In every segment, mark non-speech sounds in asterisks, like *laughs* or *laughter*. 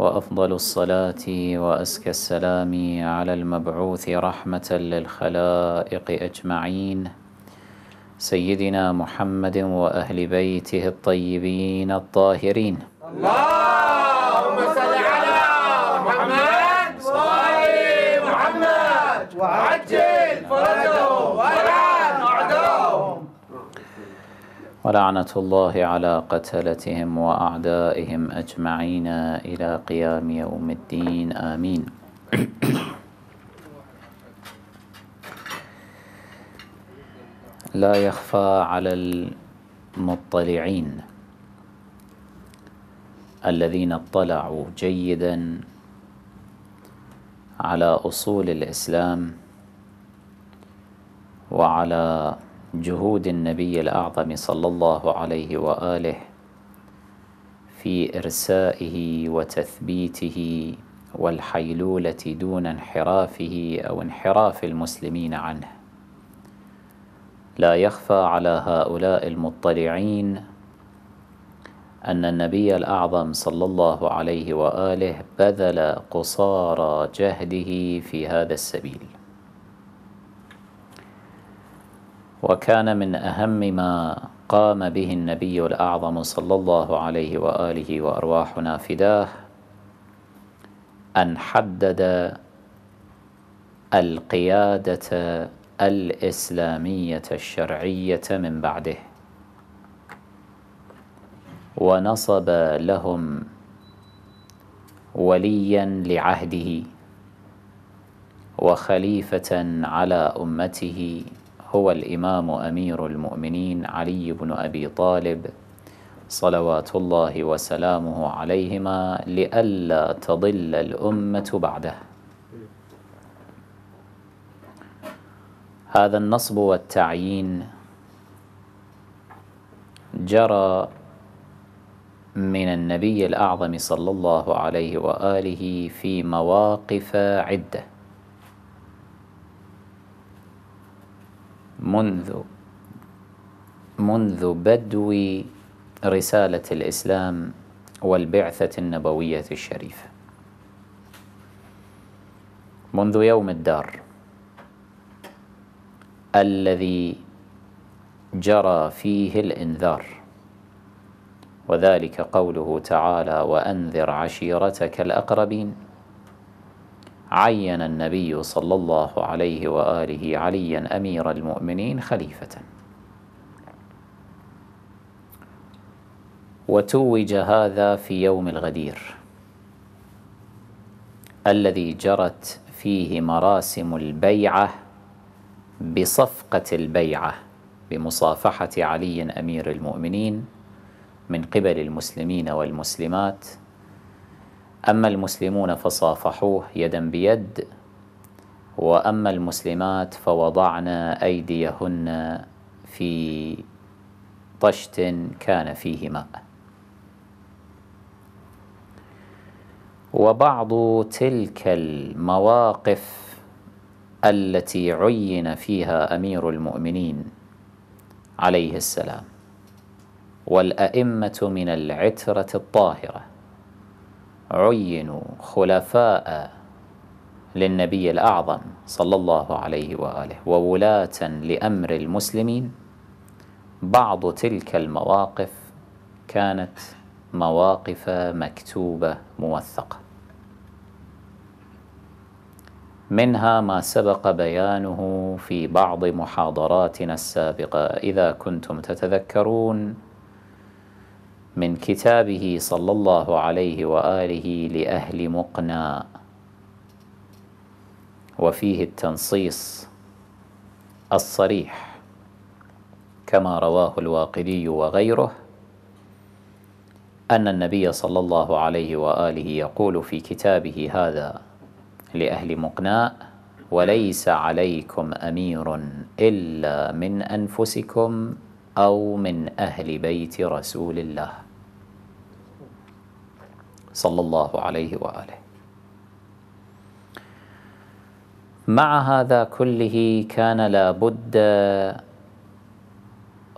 وأفضل الصلاة وأزكى السلام على المبعوث رحمة للخلائق أجمعين سيدنا محمد وأهل بيته الطيبين الطاهرين الله ولعنة الله على قتلتهم وأعدائهم أجمعين إلى قيام يوم الدين آمين لا يخفى على المطلعين الذين اطلعوا جيدا على أصول الإسلام وعلى جهود النبي الأعظم صلى الله عليه وآله في إرسائه وتثبيته والحيلولة دون انحرافه أو انحراف المسلمين عنه لا يخفى على هؤلاء المطلعين أن النبي الأعظم صلى الله عليه وآله بذل قصارى جهده في هذا السبيل وكان من أهم ما قام به النبي الأعظم صلى الله عليه وآله وأرواحنا فداه أن حدد القيادة الإسلامية الشرعية من بعده ونصب لهم وليا لعهده وخليفة على أمته هو الإمام أمير المؤمنين علي بن أبي طالب صلوات الله وسلامه عليهما لئلا تضل الأمة بعده هذا النصب والتعيين جرى من النبي الأعظم صلى الله عليه وآله في مواقف عدة منذ منذ بدو رسالة الإسلام والبعثة النبوية الشريفة منذ يوم الدار الذي جرى فيه الإنذار وذلك قوله تعالى وأنذر عشيرتك الأقربين عين النبي صلى الله عليه وآله عليا أمير المؤمنين خليفة وتوج هذا في يوم الغدير الذي جرت فيه مراسم البيعة بصفقة البيعة بمصافحة علي أمير المؤمنين من قبل المسلمين والمسلمات أما المسلمون فصافحوه يدا بيد وأما المسلمات فوضعن أيديهن في طشت كان فيه ماء وبعض تلك المواقف التي عين فيها أمير المؤمنين عليه السلام والأئمة من العترة الطاهرة عينوا خلفاء للنبي الأعظم صلى الله عليه وآله وولاة لأمر المسلمين بعض تلك المواقف كانت مواقف مكتوبة موثقة منها ما سبق بيانه في بعض محاضراتنا السابقة إذا كنتم تتذكرون من كتابه صلى الله عليه وآله لأهل مقنى وفيه التنصيص الصريح كما رواه الواقدي وغيره أن النبي صلى الله عليه وآله يقول في كتابه هذا لأهل مقناء وليس عليكم أمير إلا من أنفسكم أو من أهل بيت رسول الله صلى الله عليه وآله مع هذا كله كان لابد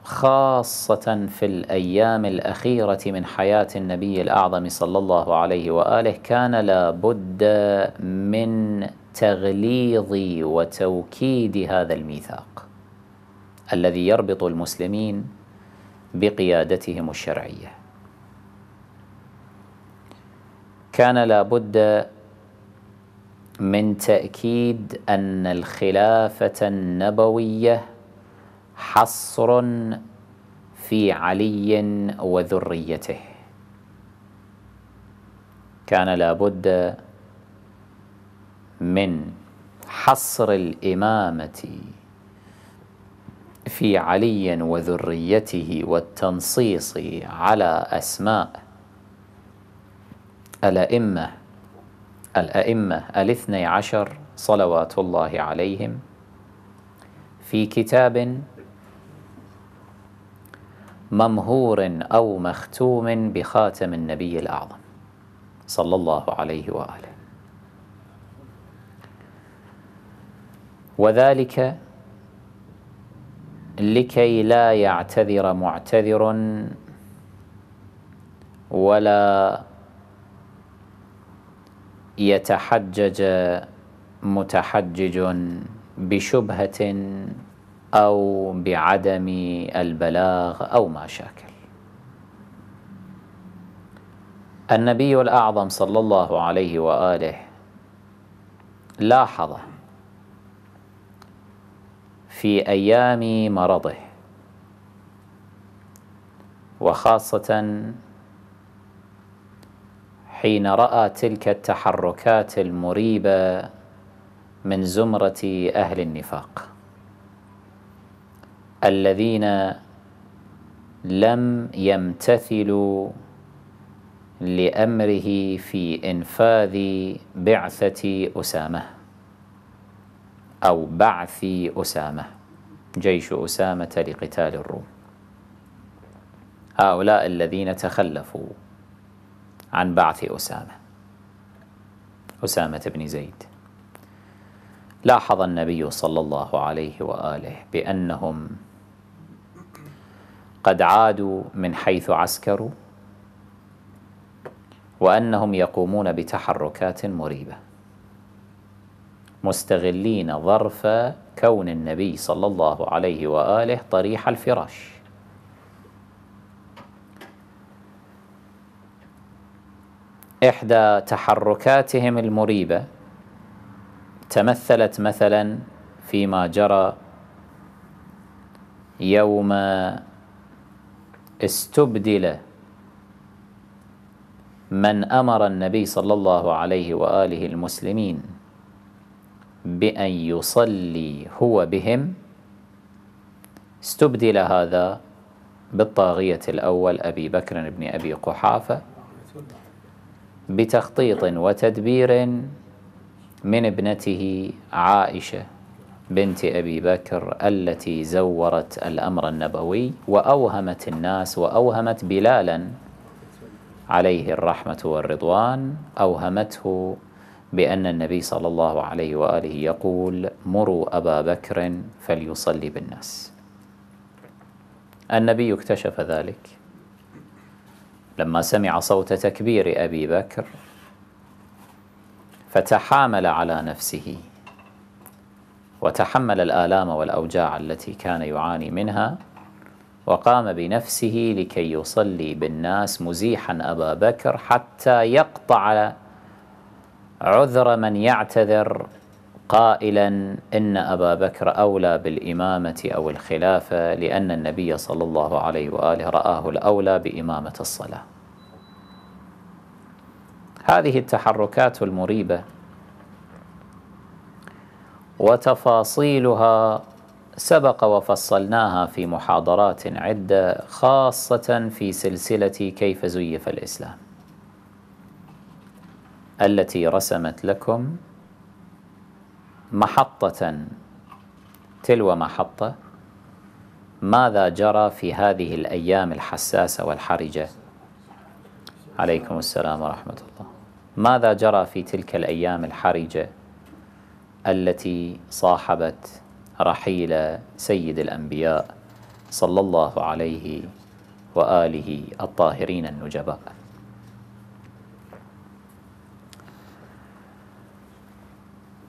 خاصة في الأيام الأخيرة من حياة النبي الأعظم صلى الله عليه وآله كان لابد من تغليظ وتوكيد هذا الميثاق الذي يربط المسلمين بقيادتهم الشرعيه كان لابد من تاكيد ان الخلافه النبويه حصر في علي وذريته كان لابد من حصر الامامه في علي وذريته والتنصيص على أسماء الأئمة الأئمة الاثني عشر صلوات الله عليهم في كتاب ممهور أو مختوم بخاتم النبي الأعظم صلى الله عليه وآله وذلك لكي لا يعتذر معتذر ولا يتحجج متحجج بشبهة أو بعدم البلاغ أو ما شاكل النبي الأعظم صلى الله عليه وآله لاحظ في ايام مرضه وخاصه حين راى تلك التحركات المريبه من زمره اهل النفاق الذين لم يمتثلوا لامره في انفاذ بعثه اسامه أو بعث أسامة جيش أسامة لقتال الروم هؤلاء الذين تخلفوا عن بعث أسامة أسامة بن زيد لاحظ النبي صلى الله عليه وآله بأنهم قد عادوا من حيث عسكروا وأنهم يقومون بتحركات مريبة مستغلين ظرف كون النبي صلى الله عليه واله طريح الفراش احدى تحركاتهم المريبه تمثلت مثلا فيما جرى يوم استبدل من امر النبي صلى الله عليه واله المسلمين بأن يصلي هو بهم استبدل هذا بالطاغية الأول أبي بكر بن أبي قحافة بتخطيط وتدبير من ابنته عائشة بنت أبي بكر التي زورت الأمر النبوي وأوهمت الناس وأوهمت بلالا عليه الرحمة والرضوان أوهمته بأن النبي صلى الله عليه وآله يقول مروا أبا بكر فليصلي بالناس النبي اكتشف ذلك لما سمع صوت تكبير أبي بكر فتحامل على نفسه وتحمل الآلام والأوجاع التي كان يعاني منها وقام بنفسه لكي يصلي بالناس مزيحا أبا بكر حتى يقطع عذر من يعتذر قائلا إن أبا بكر أولى بالإمامة أو الخلافة لأن النبي صلى الله عليه وآله رآه الأولى بإمامة الصلاة هذه التحركات المريبة وتفاصيلها سبق وفصلناها في محاضرات عدة خاصة في سلسلة كيف زيف الإسلام التي رسمت لكم محطة تلو محطة ماذا جرى في هذه الأيام الحساسة والحرجة عليكم السلام ورحمة الله ماذا جرى في تلك الأيام الحرجة التي صاحبت رحيل سيد الأنبياء صلى الله عليه وآله الطاهرين النجباء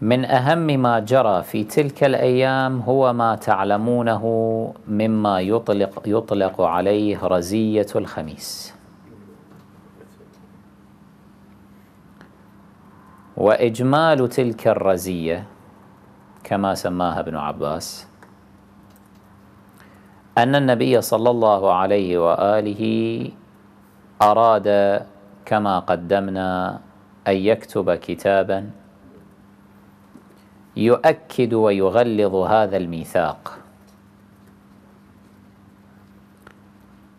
من أهم ما جرى في تلك الأيام هو ما تعلمونه مما يطلق, يطلق عليه رزية الخميس وإجمال تلك الرزية كما سماها ابن عباس أن النبي صلى الله عليه وآله أراد كما قدمنا أن يكتب كتاباً يؤكد ويغلظ هذا الميثاق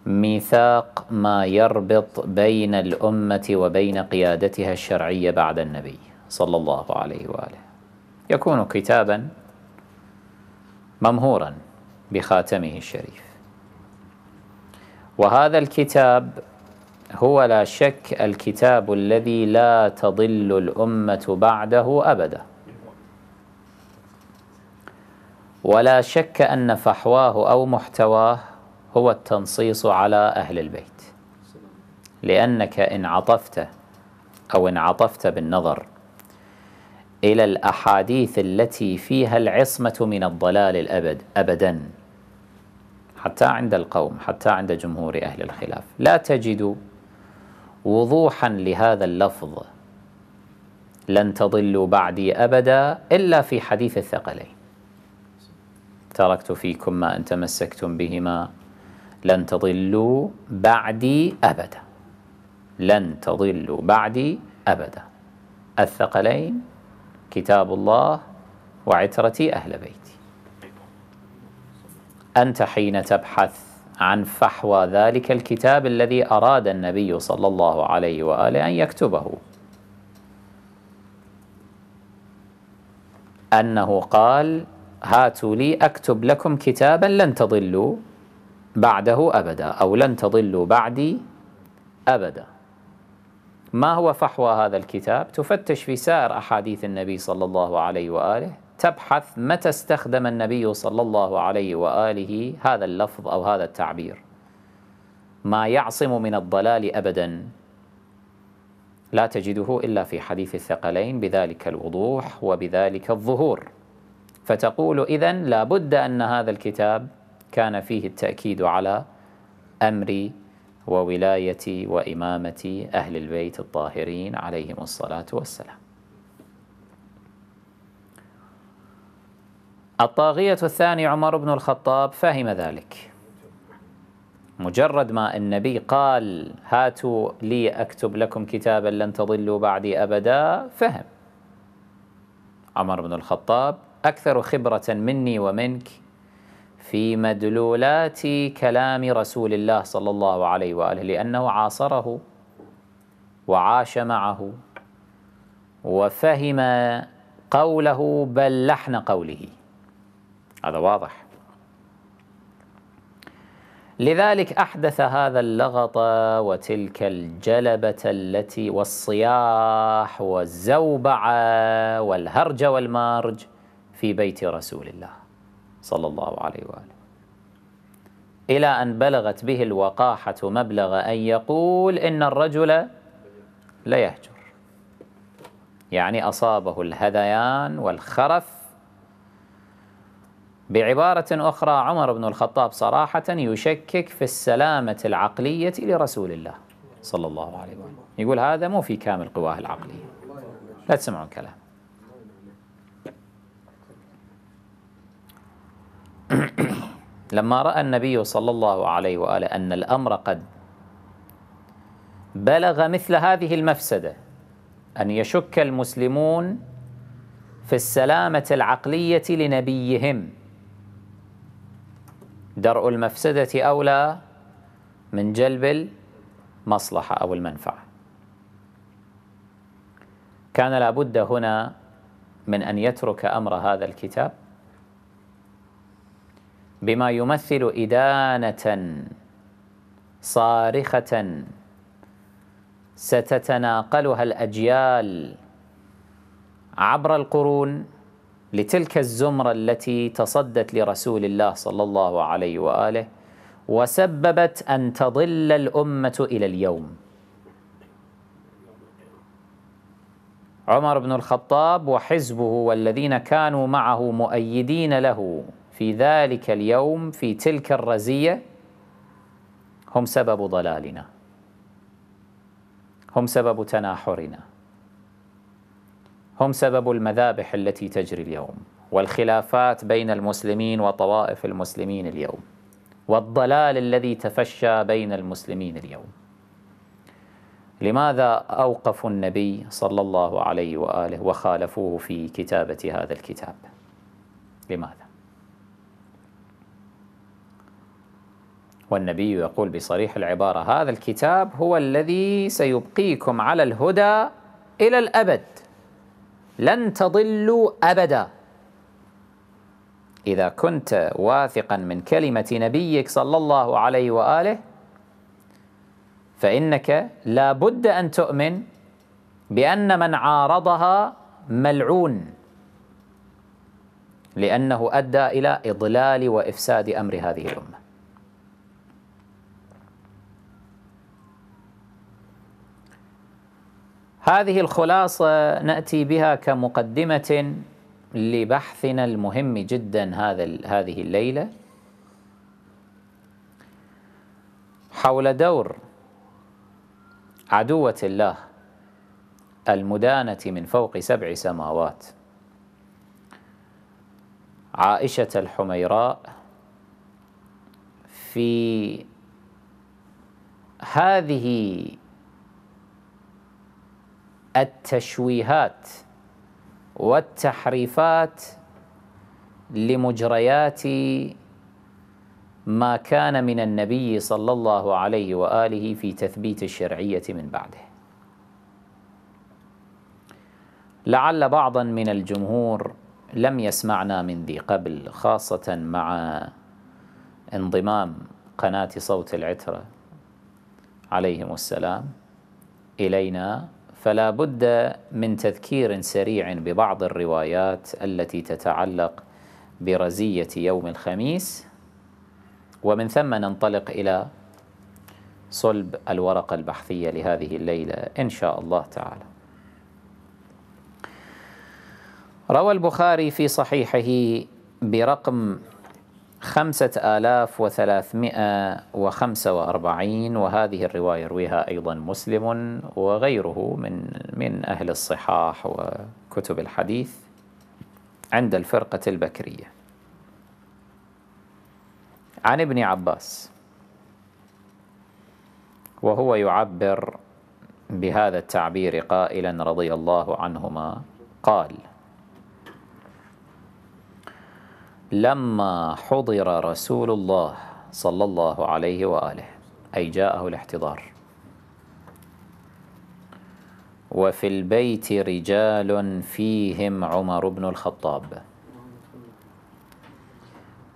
ميثاق ما يربط بين الأمة وبين قيادتها الشرعية بعد النبي صلى الله عليه وآله يكون كتابا ممهورا بخاتمه الشريف وهذا الكتاب هو لا شك الكتاب الذي لا تضل الأمة بعده أبداً ولا شك أن فحواه أو محتواه هو التنصيص على أهل البيت لأنك إن عطفت أو إن عطفت بالنظر إلى الأحاديث التي فيها العصمة من الضلال الأبد أبدا حتى عند القوم حتى عند جمهور أهل الخلاف لا تجد وضوحا لهذا اللفظ لن تضلوا بعدي أبدا إلا في حديث الثقلين تركت فيكم ما ان تمسكتم بهما لن تضلوا بعدي ابدا لن تضلوا بعدي ابدا الثقلين كتاب الله وعترتي اهل بيتي انت حين تبحث عن فحوى ذلك الكتاب الذي أراد النبي صلى الله عليه وآله أن يكتبه أنه قال هاتوا لي أكتب لكم كتابا لن تضلوا بعده أبدا أو لن تضلوا بعدي أبدا ما هو فحوى هذا الكتاب؟ تفتش في سائر أحاديث النبي صلى الله عليه وآله تبحث متى استخدم النبي صلى الله عليه وآله هذا اللفظ أو هذا التعبير ما يعصم من الضلال أبدا لا تجده إلا في حديث الثقلين بذلك الوضوح وبذلك الظهور فتقول إذا لابد أن هذا الكتاب كان فيه التأكيد على أمر وولاية وإمامة أهل البيت الطاهرين عليهم الصلاة والسلام الطاغية الثاني عمر بن الخطاب فهم ذلك مجرد ما النبي قال هاتوا لي أكتب لكم كتابا لن تضلوا بعدي أبدا فهم عمر بن الخطاب أكثر خبرة مني ومنك في مدلولات كلام رسول الله صلى الله عليه وآله لأنه عاصره وعاش معه وفهم قوله بل لحن قوله هذا واضح لذلك أحدث هذا اللغط وتلك الجلبة التي والصياح والزوبعة والهرج والمارج في بيت رسول الله صلى الله عليه واله الى ان بلغت به الوقاحه مبلغ ان يقول ان الرجل ليهجر يعني اصابه الهذيان والخرف بعبارة أخرى عمر بن الخطاب صراحة يشكك في السلامة العقلية لرسول الله صلى الله عليه وآله يقول هذا مو في كامل قواه العقلية لا تسمعون كلام *coughs* لما رأى النبي صلى الله عليه وآله أن الأمر قد بلغ مثل هذه المفسدة أن يشك المسلمون في السلامة العقلية لنبيهم درء المفسدة أولى من جلب المصلحة أو المنفعة كان لابد هنا من أن يترك أمر هذا الكتاب بما يمثل إدانة صارخة ستتناقلها الأجيال عبر القرون لتلك الزمرة التي تصدت لرسول الله صلى الله عليه وآله وسببت أن تضل الأمة إلى اليوم عمر بن الخطاب وحزبه والذين كانوا معه مؤيدين له في ذلك اليوم في تلك الرزية هم سبب ضلالنا هم سبب تناحرنا هم سبب المذابح التي تجري اليوم والخلافات بين المسلمين وطوائف المسلمين اليوم والضلال الذي تفشى بين المسلمين اليوم لماذا أوقفوا النبي صلى الله عليه وآله وخالفوه في كتابة هذا الكتاب لماذا؟ والنبي يقول بصريح العبارة هذا الكتاب هو الذي سيبقيكم على الهدى إلى الأبد لن تضلوا أبدا إذا كنت واثقا من كلمة نبيك صلى الله عليه وآله فإنك لا بد أن تؤمن بأن من عارضها ملعون لأنه أدى إلى إضلال وإفساد أمر هذه الأمة هذه الخلاصة نأتي بها كمقدمة لبحثنا المهم جدا هذا هذه الليلة حول دور عدوة الله المدانة من فوق سبع سماوات عائشة الحميراء في هذه التشويهات والتحريفات لمجريات ما كان من النبي صلى الله عليه واله في تثبيت الشرعيه من بعده. لعل بعضا من الجمهور لم يسمعنا من ذي قبل خاصه مع انضمام قناه صوت العتره عليهم السلام الينا فلا بد من تذكير سريع ببعض الروايات التي تتعلق برزية يوم الخميس ومن ثم ننطلق إلى صلب الورقة البحثية لهذه الليلة إن شاء الله تعالى روى البخاري في صحيحه برقم خمسة آلاف وثلاثمائة وخمسة وأربعين وهذه الرواية يرويها أيضا مسلم وغيره من من أهل الصحاح وكتب الحديث عند الفرقة البكرية عن ابن عباس وهو يعبر بهذا التعبير قائلا رضي الله عنهما قال لما حضر رسول الله صلى الله عليه وآله أي جاءه الاحتضار وفي البيت رجال فيهم عمر بن الخطاب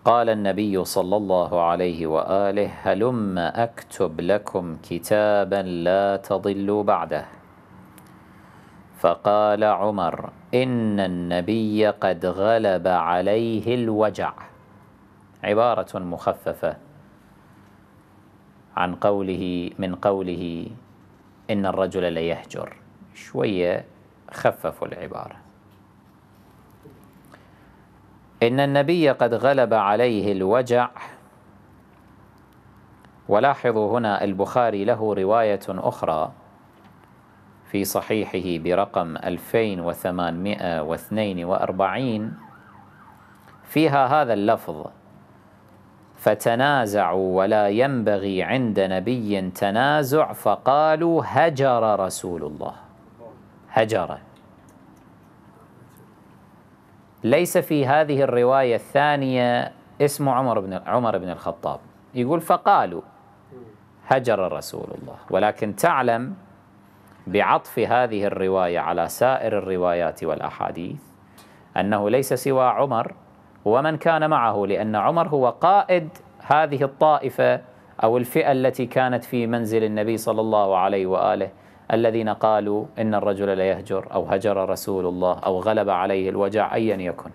قال النبي صلى الله عليه وآله هلم أكتب لكم كتابا لا تضلوا بعده فقال عمر إن النبي قد غلب عليه الوجع عبارة مخففة عن قوله من قوله إن الرجل ليهجر شوية خففوا العبارة إن النبي قد غلب عليه الوجع ولاحظوا هنا البخاري له رواية أخرى في صحيحه برقم 2842 فيها هذا اللفظ فتنازعوا ولا ينبغي عند نبي تنازع فقالوا هجر رسول الله هجر ليس في هذه الرواية الثانية اسم عمر بن عمر بن الخطاب يقول فقالوا هجر رسول الله ولكن تعلم بعطف هذه الرواية على سائر الروايات والأحاديث أنه ليس سوى عمر ومن كان معه لأن عمر هو قائد هذه الطائفة أو الفئة التي كانت في منزل النبي صلى الله عليه وآله الذين قالوا إن الرجل لا يهجر أو هجر رسول الله أو غلب عليه الوجع أيا يكن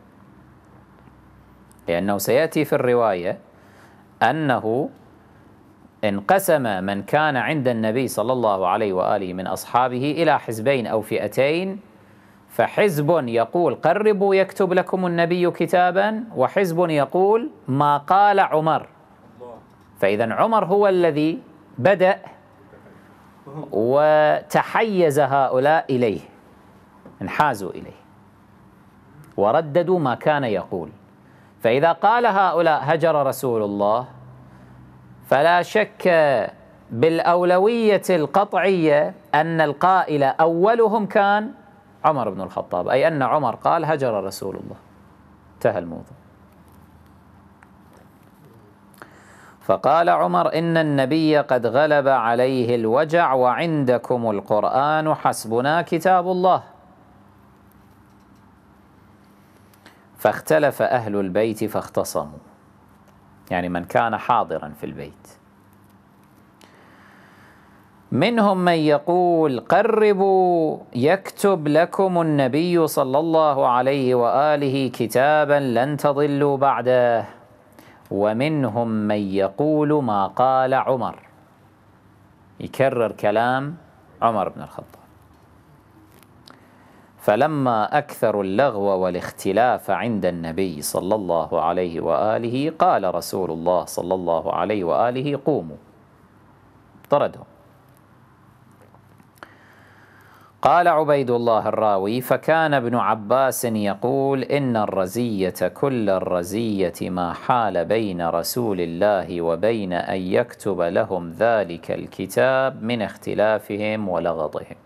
لأنه سيأتي في الرواية أنه انقسم من كان عند النبي صلى الله عليه واله من اصحابه الى حزبين او فئتين فحزب يقول قربوا يكتب لكم النبي كتابا وحزب يقول ما قال عمر فاذا عمر هو الذي بدا وتحيز هؤلاء اليه انحازوا اليه ورددوا ما كان يقول فاذا قال هؤلاء هجر رسول الله فلا شك بالاولويه القطعيه ان القائل اولهم كان عمر بن الخطاب اي ان عمر قال هجر رسول الله انتهى الموضوع فقال عمر ان النبي قد غلب عليه الوجع وعندكم القران حسبنا كتاب الله فاختلف اهل البيت فاختصموا يعني من كان حاضرا في البيت منهم من يقول قربوا يكتب لكم النبي صلى الله عليه واله كتابا لن تضلوا بعده ومنهم من يقول ما قال عمر يكرر كلام عمر بن الخطاب فلما أكثروا اللغو والاختلاف عند النبي صلى الله عليه وآله قال رسول الله صلى الله عليه وآله قوموا طردهم قال عبيد الله الراوي فكان ابن عباس يقول إن الرزية كل الرزية ما حال بين رسول الله وبين أن يكتب لهم ذلك الكتاب من اختلافهم ولغضهم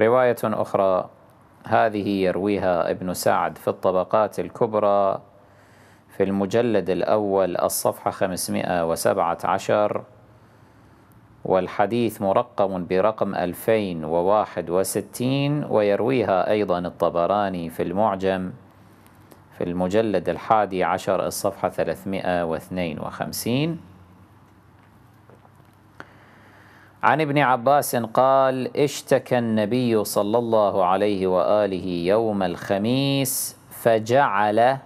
رواية أخرى هذه يرويها ابن سعد في الطبقات الكبرى في المجلد الأول الصفحة 517 والحديث مرقم برقم 2061 ويرويها أيضا الطبراني في المعجم في المجلد الحادي عشر الصفحة 352 عن ابن عباس قال اشتكى النبي صلى الله عليه واله يوم الخميس فجعل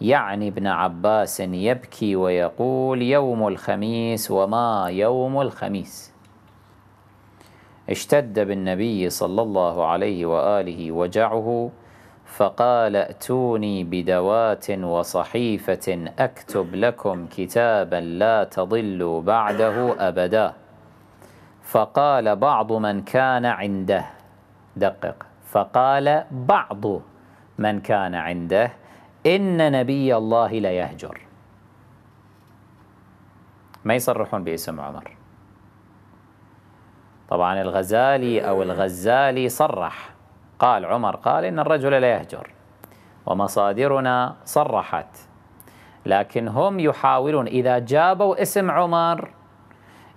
يعني ابن عباس يبكي ويقول يوم الخميس وما يوم الخميس اشتد بالنبي صلى الله عليه واله وجعه فقال ائتوني بدوات وصحيفه اكتب لكم كتابا لا تضلوا بعده ابدا فقال بعض من كان عنده دقق فقال بعض من كان عنده إن نبي الله لا يهجر ما يصرحون باسم عمر طبعا الغزالي أو الغزالي صرح قال عمر قال إن الرجل لا يهجر ومصادرنا صرحت لكن هم يحاولون إذا جابوا اسم عمر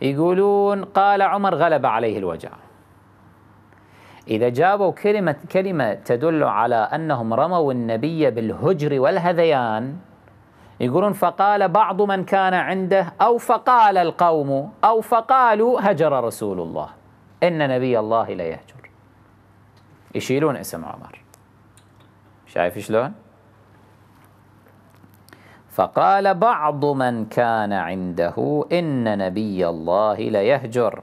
يقولون قال عمر غلب عليه الوجع إذا جابوا كلمة كلمة تدل على أنهم رموا النبي بالهجر والهذيان يقولون فقال بعض من كان عنده أو فقال القوم أو فقالوا هجر رسول الله إن نبي الله لا يهجر يشيلون اسم عمر شايف شلون؟ فقال بعض من كان عنده إن نبي الله ليهجر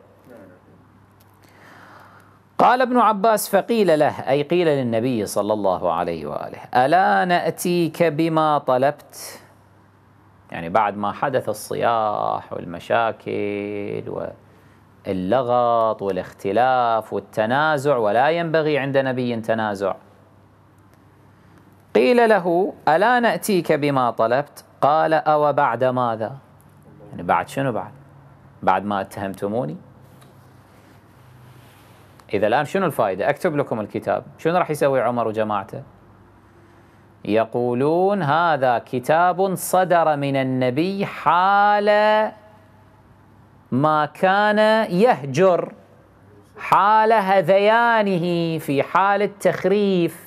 قال ابن عباس فقيل له أي قيل للنبي صلى الله عليه وآله ألا نأتيك بما طلبت يعني بعد ما حدث الصياح والمشاكل واللغط والاختلاف والتنازع ولا ينبغي عند نبي تنازع قيل له ألا نأتيك بما طلبت قال أو بعد ماذا يعني بعد شنو بعد بعد ما اتهمتموني إذا الآن شنو الفائدة أكتب لكم الكتاب شنو راح يسوي عمر وجماعته يقولون هذا كتاب صدر من النبي حال ما كان يهجر حال هذيانه في حال التخريف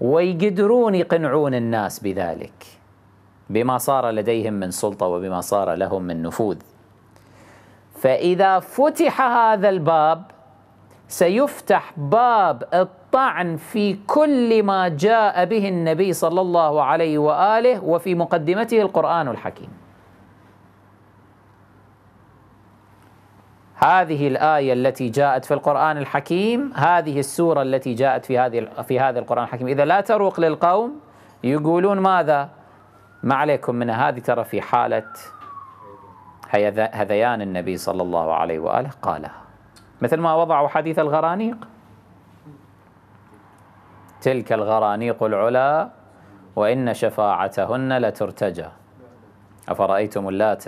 ويقدرون يقنعون الناس بذلك بما صار لديهم من سلطه وبما صار لهم من نفوذ فاذا فتح هذا الباب سيفتح باب الطعن في كل ما جاء به النبي صلى الله عليه واله وفي مقدمته القران الحكيم هذه الآية التي جاءت في القرآن الحكيم هذه السورة التي جاءت في هذه في هذا القرآن الحكيم إذا لا تروق للقوم يقولون ماذا ما عليكم منها هذه ترى في حالة هذيان النبي صلى الله عليه وآله قالها مثل ما وضعوا حديث الغرانيق تلك الغرانيق العلا وإن شفاعتهن لترتجى أفرأيتم اللات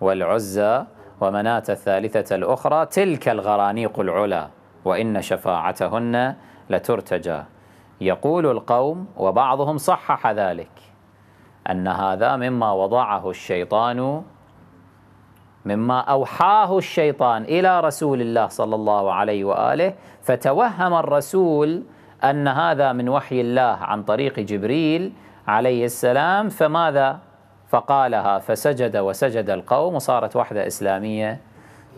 والعزى ومناة الثالثة الأخرى تلك الغرانيق العلا وإن شفاعتهن لترتجى يقول القوم وبعضهم صحح ذلك أن هذا مما وضعه الشيطان مما أوحاه الشيطان إلى رسول الله صلى الله عليه وآله فتوهم الرسول أن هذا من وحي الله عن طريق جبريل عليه السلام فماذا فقالها فسجد وسجد القوم وصارت وحدة إسلامية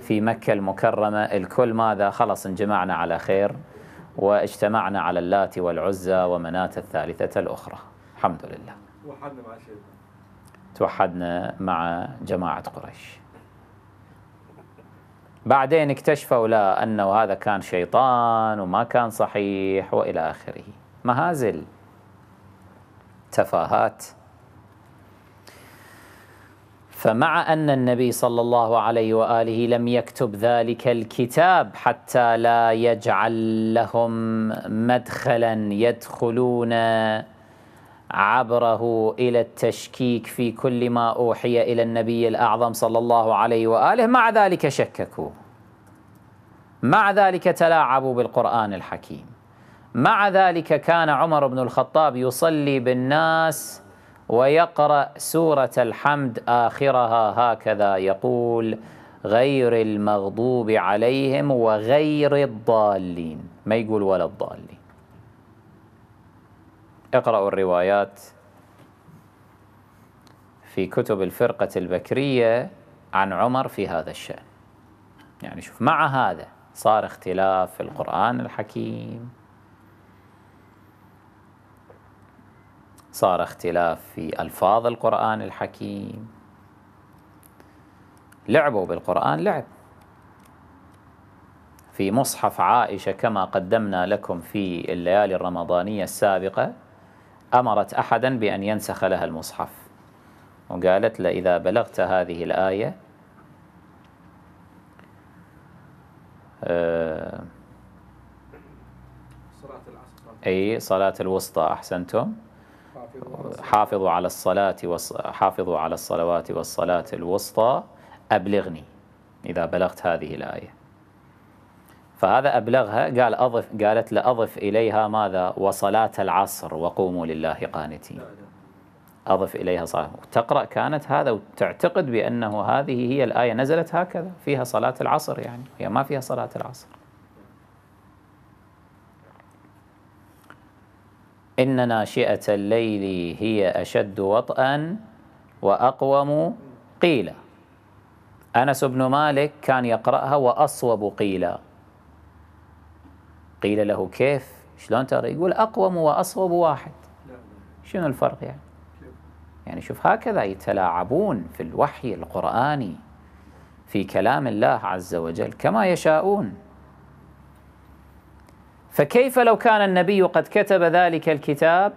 في مكة المكرمة الكل ماذا خلص انجمعنا على خير واجتمعنا على اللات والعزى ومناة الثالثة الأخرى الحمد لله توحدنا مع الشيطان توحدنا مع جماعة قريش بعدين اكتشفوا لا أنه هذا كان شيطان وما كان صحيح وإلى آخره مهازل تفاهات فمع أن النبي صلى الله عليه وآله لم يكتب ذلك الكتاب حتى لا يجعل لهم مدخلا يدخلون عبره إلى التشكيك في كل ما أوحي إلى النبي الأعظم صلى الله عليه وآله مع ذلك شككوا مع ذلك تلاعبوا بالقرآن الحكيم مع ذلك كان عمر بن الخطاب يصلي بالناس ويقرأ سورة الحمد آخرها هكذا يقول غير المغضوب عليهم وغير الضالين ما يقول ولا الضالين اقرأوا الروايات في كتب الفرقة البكرية عن عمر في هذا الشأن يعني شوف مع هذا صار اختلاف في القرآن الحكيم صار اختلاف في ألفاظ القرآن الحكيم لعبوا بالقرآن لعب في مصحف عائشة كما قدمنا لكم في الليالي الرمضانية السابقة أمرت أحدا بأن ينسخ لها المصحف وقالت له إذا بلغت هذه الآية آه، العصر أي صلاة الوسطى أحسنتم حافظوا على الصلاة حافظوا على الصلوات والصلاة الوسطى أبلغني إذا بلغت هذه الآية فهذا أبلغها قال أضف قالت لأضف إليها ماذا وصلاة العصر وقوموا لله قانتين أضف إليها صلاة تقرأ كانت هذا وتعتقد بأنه هذه هي الآية نزلت هكذا فيها صلاة العصر يعني هي ما فيها صلاة العصر إن ناشئة الليل هي أشد وطئا وأقوم قيلا أنس بن مالك كان يقرأها وأصوب قيلا قيل له كيف شلون ترى يقول أقوم وأصوب واحد شنو الفرق يعني يعني شوف هكذا يتلاعبون في الوحي القرآني في كلام الله عز وجل كما يشاءون فكيف لو كان النبي قد كتب ذلك الكتاب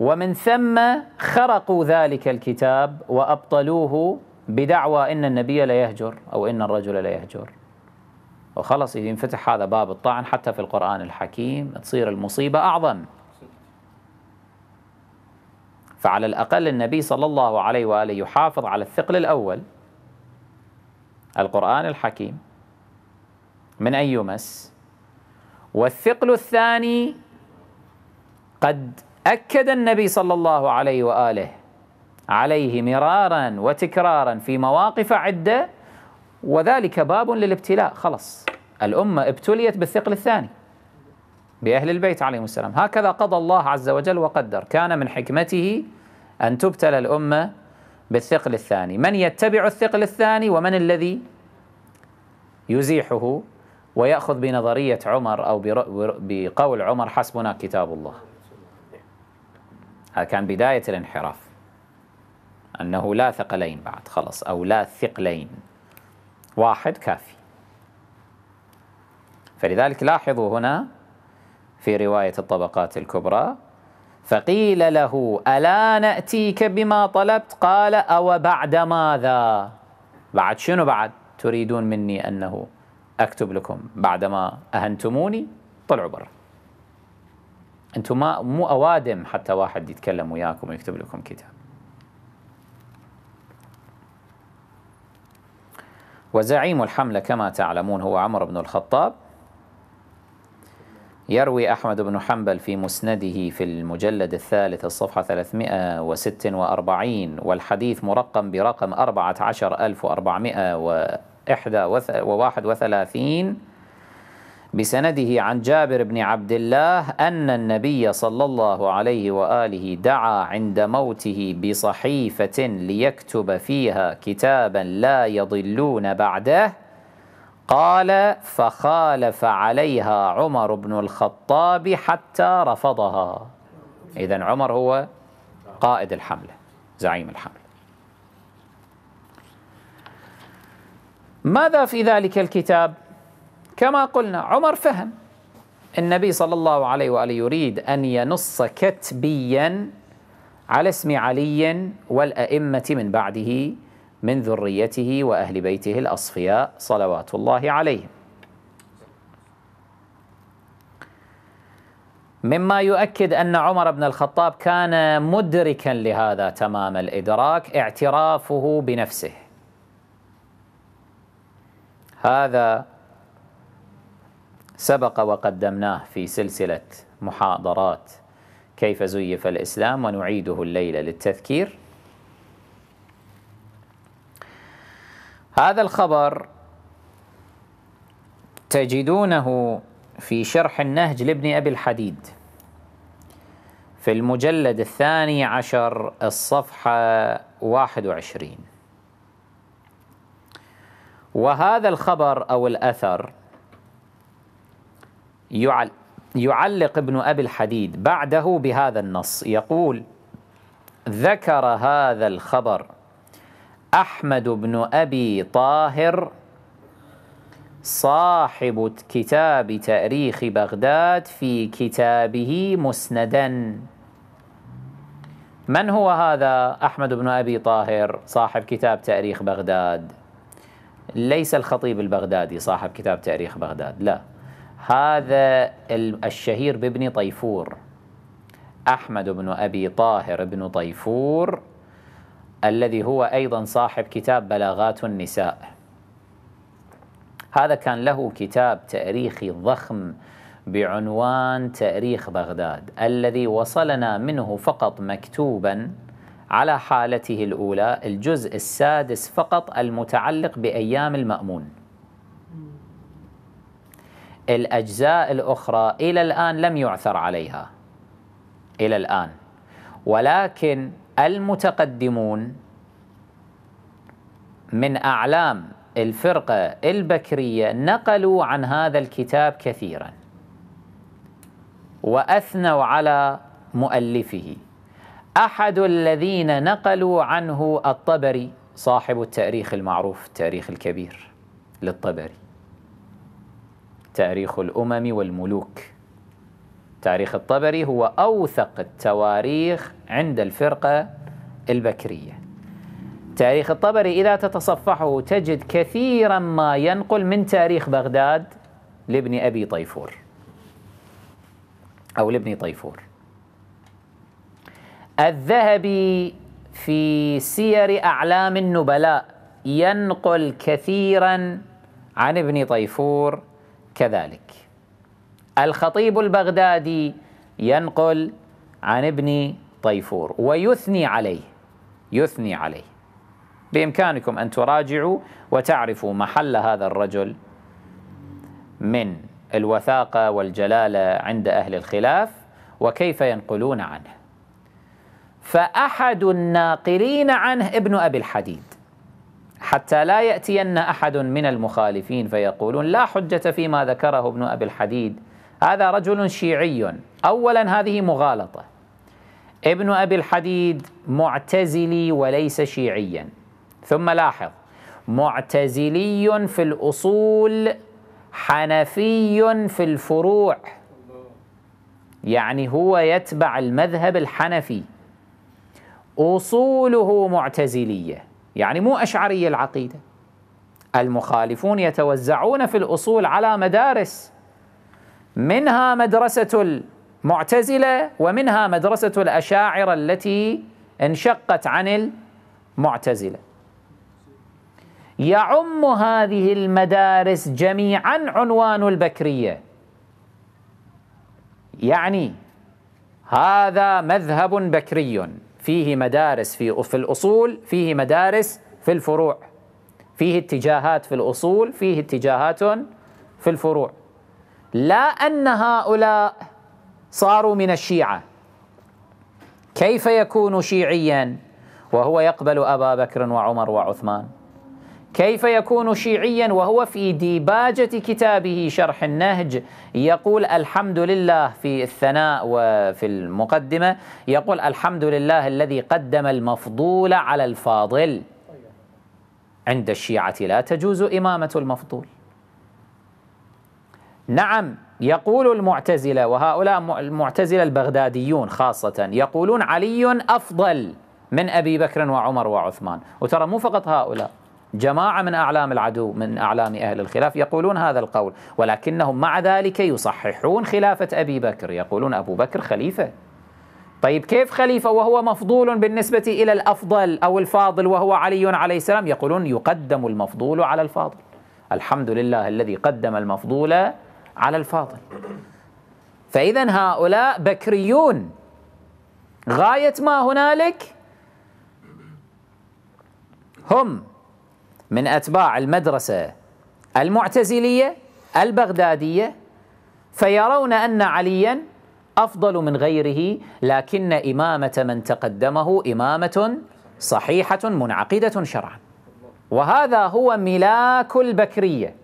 ومن ثم خرقوا ذلك الكتاب وأبطلوه بدعوى إن النبي لا يهجر أو إن الرجل لا يهجر وخلص ينفتح هذا باب الطعن حتى في القرآن الحكيم تصير المصيبة أعظم فعلى الأقل النبي صلى الله عليه وآله يحافظ على الثقل الأول القرآن الحكيم من أن يمس والثقل الثاني قد أكد النبي صلى الله عليه وآله عليه مرارا وتكرارا في مواقف عدة وذلك باب للابتلاء خلص الأمة ابتليت بالثقل الثاني بأهل البيت عليهم السلام هكذا قضى الله عز وجل وقدر كان من حكمته أن تبتلى الأمة بالثقل الثاني من يتبع الثقل الثاني ومن الذي يزيحه ويأخذ بنظرية عمر أو بقول عمر حسبنا كتاب الله هذا كان بداية الانحراف أنه لا ثقلين بعد خلص أو لا ثقلين واحد كافي فلذلك لاحظوا هنا في رواية الطبقات الكبرى فقيل له ألا نأتيك بما طلبت قال أو بعد ماذا بعد شنو بعد تريدون مني أنه اكتب لكم بعدما اهنتموني طلعوا برا انتم ما مو اوادم حتى واحد يتكلم وياكم ويكتب لكم كتاب وزعيم الحملة كما تعلمون هو عمر بن الخطاب يروي أحمد بن حنبل في مسنده في المجلد الثالث الصفحة 346 والحديث مرقم برقم 14400 إحدى وواحد وثلاثين بسنده عن جابر بن عبد الله أن النبي صلى الله عليه وآله دعا عند موته بصحيفة ليكتب فيها كتابا لا يضلون بعده قال فخالف عليها عمر بن الخطاب حتى رفضها إذا عمر هو قائد الحملة زعيم الحملة ماذا في ذلك الكتاب كما قلنا عمر فهم النبي صلى الله عليه واله يريد ان ينص كتبيا على اسم علي والائمه من بعده من ذريته واهل بيته الاصفياء صلوات الله عليهم. مما يؤكد ان عمر بن الخطاب كان مدركا لهذا تمام الادراك اعترافه بنفسه. هذا سبق وقدمناه في سلسلة محاضرات كيف زيف الإسلام ونعيده الليلة للتذكير هذا الخبر تجدونه في شرح النهج لابن أبي الحديد في المجلد الثاني عشر الصفحة 21 وهذا الخبر أو الأثر يعلق ابن أبي الحديد بعده بهذا النص يقول ذكر هذا الخبر أحمد بن أبي طاهر صاحب كتاب تاريخ بغداد في كتابه مسندا من هو هذا أحمد بن أبي طاهر صاحب كتاب تاريخ بغداد ليس الخطيب البغدادي صاحب كتاب تاريخ بغداد لا هذا الشهير بابن طيفور أحمد بن أبي طاهر بن طيفور الذي هو أيضا صاحب كتاب بلاغات النساء هذا كان له كتاب تاريخي ضخم بعنوان تاريخ بغداد الذي وصلنا منه فقط مكتوبا على حالته الأولى الجزء السادس فقط المتعلق بأيام المأمون الأجزاء الأخرى إلى الآن لم يعثر عليها إلى الآن ولكن المتقدمون من أعلام الفرقة البكرية نقلوا عن هذا الكتاب كثيرا وأثنوا على مؤلفه أحد الذين نقلوا عنه الطبري صاحب التاريخ المعروف التاريخ الكبير للطبري تاريخ الأمم والملوك تاريخ الطبري هو أوثق التواريخ عند الفرقة البكرية تاريخ الطبري إذا تتصفحه تجد كثيرا ما ينقل من تاريخ بغداد لابن أبي طيفور أو لابن طيفور الذهبي في سير أعلام النبلاء ينقل كثيرا عن ابن طيفور كذلك الخطيب البغدادي ينقل عن ابن طيفور ويثني عليه يثني عليه بإمكانكم أن تراجعوا وتعرفوا محل هذا الرجل من الوثاقة والجلالة عند أهل الخلاف وكيف ينقلون عنه فأحد الناقلين عنه ابن أبي الحديد حتى لا يأتين أحد من المخالفين فيقولون لا حجة فيما ذكره ابن أبي الحديد هذا رجل شيعي أولا هذه مغالطة ابن أبي الحديد معتزلي وليس شيعيا ثم لاحظ معتزلي في الأصول حنفي في الفروع يعني هو يتبع المذهب الحنفي أصوله معتزلية يعني مو أشعرية العقيدة المخالفون يتوزعون في الأصول على مدارس منها مدرسة المعتزلة ومنها مدرسة الأشاعرة التي انشقت عن المعتزلة يعم هذه المدارس جميعا عنوان البكرية يعني هذا مذهب بكري فيه مدارس في في الأصول فيه مدارس في الفروع فيه اتجاهات في الأصول فيه اتجاهات في الفروع لا أن هؤلاء صاروا من الشيعة كيف يكون شيعيا وهو يقبل أبا بكر وعمر وعثمان كيف يكون شيعيا وهو في ديباجة كتابه شرح النهج يقول الحمد لله في الثناء وفي المقدمة يقول الحمد لله الذي قدم المفضول على الفاضل عند الشيعة لا تجوز إمامة المفضول نعم يقول المعتزلة وهؤلاء المعتزلة البغداديون خاصة يقولون علي أفضل من أبي بكر وعمر وعثمان وترى مو فقط هؤلاء جماعة من أعلام العدو من أعلام أهل الخلاف يقولون هذا القول ولكنهم مع ذلك يصححون خلافة أبي بكر يقولون أبو بكر خليفة طيب كيف خليفة وهو مفضول بالنسبة إلى الأفضل أو الفاضل وهو علي عليه السلام يقولون يقدم المفضول على الفاضل الحمد لله الذي قدم المفضول على الفاضل فإذا هؤلاء بكريون غاية ما هنالك هم من أتباع المدرسة المعتزلية البغدادية فيرون أن عليا أفضل من غيره لكن إمامة من تقدمه إمامة صحيحة منعقدة شرعا وهذا هو ملاك البكرية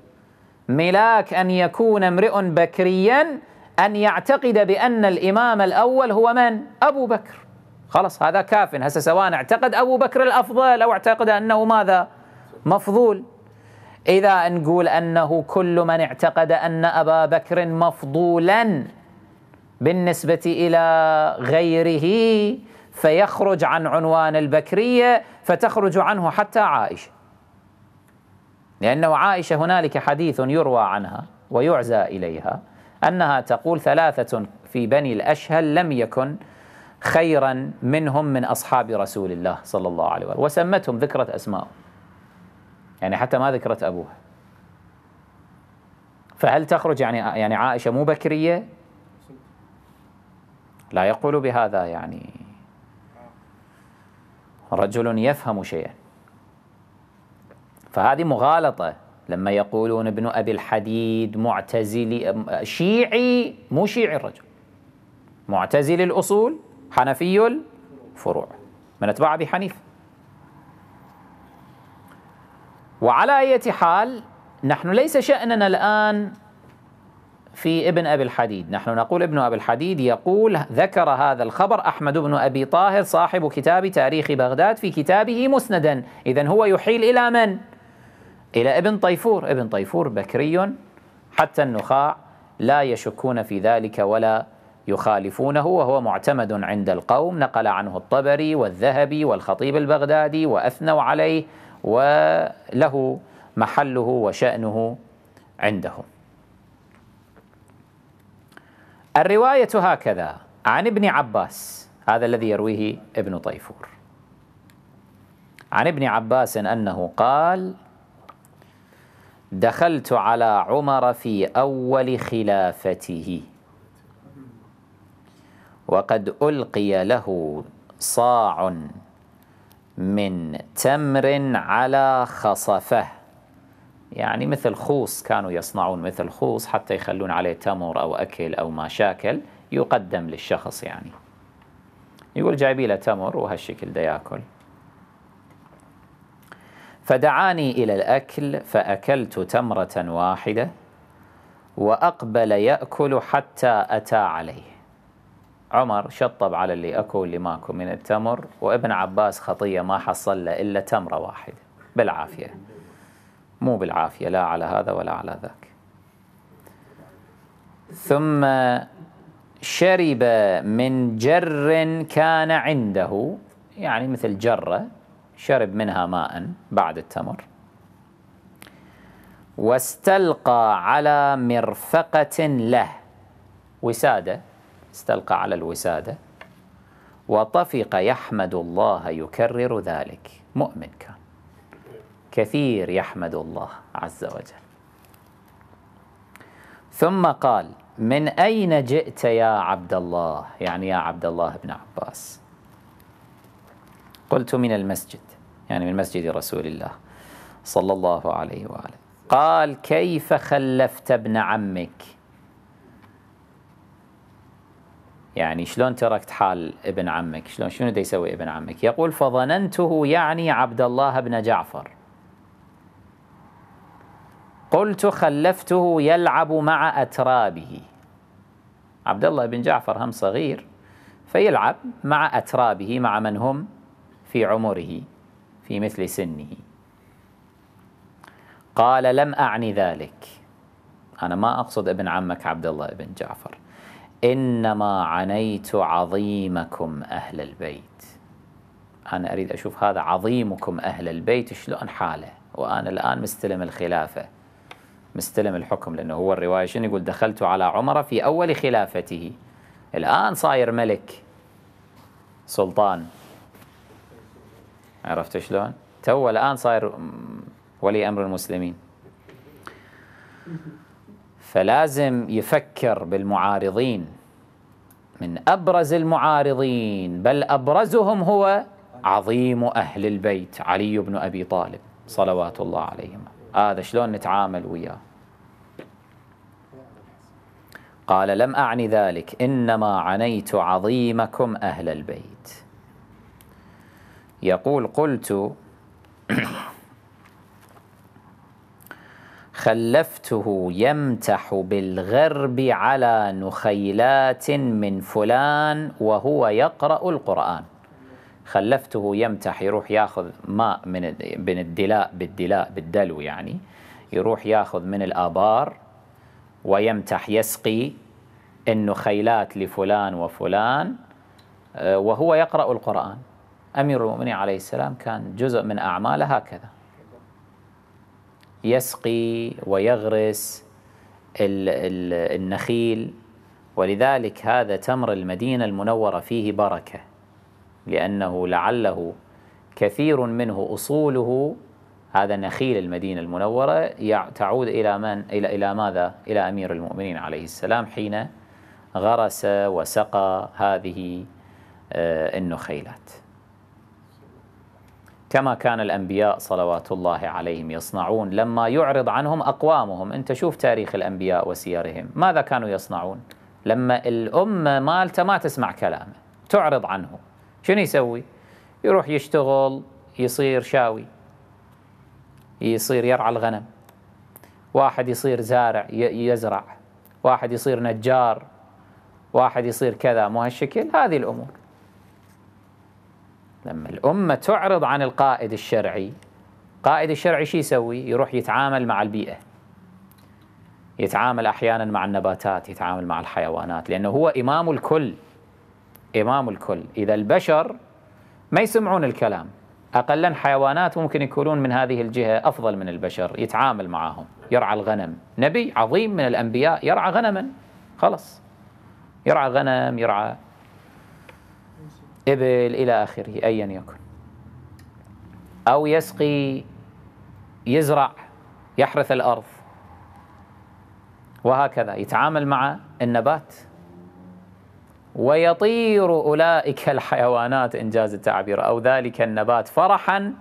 ملاك أن يكون امرئ بكريا أن يعتقد بأن الإمام الأول هو من؟ أبو بكر خلاص هذا كاف هسه سواء اعتقد أبو بكر الأفضل أو اعتقد أنه ماذا؟ مفضول إذا نقول أنه كل من اعتقد أن أبا بكر مفضولا بالنسبة إلى غيره فيخرج عن عنوان البكرية فتخرج عنه حتى عائشة لأنه عائشة هنالك حديث يروى عنها ويعزى إليها أنها تقول ثلاثة في بني الأشهل لم يكن خيرا منهم من أصحاب رسول الله صلى الله عليه وسلم وسمتهم ذكرت أسماءهم يعني حتى ما ذكرت أبوها فهل تخرج يعني يعني عائشة مو بكرية لا يقول بهذا يعني رجل يفهم شيئا فهذه مغالطة لما يقولون ابن أبي الحديد معتزلي شيعي مو شيعي الرجل معتزلي الأصول حنفي الفروع من أتباع أبي حنيفه وعلى أي حال نحن ليس شأننا الآن في ابن أبي الحديد نحن نقول ابن أبي الحديد يقول ذكر هذا الخبر أحمد بن أبي طاهر صاحب كتاب تاريخ بغداد في كتابه مسندا إذا هو يحيل إلى من؟ إلى ابن طيفور ابن طيفور بكري حتى النخاع لا يشكون في ذلك ولا يخالفونه وهو معتمد عند القوم نقل عنه الطبري والذهبي والخطيب البغدادي وأثنوا عليه وله محله وشأنه عنده الرواية هكذا عن ابن عباس هذا الذي يرويه ابن طيفور عن ابن عباس إن أنه قال دخلت على عمر في أول خلافته وقد ألقي له صاع من تمر على خصفه يعني مثل خوص كانوا يصنعون مثل خوص حتى يخلون عليه تمر أو أكل أو ما شاكل يقدم للشخص يعني يقول جايبي له تمر وهالشكل ده ياكل فدعاني إلى الأكل فأكلت تمرة واحدة وأقبل يأكل حتى أتى عليه عمر شطب على اللي اكو واللي ماكو من التمر وابن عباس خطيه ما حصل له الا تمره واحده بالعافيه مو بالعافيه لا على هذا ولا على ذاك ثم شرب من جر كان عنده يعني مثل جره شرب منها ماء بعد التمر واستلقى على مرفقه له وساده استلقى على الوسادة وطفق يحمد الله يكرر ذلك مؤمن كان كثير يحمد الله عز وجل ثم قال من أين جئت يا عبد الله يعني يا عبد الله بن عباس قلت من المسجد يعني من مسجد رسول الله صلى الله عليه وآله قال كيف خلفت ابن عمك يعني شلون تركت حال ابن عمك شلون شنو يسوي ابن عمك يقول فظننته يعني عبد الله بن جعفر قلت خلفته يلعب مع أترابه عبد الله بن جعفر هم صغير فيلعب مع أترابه مع من هم في عمره في مثل سنه قال لم أعني ذلك أنا ما أقصد ابن عمك عبد الله بن جعفر إنما عنيت عظيمكم أهل البيت أنا أريد أشوف هذا عظيمكم أهل البيت شلون حاله وأنا الآن مستلم الخلافة مستلم الحكم لأنه هو الرواية شنو يقول دخلت على عمر في أول خلافته الآن صاير ملك سلطان عرفت شلون تو الآن صاير ولي أمر المسلمين فلازم يفكر بالمعارضين من ابرز المعارضين بل ابرزهم هو عظيم اهل البيت علي بن ابي طالب صلوات الله عليهما هذا آه شلون نتعامل وياه قال لم اعني ذلك انما عنيت عظيمكم اهل البيت يقول قلت خلفته يمتح بالغرب على نخيلات من فلان وهو يقرأ القرآن خلفته يمتح يروح ياخذ ماء من من الدلاء بالدلاء بالدلو يعني يروح ياخذ من الآبار ويمتح يسقي النخيلات لفلان وفلان آه، وهو يقرأ القرآن أمير المؤمنين عليه السلام كان جزء من أعماله هكذا يسقي ويغرس النخيل ولذلك هذا تمر المدينة المنورة فيه بركة لأنه لعله كثير منه أصوله هذا نخيل المدينة المنورة تعود إلى من إلى إلى ماذا؟ إلى أمير المؤمنين عليه السلام حين غرس وسقى هذه آه، النخيلات. كما كان الأنبياء صلوات الله عليهم يصنعون لما يعرض عنهم أقوامهم أنت شوف تاريخ الأنبياء وسيرهم ماذا كانوا يصنعون لما الأمة مالته ما تسمع كلامه تعرض عنه شنو يسوي يروح يشتغل يصير شاوي يصير يرعى الغنم واحد يصير زارع يزرع واحد يصير نجار واحد يصير كذا مو هالشكل هذه الأمور لما الأمة تعرض عن القائد الشرعي قائد الشرعي شو يسوي يروح يتعامل مع البيئة يتعامل أحيانا مع النباتات يتعامل مع الحيوانات لأنه هو إمام الكل إمام الكل إذا البشر ما يسمعون الكلام أقلا حيوانات ممكن يكونون من هذه الجهة أفضل من البشر يتعامل معهم يرعى الغنم نبي عظيم من الأنبياء يرعى غنما خلص يرعى غنم يرعى إبل إلى آخره أيا يكن أو يسقي يزرع يحرث الأرض وهكذا يتعامل مع النبات ويطير أولئك الحيوانات إنجاز التعبير أو ذلك النبات فرحا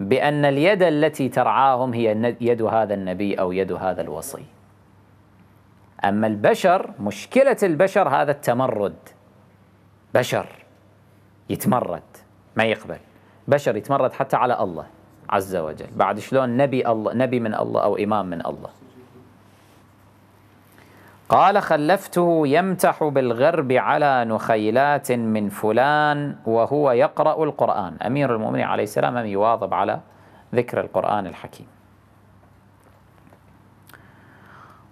بأن اليد التي ترعاهم هي يد هذا النبي أو يد هذا الوصي أما البشر مشكلة البشر هذا التمرد بشر يتمرد ما يقبل بشر يتمرد حتى على الله عز وجل بعد شلون نبي الله نبي من الله أو إمام من الله قال خلفته يمتح بالغرب على نخيلات من فلان وهو يقرأ القرآن أمير المؤمنين عليه السلام لم يواظب على ذكر القرآن الحكيم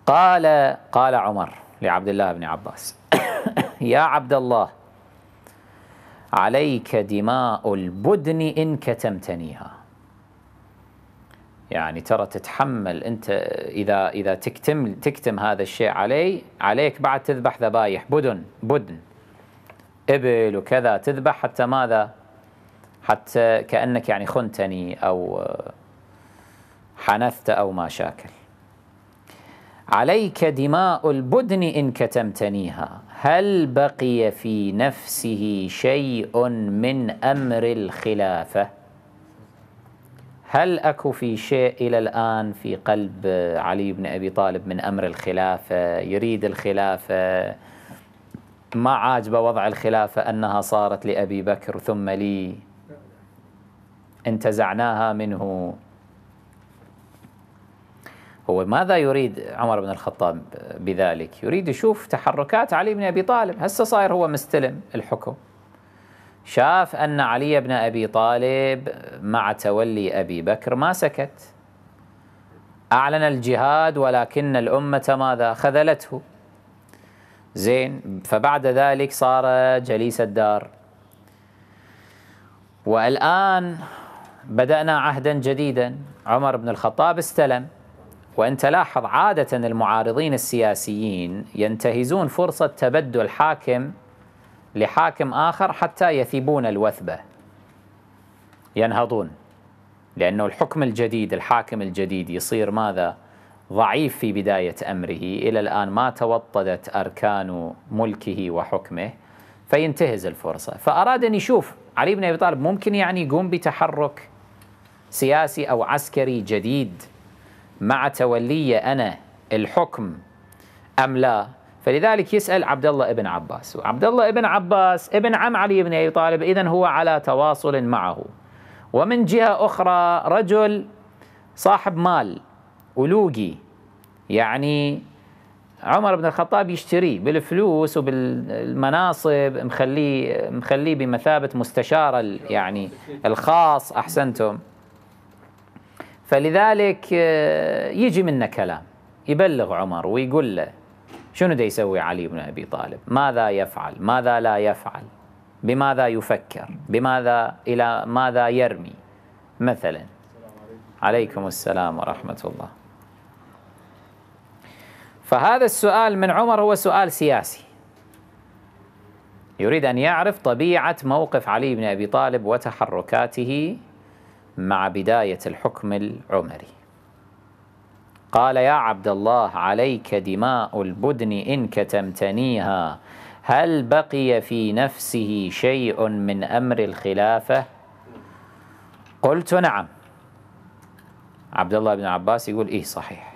قال قال عمر لعبد الله بن عباس يا عبد الله عليك دماء البدن إن كتمتنيها يعني ترى تتحمل أنت إذا إذا تكتم تكتم هذا الشيء علي عليك بعد تذبح ذبايح بدن بدن إبل وكذا تذبح حتى ماذا حتى كأنك يعني خنتني أو حنثت أو ما شاكل عليك دماء البدن إن كتمتنيها هل بقي في نفسه شيء من أمر الخلافة هل أكو في شيء إلى الآن في قلب علي بن أبي طالب من أمر الخلافة يريد الخلافة ما عاجبه وضع الخلافة أنها صارت لأبي بكر ثم لي انتزعناها منه هو ماذا يريد عمر بن الخطاب بذلك يريد يشوف تحركات علي بن أبي طالب هسه صاير هو مستلم الحكم شاف أن علي بن أبي طالب مع تولي أبي بكر ما سكت أعلن الجهاد ولكن الأمة ماذا خذلته زين فبعد ذلك صار جليس الدار والآن بدأنا عهدا جديدا عمر بن الخطاب استلم وان تلاحظ عاده المعارضين السياسيين ينتهزون فرصه تبدل حاكم لحاكم اخر حتى يثيبون الوثبه ينهضون لانه الحكم الجديد الحاكم الجديد يصير ماذا ضعيف في بدايه امره الى الان ما توطدت اركان ملكه وحكمه فينتهز الفرصه فاراد ان يشوف علي بن ابي طالب ممكن يعني يقوم بتحرك سياسي او عسكري جديد مع تولي أنا الحكم أم لا فلذلك يسأل عبد الله ابن عباس وعبد الله ابن عباس ابن عم علي بن أبي طالب إذن هو على تواصل معه ومن جهة أخرى رجل صاحب مال ولوقي يعني عمر بن الخطاب يشتريه بالفلوس وبالمناصب مخليه مخليه بمثابه مستشاره يعني الخاص احسنتم فلذلك آه، يجي منه كلام يبلغ عمر ويقول له شنو دي يسوي علي بن ابي طالب؟ ماذا يفعل؟ ماذا لا يفعل؟ بماذا يفكر؟ بماذا الى ماذا يرمي؟ مثلا عليكم السلام ورحمه الله. فهذا السؤال من عمر هو سؤال سياسي. يريد ان يعرف طبيعه موقف علي بن ابي طالب وتحركاته مع بداية الحكم العمري قال يا عبد الله عليك دماء البدن إن كتمتنيها هل بقي في نفسه شيء من أمر الخلافة قلت نعم عبد الله بن عباس يقول إيه صحيح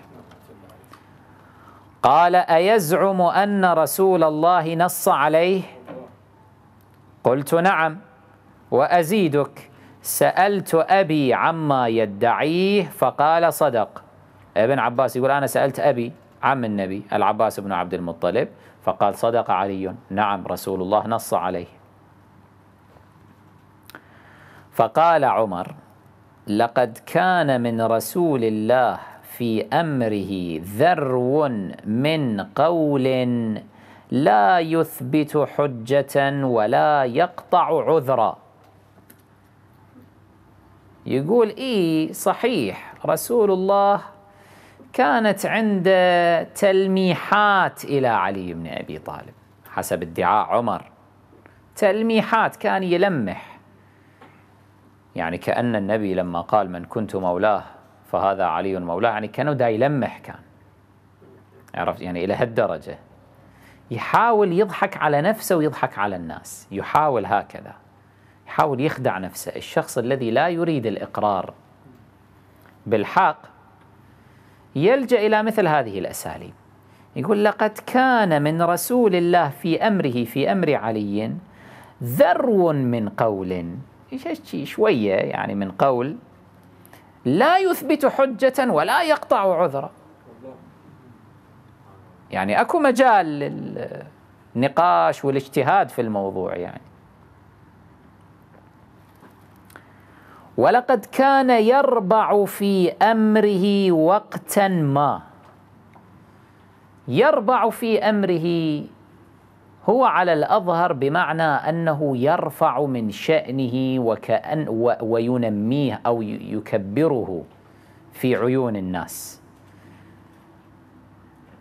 قال أيزعم أن رسول الله نص عليه قلت نعم وأزيدك سألت أبي عما يدعيه فقال صدق ابن عباس يقول أنا سألت أبي عم النبي العباس بن عبد المطلب فقال صدق علي نعم رسول الله نص عليه فقال عمر لقد كان من رسول الله في امره ذرو من قول لا يثبت حجه ولا يقطع عذرا يقول إيه صحيح رسول الله كانت عنده تلميحات إلى علي بن أبي طالب حسب ادعاء عمر تلميحات كان يلمح يعني كأن النبي لما قال من كنت مولاه فهذا علي مولاه يعني كانوا دا يلمح كان عرفت يعني إلى هالدرجة يحاول يضحك على نفسه ويضحك على الناس يحاول هكذا يحاول يخدع نفسه الشخص الذي لا يريد الإقرار بالحق يلجأ إلى مثل هذه الأساليب يقول لقد كان من رسول الله في أمره في أمر علي ذرو من قول شوية يعني من قول لا يثبت حجة ولا يقطع عذرا يعني أكو مجال للنقاش والاجتهاد في الموضوع يعني ولقد كان يربع في امره وقتا ما يربع في امره هو على الاظهر بمعنى انه يرفع من شانه وكأن وينميه او يكبره في عيون الناس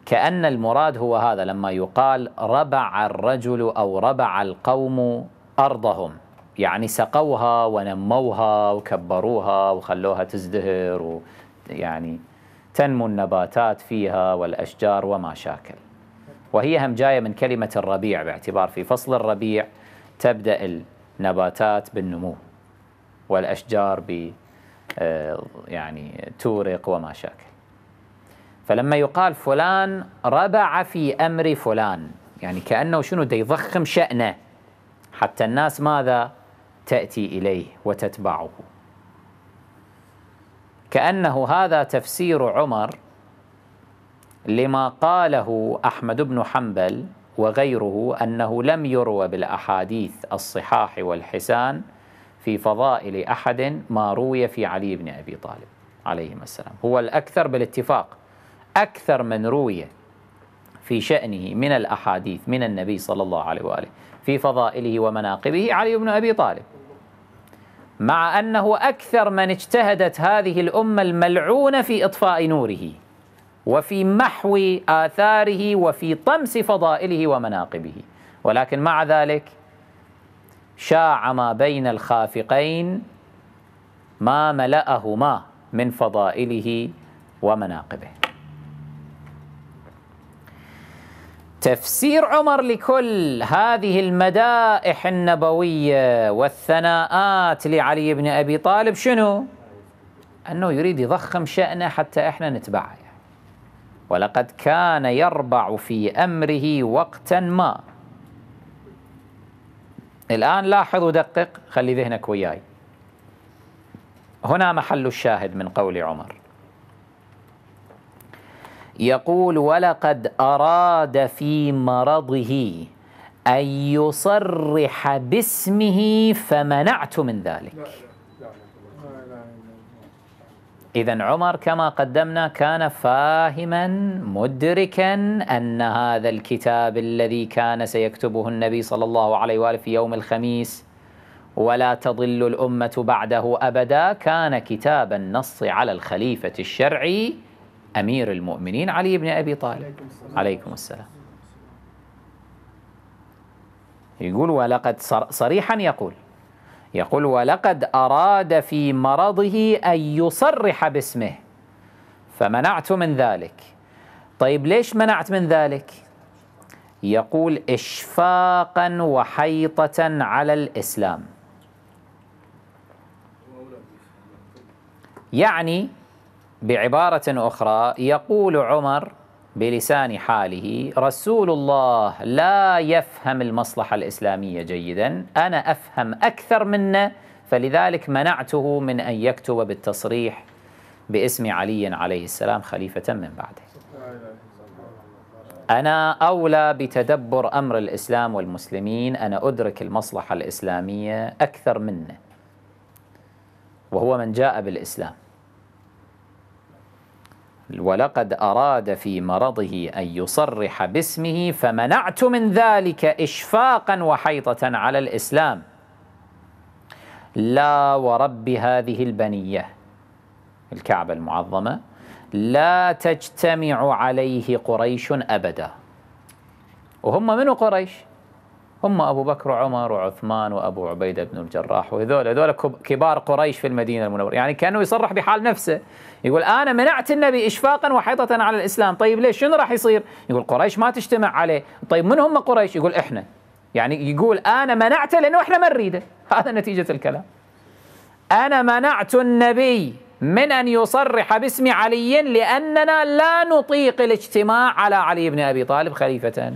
كأن المراد هو هذا لما يقال ربع الرجل أو ربع القوم أرضهم يعني سقوها ونموها وكبروها وخلوها تزدهر و يعني تنمو النباتات فيها والأشجار وما شاكل وهي هم جاية من كلمة الربيع باعتبار في فصل الربيع تبدأ النباتات بالنمو والأشجار ب آه، يعني تورق وما شاكل فلما يقال فلان ربع في أمر فلان يعني كأنه شنو دا يضخم شأنه حتى الناس ماذا تأتي إليه وتتبعه كأنه هذا تفسير عمر لما قاله أحمد بن حنبل وغيره أنه لم يروى بالأحاديث الصحاح والحسان في فضائل أحد ما روي في علي بن أبي طالب عليهما السلام هو الأكثر بالاتفاق أكثر من روي في شأنه من الأحاديث من النبي صلى الله عليه وآله في فضائله ومناقبه علي بن أبي طالب مع أنه أكثر من اجتهدت هذه الأمة الملعونة في إطفاء نوره وفي محو آثاره وفي طمس فضائله ومناقبه ولكن مع ذلك شاع ما بين الخافقين ما ملأهما من فضائله ومناقبه تفسير عمر لكل هذه المدائح النبوية والثناءات لعلي بن أبي طالب شنو؟ أنه يريد يضخم شأنه حتى إحنا نتبعه ولقد كان يربع في أمره وقتا ما الآن لاحظ ودقق خلي ذهنك وياي هنا محل الشاهد من قول عمر يقول ولقد أراد في مرضه أن يصرح باسمه فمنعت من ذلك إذا عمر كما قدمنا كان فاهما مدركا أن هذا الكتاب الذي كان سيكتبه النبي صلى الله عليه وآله في يوم الخميس ولا تضل الأمة بعده أبدا كان كتاب النص على الخليفة الشرعي أمير المؤمنين علي بن أبي طالب عليكم السلام يقول ولقد صريحا يقول يقول ولقد أراد في مرضه أن يصرح باسمه فمنعت من ذلك طيب ليش منعت من ذلك يقول إشفاقا وحيطة على الإسلام يعني بعبارة أخرى يقول عمر بلسان حاله رسول الله لا يفهم المصلحة الإسلامية جيدا أنا أفهم أكثر منه فلذلك منعته من أن يكتب بالتصريح باسم علي عليه السلام خليفة من بعده أنا أولى بتدبر أمر الإسلام والمسلمين أنا أدرك المصلحة الإسلامية أكثر منه وهو من جاء بالإسلام ولقد أراد في مرضه أن يصرح باسمه فمنعت من ذلك إشفاقا وحيطة على الإسلام لا ورب هذه البنية الكعبة المعظمة لا تجتمع عليه قريش أبدا وهم منو قريش؟ هم أبو بكر وعمر وعثمان وأبو عبيدة بن الجراح وهذول هذول كبار قريش في المدينة المنورة يعني كأنه يصرح بحال نفسه يقول أنا منعت النبي إشفاقا وحيطة على الإسلام طيب ليش شنو راح يصير يقول قريش ما تجتمع عليه طيب من هم قريش يقول إحنا يعني يقول أنا منعته لأنه إحنا ما نريده *laughs* هذا نتيجة الكلام أنا منعت النبي من أن يصرح باسم علي لأننا لا نطيق الاجتماع على علي بن أبي طالب خليفة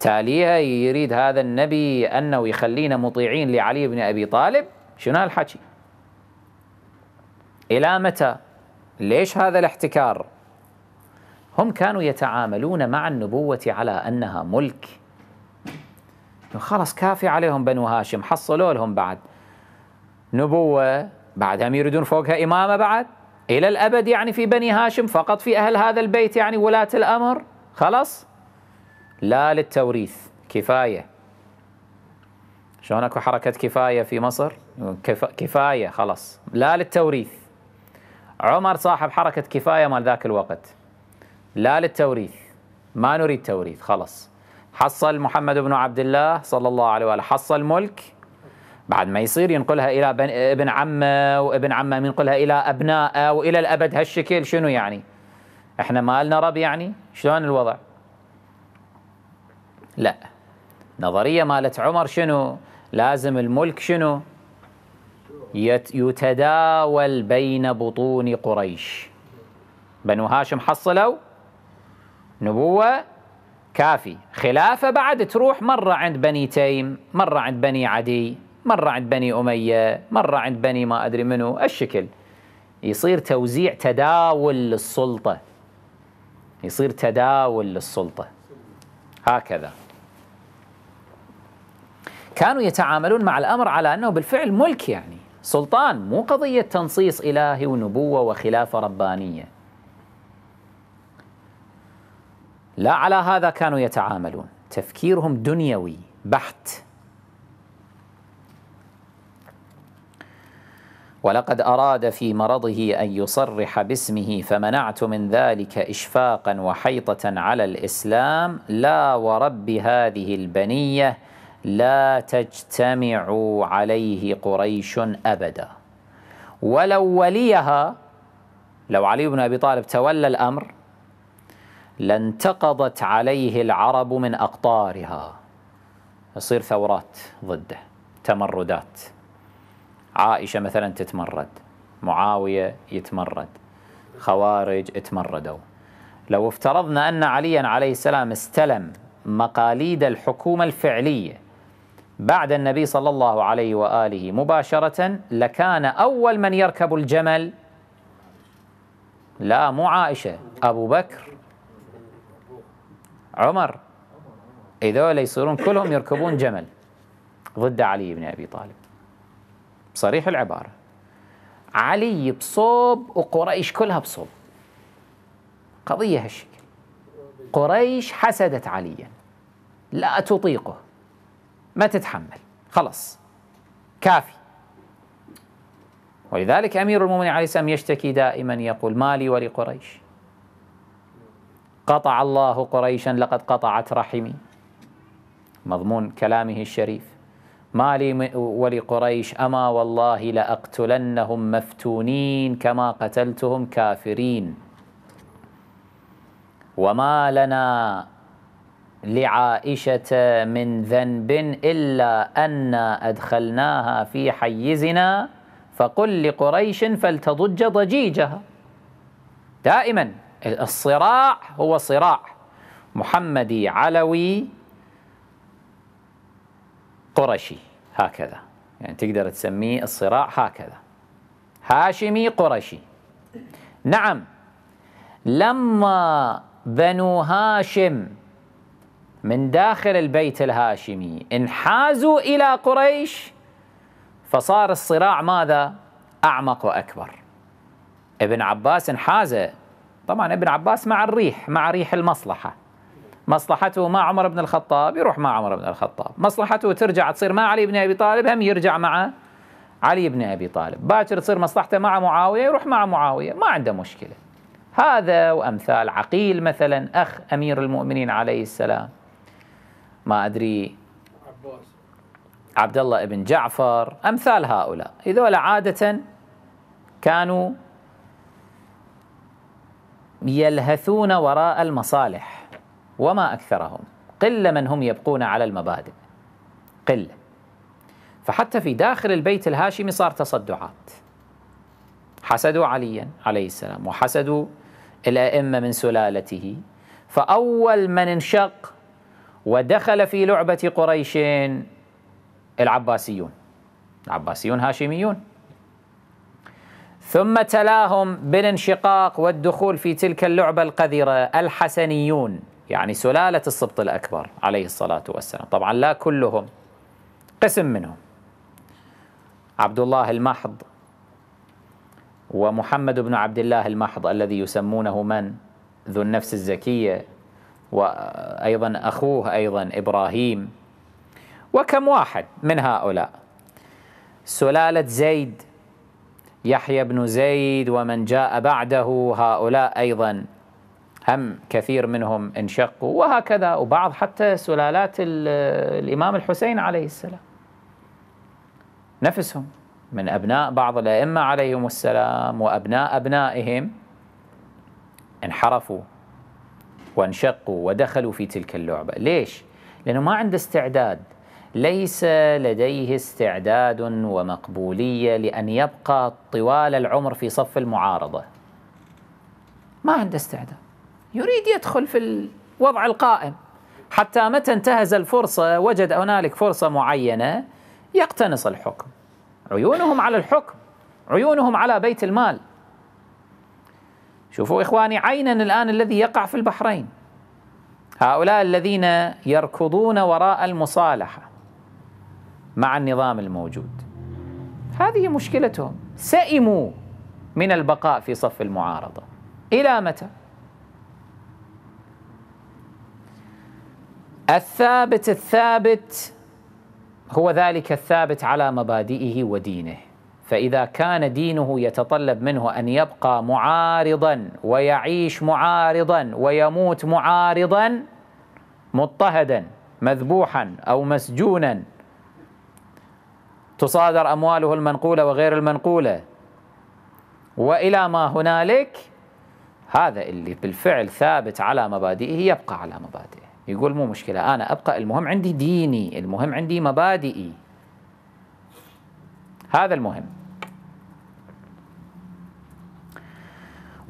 تاليها يريد هذا النبي أنه يخلينا مطيعين لعلي بن أبي طالب شنو هالحكي إلى متى ليش هذا الاحتكار هم كانوا يتعاملون مع النبوة على أنها ملك خلاص كافي عليهم بنو هاشم حصلوا لهم بعد نبوة بعدها يريدون فوقها إمامة بعد إلى الأبد يعني في بني هاشم فقط في أهل هذا البيت يعني ولاة الأمر خلاص لا للتوريث كفاية شلون اكو حركة كفاية في مصر كف... كفاية خلاص لا للتوريث عمر صاحب حركة كفاية مال ذاك الوقت لا للتوريث ما نريد توريث خلاص حصل محمد بن عبد الله صلى الله عليه وآله حصل ملك بعد ما يصير ينقلها إلى بن ابن عمه وابن عمه ينقلها إلى أبنائه وإلى الأبد هالشكل شنو يعني احنا ما لنا رب يعني شلون الوضع لا نظرية مالت عمر شنو لازم الملك شنو يتداول بين بطون قريش بنو هاشم حصلوا نبوة كافي خلافة بعد تروح مرة عند بني تيم مرة عند بني عدي مرة عند بني أمية مرة عند بني ما أدري منو الشكل يصير توزيع تداول للسلطة يصير تداول للسلطة هكذا كانوا يتعاملون مع الأمر على أنه بالفعل ملك يعني سلطان مو قضية تنصيص إلهي ونبوة وخلافة ربانية لا على هذا كانوا يتعاملون تفكيرهم دنيوي بحت ولقد أراد في مرضه أن يصرح باسمه فمنعت من ذلك إشفاقا وحيطة على الإسلام لا ورب هذه البنية لا تجتمع عليه قريش أبدا ولو وليها لو علي بن أبي طالب تولى الأمر لانتقضت عليه العرب من أقطارها يصير ثورات ضده تمردات عائشة مثلا تتمرد معاوية يتمرد خوارج تمردوا لو افترضنا أن عليا عليه السلام استلم مقاليد الحكومة الفعلية بعد النبي صلى الله عليه واله مباشره لكان اول من يركب الجمل لا مو عائشه ابو بكر عمر هذول يصيرون كلهم يركبون جمل ضد علي بن ابي طالب صريح العباره علي بصوب وقريش كلها بصوب قضيه هالشكل قريش حسدت عليا لا تطيقه ما تتحمل خلاص كافي ولذلك أمير المؤمنين عليه السلام يشتكي دائما يقول ما لي ولقريش قطع الله قريشا لقد قطعت رحمي مضمون كلامه الشريف ما لي ولقريش أما والله لأقتلنهم مفتونين كما قتلتهم كافرين وما لنا لعائشة من ذنب إلا أن أدخلناها في حيزنا فقل لقريش فلتضج ضجيجها دائما الصراع هو صراع محمدي علوي قرشي هكذا يعني تقدر تسميه الصراع هكذا هاشمي قرشي نعم لما بنو هاشم من داخل البيت الهاشمي انحازوا الى قريش فصار الصراع ماذا؟ اعمق واكبر. ابن عباس انحاز طبعا ابن عباس مع الريح مع ريح المصلحه. مصلحته مع عمر بن الخطاب يروح مع عمر بن الخطاب، مصلحته ترجع تصير مع علي بن ابي طالب هم يرجع مع علي بن ابي طالب، باكر تصير مصلحته مع معاويه يروح مع معاويه، ما عنده مشكله. هذا وامثال عقيل مثلا اخ امير المؤمنين عليه السلام. ما أدري عباس عبد الله بن جعفر أمثال هؤلاء هذول عادة كانوا يلهثون وراء المصالح وما أكثرهم قل من هم يبقون على المبادئ قل فحتى في داخل البيت الهاشمي صار تصدعات حسدوا عليا عليه السلام وحسدوا الأئمة من سلالته فأول من انشق ودخل في لعبة قريش العباسيون العباسيون هاشميون ثم تلاهم بالانشقاق والدخول في تلك اللعبة القذرة الحسنيون يعني سلالة السبط الأكبر عليه الصلاة والسلام طبعا لا كلهم قسم منهم عبد الله المحض ومحمد بن عبد الله المحض الذي يسمونه من ذو النفس الزكية وأيضا أخوه أيضا إبراهيم وكم واحد من هؤلاء سلالة زيد يحيى بن زيد ومن جاء بعده هؤلاء أيضا هم كثير منهم انشقوا وهكذا وبعض حتى سلالات الإمام الحسين عليه السلام نفسهم من أبناء بعض الأئمة عليهم السلام وأبناء أبنائهم انحرفوا وانشقوا ودخلوا في تلك اللعبة ليش؟ لأنه ما عنده استعداد ليس لديه استعداد ومقبولية لأن يبقى طوال العمر في صف المعارضة ما عنده استعداد يريد يدخل في الوضع القائم حتى متى انتهز الفرصة وجد هنالك فرصة معينة يقتنص الحكم عيونهم على الحكم عيونهم على بيت المال شوفوا إخواني عينا الآن الذي يقع في البحرين هؤلاء الذين يركضون وراء المصالحة مع النظام الموجود هذه مشكلتهم سئموا من البقاء في صف المعارضة إلى متى؟ الثابت الثابت هو ذلك الثابت على مبادئه ودينه فاذا كان دينه يتطلب منه ان يبقى معارضا ويعيش معارضا ويموت معارضا مضطهدا مذبوحا او مسجونا تصادر امواله المنقوله وغير المنقوله والى ما هنالك هذا اللي بالفعل ثابت على مبادئه يبقى على مبادئه يقول مو مشكله انا ابقى المهم عندي ديني المهم عندي مبادئي هذا المهم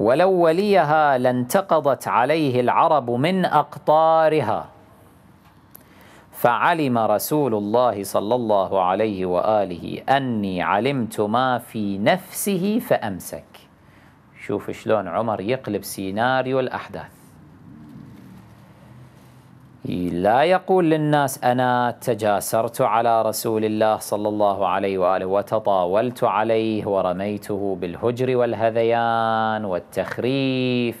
ولو وليها لانتقضت عليه العرب من أقطارها فعلم رسول الله صلى الله عليه وآله أني علمت ما في نفسه فأمسك شوف شلون عمر يقلب سيناريو الأحداث لا يقول للناس أنا تجاسرت على رسول الله صلى الله عليه وآله وتطاولت عليه ورميته بالهجر والهذيان والتخريف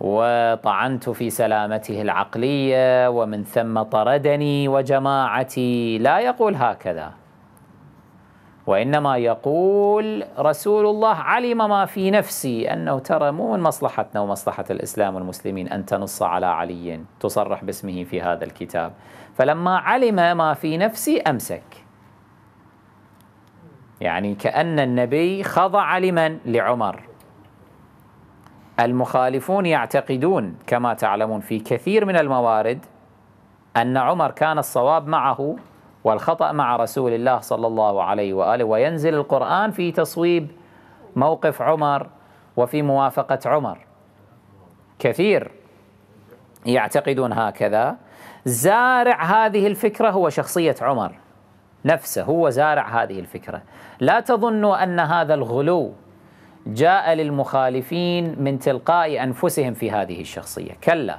وطعنت في سلامته العقلية ومن ثم طردني وجماعتي لا يقول هكذا وإنما يقول رسول الله علم ما في نفسي أنه ترى مو من مصلحتنا ومصلحة الإسلام والمسلمين أن تنص على علي تصرح باسمه في هذا الكتاب فلما علم ما في نفسي أمسك يعني كأن النبي خضع لمن؟ لعمر المخالفون يعتقدون كما تعلمون في كثير من الموارد أن عمر كان الصواب معه والخطأ مع رسول الله صلى الله عليه وآله وينزل القرآن في تصويب موقف عمر وفي موافقة عمر كثير يعتقدون هكذا زارع هذه الفكرة هو شخصية عمر نفسه هو زارع هذه الفكرة لا تظنوا أن هذا الغلو جاء للمخالفين من تلقاء أنفسهم في هذه الشخصية كلا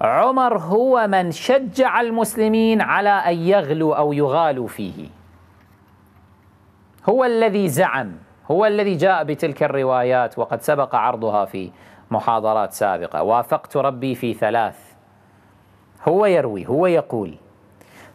عمر هو من شجع المسلمين على أن يغلوا أو يغالوا فيه هو الذي زعم هو الذي جاء بتلك الروايات وقد سبق عرضها في محاضرات سابقة وافقت ربي في ثلاث هو يروي هو يقول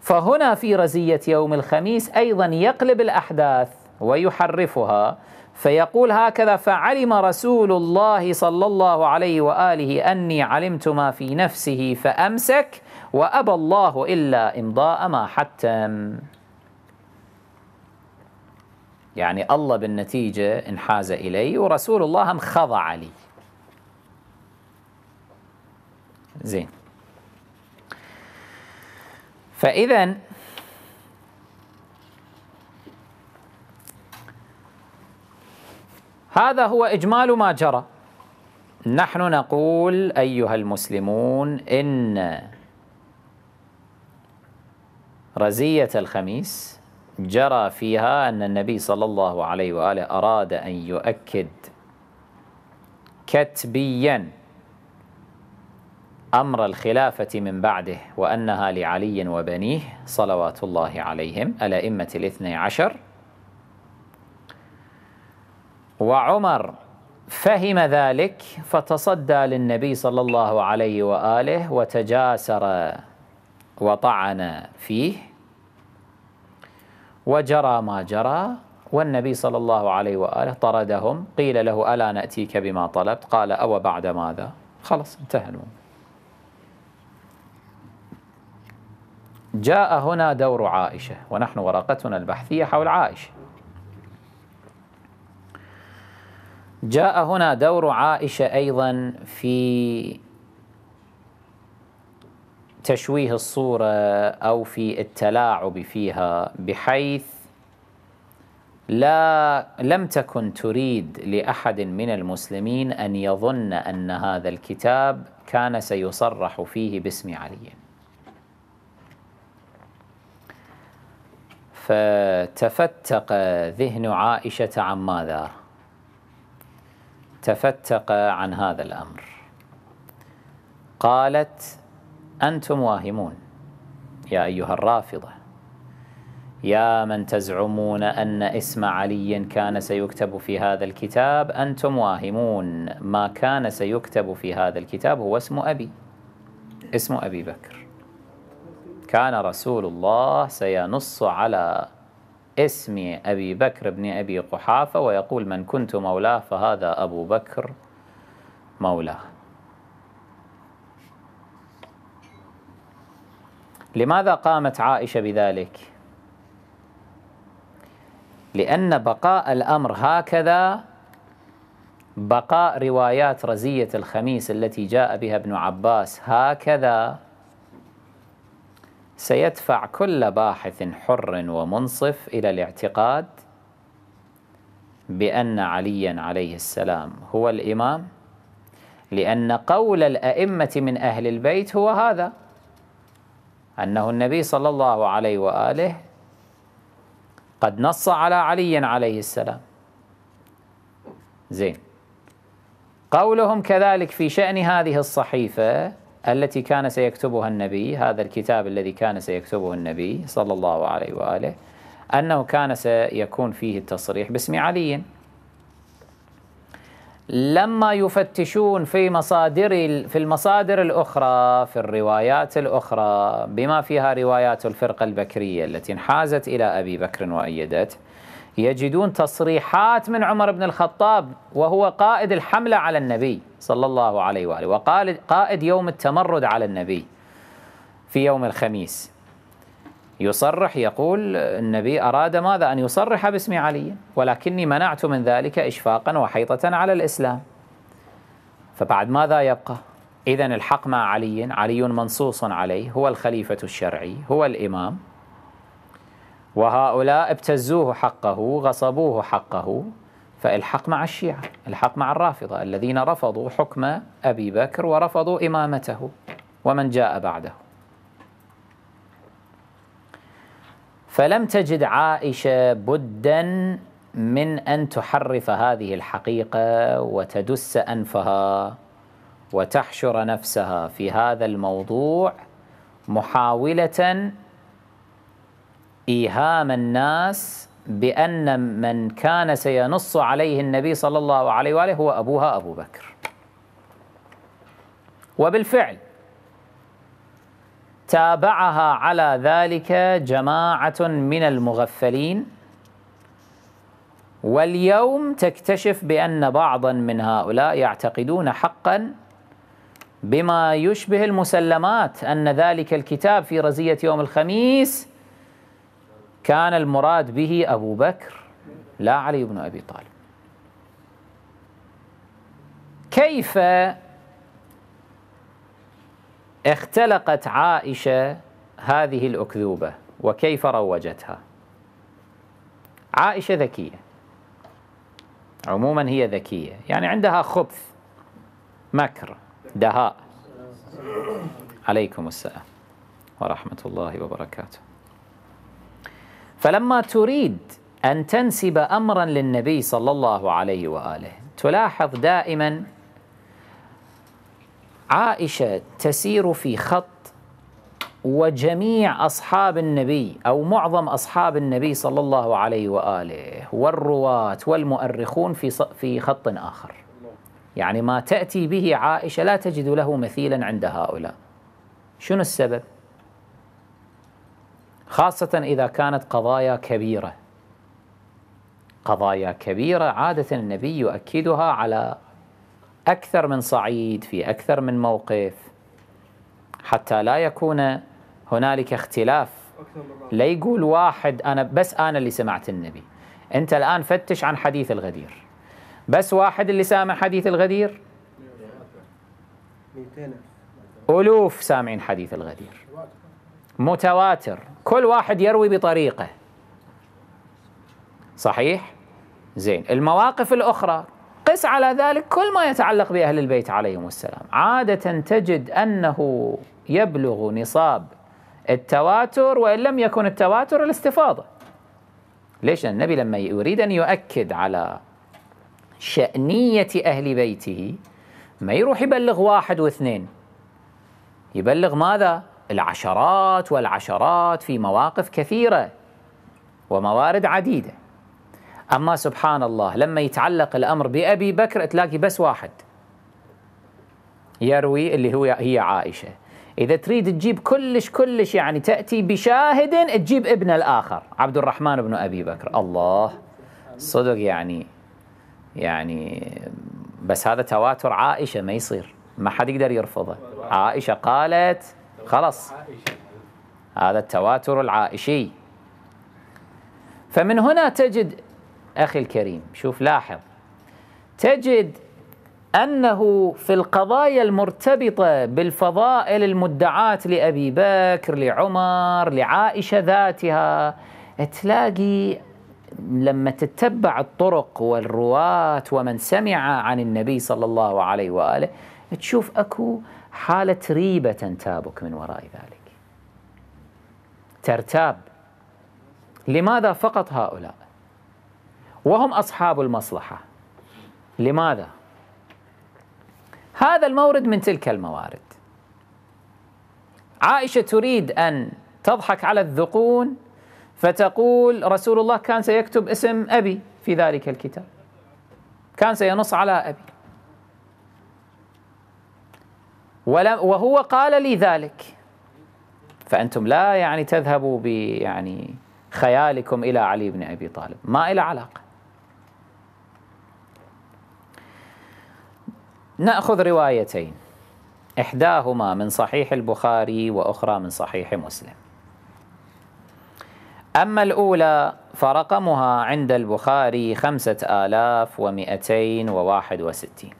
فهنا في رزية يوم الخميس أيضا يقلب الأحداث ويحرفها فيقول هكذا فعلم رسول الله صلى الله عليه واله اني علمت ما في نفسه فامسك وابى الله الا امضاء ما حتم. يعني الله بالنتيجه انحاز الي ورسول الله خضع لي. زين. فاذا هذا هو إجمال ما جرى نحن نقول أيها المسلمون إن رزية الخميس جرى فيها أن النبي صلى الله عليه وآله أراد أن يؤكد كتبيا أمر الخلافة من بعده وأنها لعلي وبنيه صلوات الله عليهم الأئمة الاثني عشر وعمر فهم ذلك فتصدى للنبي صلى الله عليه واله وتجاسر وطعن فيه وجرى ما جرى والنبي صلى الله عليه واله طردهم قيل له الا ناتيك بما طلبت قال او بعد ماذا خلص انتهى جاء هنا دور عائشه ونحن ورقتنا البحثيه حول عائشه جاء هنا دور عائشة أيضا في تشويه الصورة أو في التلاعب فيها بحيث لا لم تكن تريد لأحد من المسلمين أن يظن أن هذا الكتاب كان سيصرح فيه باسم علي فتفتق ذهن عائشة عن ماذا؟ تفتق عن هذا الامر قالت انتم واهمون يا ايها الرافضه يا من تزعمون ان اسم علي كان سيكتب في هذا الكتاب انتم واهمون ما كان سيكتب في هذا الكتاب هو اسم ابي اسم ابي بكر كان رسول الله سينص على اسم أبي بكر بن أبي قحافة ويقول من كنت مولاه فهذا أبو بكر مولاه لماذا قامت عائشة بذلك؟ لأن بقاء الأمر هكذا بقاء روايات رزية الخميس التي جاء بها ابن عباس هكذا سيدفع كل باحث حر ومنصف إلى الاعتقاد بأن عليا عليه السلام هو الإمام لأن قول الأئمة من أهل البيت هو هذا أنه النبي صلى الله عليه وآله قد نص على علي عليه السلام زين قولهم كذلك في شأن هذه الصحيفة التي كان سيكتبها النبي هذا الكتاب الذي كان سيكتبه النبي صلى الله عليه وآله أنه كان سيكون فيه التصريح باسم علي لما يفتشون في مصادر في المصادر الأخرى في الروايات الأخرى بما فيها روايات الفرقة البكرية التي انحازت إلى أبي بكر وأيدته يجدون تصريحات من عمر بن الخطاب وهو قائد الحملة على النبي صلى الله عليه وآله وقال قائد يوم التمرد على النبي في يوم الخميس يصرح يقول النبي أراد ماذا أن يصرح باسم علي ولكني منعت من ذلك إشفاقا وحيطة على الإسلام فبعد ماذا يبقى إذا الحق مع علي علي منصوص عليه هو الخليفة الشرعي هو الإمام وهؤلاء ابتزوه حقه غصبوه حقه فالحق مع الشيعة الحق مع الرافضة الذين رفضوا حكم أبي بكر ورفضوا إمامته ومن جاء بعده فلم تجد عائشة بدا من أن تحرف هذه الحقيقة وتدس أنفها وتحشر نفسها في هذا الموضوع محاولة إيهام الناس بأن من كان سينص عليه النبي صلى الله عليه وآله هو أبوها أبو بكر وبالفعل تابعها على ذلك جماعة من المغفلين واليوم تكتشف بأن بعضا من هؤلاء يعتقدون حقا بما يشبه المسلمات أن ذلك الكتاب في رزية يوم الخميس كان المراد به أبو بكر لا علي بن أبي طالب كيف اختلقت عائشة هذه الأكذوبة وكيف روجتها عائشة ذكية عموما هي ذكية يعني عندها خبث مكر دهاء عليكم السلام ورحمة الله وبركاته فلما تريد أن تنسب أمرا للنبي صلى الله عليه وآله تلاحظ دائما عائشة تسير في خط وجميع أصحاب النبي أو معظم أصحاب النبي صلى الله عليه وآله والرواة والمؤرخون في في خط آخر يعني ما تأتي به عائشة لا تجد له مثيلا عند هؤلاء شنو السبب؟ خاصة إذا كانت قضايا كبيرة قضايا كبيرة عادة النبي يؤكدها على أكثر من صعيد في أكثر من موقف حتى لا يكون هنالك اختلاف لا يقول واحد أنا بس أنا اللي سمعت النبي أنت الآن فتش عن حديث الغدير بس واحد اللي سامع حديث الغدير ألوف سامعين حديث الغدير متواتر كل واحد يروي بطريقه صحيح زين المواقف الاخرى قس على ذلك كل ما يتعلق باهل البيت عليهم السلام عاده تجد انه يبلغ نصاب التواتر وان لم يكن التواتر الاستفاضه ليش النبي لما يريد ان يؤكد على شأنية أهل بيته ما يروح يبلغ واحد واثنين يبلغ ماذا؟ العشرات والعشرات في مواقف كثيره وموارد عديده اما سبحان الله لما يتعلق الامر بابي بكر تلاقي بس واحد يروي اللي هو هي عائشه اذا تريد تجيب كلش كلش يعني تاتي بشاهد تجيب ابن الاخر عبد الرحمن بن ابي بكر الله صدق يعني يعني بس هذا تواتر عائشه ما يصير ما حد يقدر يرفضه عائشه قالت خلاص هذا التواتر العائشي فمن هنا تجد أخي الكريم شوف لاحظ تجد أنه في القضايا المرتبطة بالفضائل المدعاة لأبي بكر لعمر لعائشة ذاتها تلاقي لما تتبع الطرق والرواة ومن سمع عن النبي صلى الله عليه وآله تشوف أكو حالة ريبة تنتابك من وراء ذلك ترتاب لماذا فقط هؤلاء وهم أصحاب المصلحة لماذا هذا المورد من تلك الموارد عائشة تريد أن تضحك على الذقون فتقول رسول الله كان سيكتب اسم أبي في ذلك الكتاب كان سينص على أبي ولم وهو قال لي ذلك فأنتم لا يعني تذهبوا ب يعني خيالكم إلى علي بن أبي طالب ما إلى علاقة نأخذ روايتين إحداهما من صحيح البخاري وأخرى من صحيح مسلم أما الأولى فرقمها عند البخاري خمسة آلاف ومئتين وواحد وستين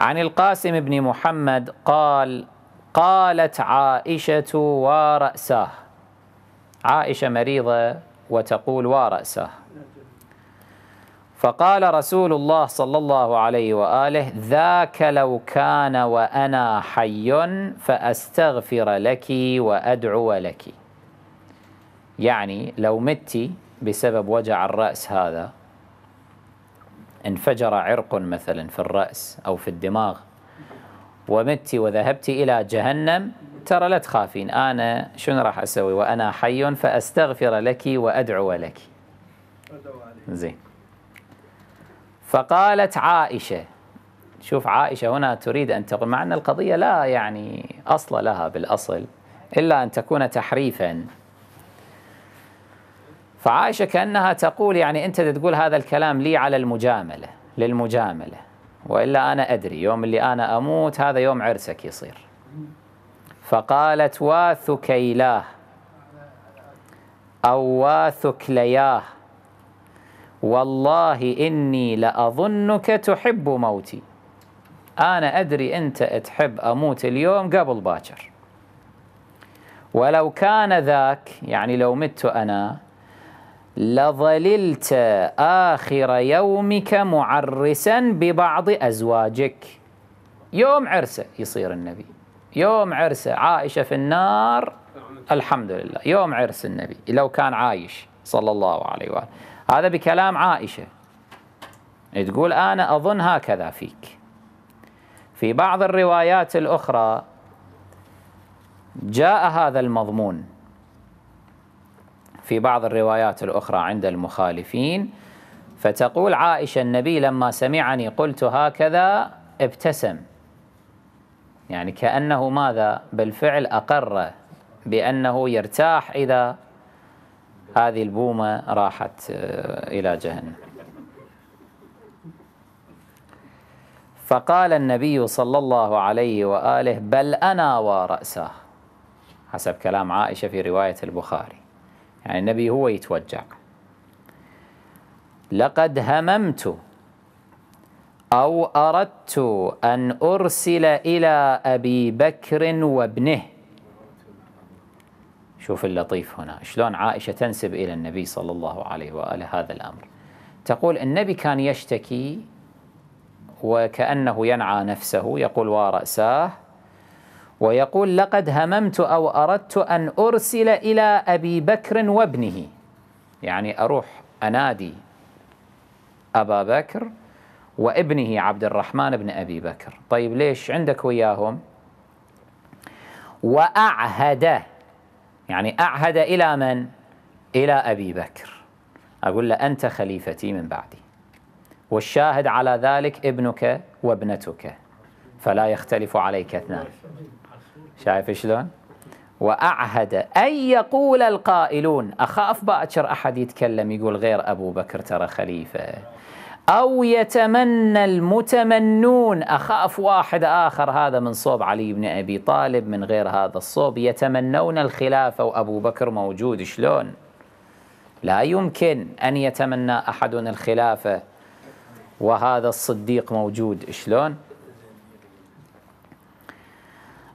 عن القاسم بن محمد قال قالت عائشة ورأسه عائشة مريضة وتقول ورأسه فقال رسول الله صلى الله عليه وآله ذاك لو كان وأنا حي فأستغفر لك وأدعو لك يعني لو مت بسبب وجع الرأس هذا انفجر عرق مثلا في الرأس أو في الدماغ ومت وذهبت إلى جهنم ترى لا تخافين أنا شنو راح أسوي وأنا حي فأستغفر لك وأدعو لك زين فقالت عائشة شوف عائشة هنا تريد أن تقول مع أن القضية لا يعني أصل لها بالأصل إلا أن تكون تحريفاً فعائشة كأنها تقول يعني أنت تقول هذا الكلام لي على المجاملة للمجاملة وإلا أنا أدري يوم اللي أنا أموت هذا يوم عرسك يصير فقالت واثكيلاه أو واثكلياه والله إني لأظنك تحب موتي أنا أدري أنت تحب أموت اليوم قبل باكر ولو كان ذاك يعني لو مت أنا لظللت آخر يومك معرسا ببعض أزواجك يوم عرسه يصير النبي يوم عرسه عائشة في النار الحمد لله يوم عرس النبي لو كان عايش صلى الله عليه وآله هذا بكلام عائشة تقول أنا أظن هكذا فيك في بعض الروايات الأخرى جاء هذا المضمون في بعض الروايات الأخرى عند المخالفين فتقول عائشة النبي لما سمعني قلت هكذا ابتسم يعني كأنه ماذا بالفعل أقر بأنه يرتاح إذا هذه البومة راحت آه، إلى جهنم فقال النبي صلى الله عليه وآله بل أنا ورأسه حسب كلام عائشة في رواية البخاري يعني النبي هو يتوجع لقد هممت أو أردت أن أرسل إلى أبي بكر وابنه شوف اللطيف هنا شلون عائشة تنسب إلى النبي صلى الله عليه وآله هذا الأمر تقول النبي كان يشتكي وكأنه ينعى نفسه يقول ورأساه ويقول لقد هممت أو أردت أن أرسل إلى أبي بكر وابنه يعني أروح أنادي أبا بكر وابنه عبد الرحمن بن أبي بكر طيب ليش عندك وياهم وأعهد يعني أعهد إلى من إلى أبي بكر أقول له أنت خليفتي من بعدي والشاهد على ذلك ابنك وابنتك فلا يختلف عليك اثنان شايف شلون وأعهد أن يقول القائلون أخاف باكر أحد يتكلم يقول غير أبو بكر ترى خليفة أو يتمنى المتمنون أخاف واحد آخر هذا من صوب علي بن أبي طالب من غير هذا الصوب يتمنون الخلافة وأبو بكر موجود شلون لا يمكن أن يتمنى أحد الخلافة وهذا الصديق موجود شلون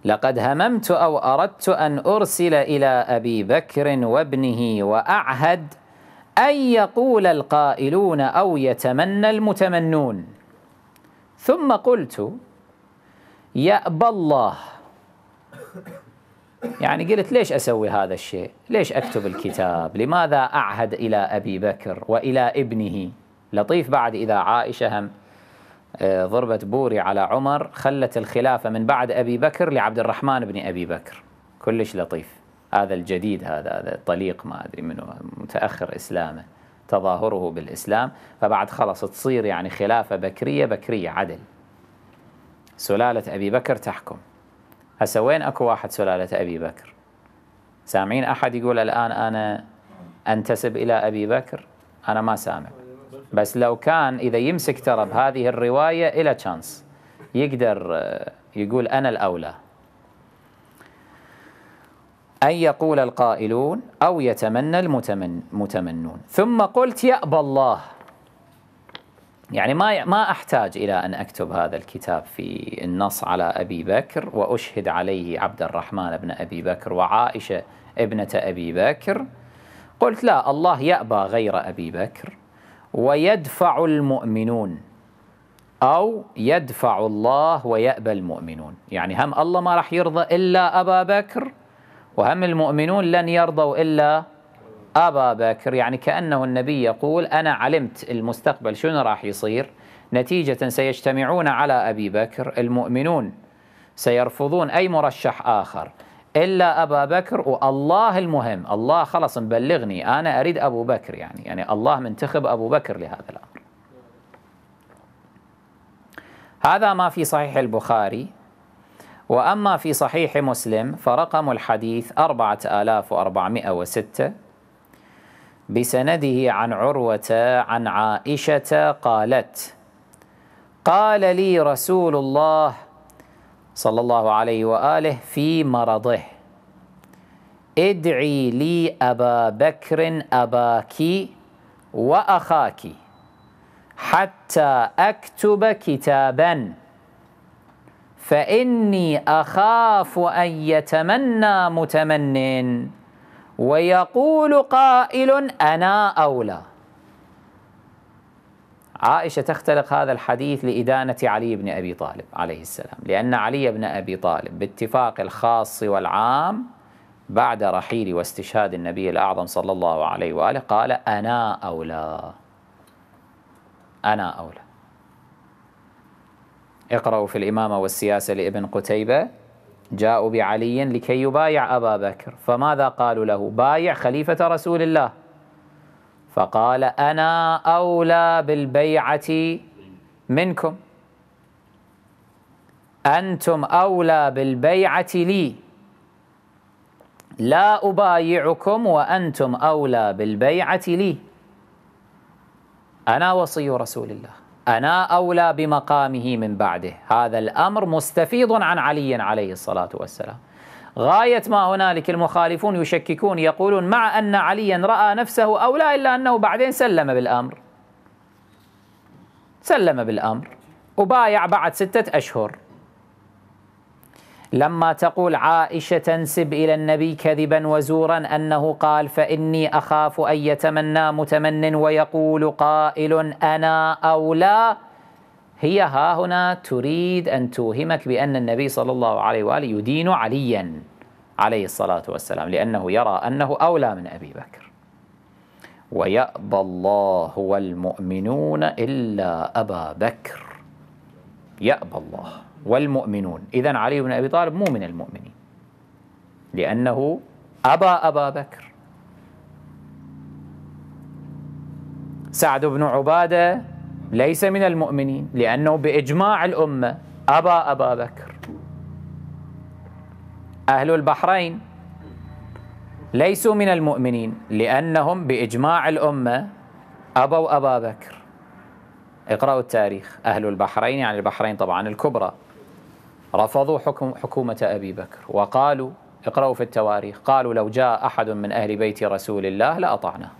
لقد هممت أو أردت أن أرسل إلى أبي بكر وابنه وأعهد أن يقول القائلون أو يتمنى المتمنون ثم قلت يأبى الله يعني قلت ليش أسوي هذا الشيء ليش أكتب الكتاب لماذا أعهد إلى أبي بكر وإلى ابنه لطيف بعد إذا عائشة هم آه، ضربة بوري على عمر خلت الخلافة من بعد أبي بكر لعبد الرحمن بن أبي بكر كلش لطيف هذا الجديد هذا هذا طليق ما أدري منه متأخر إسلامه تظاهره بالإسلام فبعد خلص تصير يعني خلافة بكرية بكرية عدل سلالة أبي بكر تحكم هسه وين أكو واحد سلالة أبي بكر سامعين أحد يقول الآن أنا أنتسب إلى أبي بكر أنا ما سامع بس لو كان إذا يمسك ترى بهذه الرواية إلى تشانس يقدر آه، يقول أنا الأولى أن يقول القائلون أو يتمنى المتمنون ثم قلت يأبى الله يعني ما ما أحتاج إلى أن أكتب هذا الكتاب في النص على أبي بكر وأشهد عليه عبد الرحمن بن أبي بكر وعائشة ابنة أبي بكر قلت لا الله يأبى غير أبي بكر ويدفع المؤمنون أو يدفع الله ويأبى المؤمنون يعني هم الله ما راح يرضى إلا أبا بكر وهم المؤمنون لن يرضوا إلا أبا بكر يعني كأنه النبي يقول أنا علمت المستقبل شنو راح يصير نتيجة سيجتمعون على أبي بكر المؤمنون سيرفضون أي مرشح آخر إلا أبا بكر والله المهم الله خلص مبلغني أنا أريد أبو بكر يعني يعني الله منتخب أبو بكر لهذا الأمر هذا ما في صحيح البخاري وأما في صحيح مسلم فرقم الحديث 4406 بسنده عن عروة عن عائشة قالت قال لي رسول الله صلى الله عليه واله في مرضه ادعي لي ابا بكر اباك واخاك حتى اكتب كتابا فاني اخاف ان يتمنى متمن ويقول قائل انا اولى عائشة تختلق هذا الحديث لإدانة علي بن أبي طالب عليه السلام لأن علي بن أبي طالب باتفاق الخاص والعام بعد رحيل واستشهاد النبي الأعظم صلى الله عليه وآله قال أنا أولى أنا أولى اقرأوا في الإمامة والسياسة لابن قتيبة جاءوا بعلي لكي يبايع أبا بكر فماذا قالوا له بايع خليفة رسول الله فقال أنا أولى بالبيعة منكم أنتم أولى بالبيعة لي لا أبايعكم وأنتم أولى بالبيعة لي أنا وصي رسول الله أنا أولى بمقامه من بعده هذا الأمر مستفيض عن علي عليه الصلاة والسلام غاية ما هنالك المخالفون يشككون يقولون مع أن عليا رأى نفسه أو لا إلا أنه بعدين سلم بالأمر سلم بالأمر وبايع بعد ستة أشهر لما تقول عائشة تنسب إلى النبي كذبا وزورا أنه قال فإني أخاف أن يتمنى متمن ويقول قائل أنا أو لا هي ها هنا تريد أن توهمك بأن النبي صلى الله عليه وآله يدين عليا عليه الصلاة والسلام لأنه يرى أنه أولى من أبي بكر ويأبى الله والمؤمنون إلا أبا بكر يأبى الله والمؤمنون إذا علي بن أبي طالب مو من المؤمنين لأنه أبى أبا بكر سعد بن عباده ليس من المؤمنين لأنه بإجماع الأمة أبى أبا بكر أهل البحرين ليسوا من المؤمنين لأنهم بإجماع الأمة أبوا أبا بكر اقرأوا التاريخ أهل البحرين يعني البحرين طبعا الكبرى رفضوا حكم حكومة أبي بكر وقالوا اقرأوا في التواريخ قالوا لو جاء أحد من أهل بيت رسول الله لأطعناه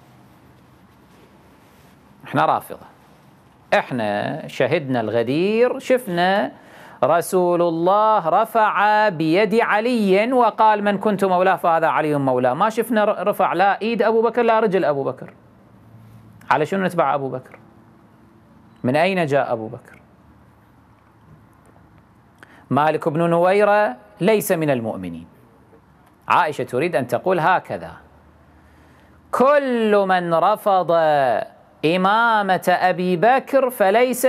احنا رافضة احنا شهدنا الغدير شفنا رسول الله رفع بيد علي وقال من كنت مولاه فهذا علي مولاه ما شفنا رفع لا ايد ابو بكر لا رجل ابو بكر على شنو نتبع ابو بكر من اين جاء ابو بكر مالك بن نويره ليس من المؤمنين عائشه تريد ان تقول هكذا كل من رفض إمامة أبي بكر فليس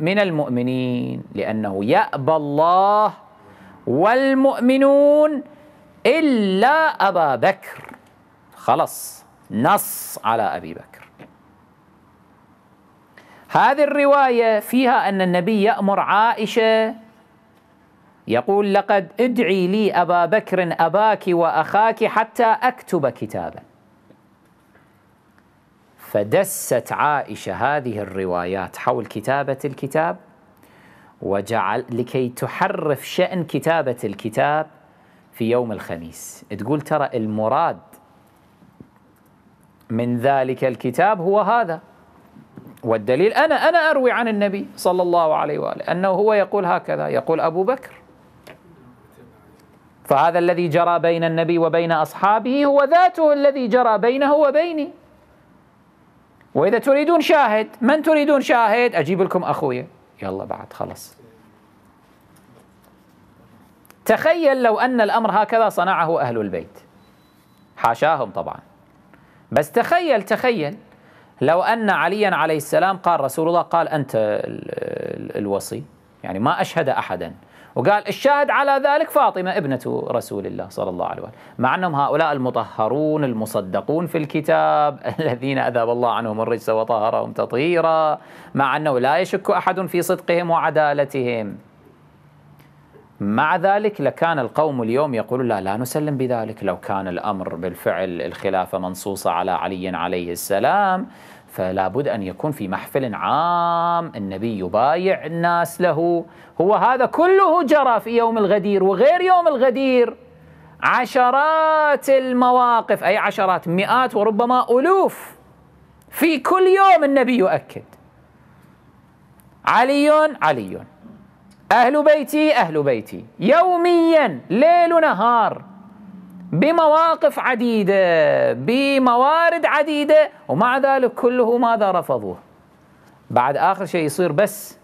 من المؤمنين لأنه يأبى الله والمؤمنون إلا أبا بكر خلص نص على أبي بكر هذه الرواية فيها أن النبي يأمر عائشة يقول لقد ادعي لي أبا بكر أباك وأخاك حتى أكتب كتاباً فدست عائشة هذه الروايات حول كتابة الكتاب وجعل لكي تحرف شأن كتابة الكتاب في يوم الخميس تقول ترى المراد من ذلك الكتاب هو هذا والدليل أنا أنا أروي عن النبي صلى الله عليه وآله أنه هو يقول هكذا يقول أبو بكر فهذا الذي جرى بين النبي وبين أصحابه هو ذاته الذي جرى بينه وبيني وإذا تريدون شاهد من تريدون شاهد أجيب لكم أخويا يلا بعد خلص تخيل لو أن الأمر هكذا صنعه أهل البيت حاشاهم طبعا بس تخيل تخيل لو أن عليا عليه السلام قال رسول الله قال أنت الوصي يعني ما أشهد أحدا وقال الشاهد على ذلك فاطمة ابنة رسول الله صلى الله عليه وسلم مع أنهم هؤلاء المطهرون المصدقون في الكتاب *laughs* الذين أذاب الله عنهم الرجس وطهرهم تطهيرا مع أنه لا يشك أحد في صدقهم وعدالتهم مع ذلك لكان القوم اليوم يقولون لا لا نسلم بذلك لو كان الأمر بالفعل الخلافة منصوصة على علي عليه السلام فلا بد أن يكون في محفل عام النبي يبايع الناس له هو هذا كله جرى في يوم الغدير وغير يوم الغدير عشرات المواقف أي عشرات مئات وربما ألوف في كل يوم النبي يؤكد علي علي أهل بيتي أهل بيتي يوميا ليل نهار بمواقف عديدة بموارد عديدة ومع ذلك كله ماذا رفضوه بعد آخر شيء يصير بس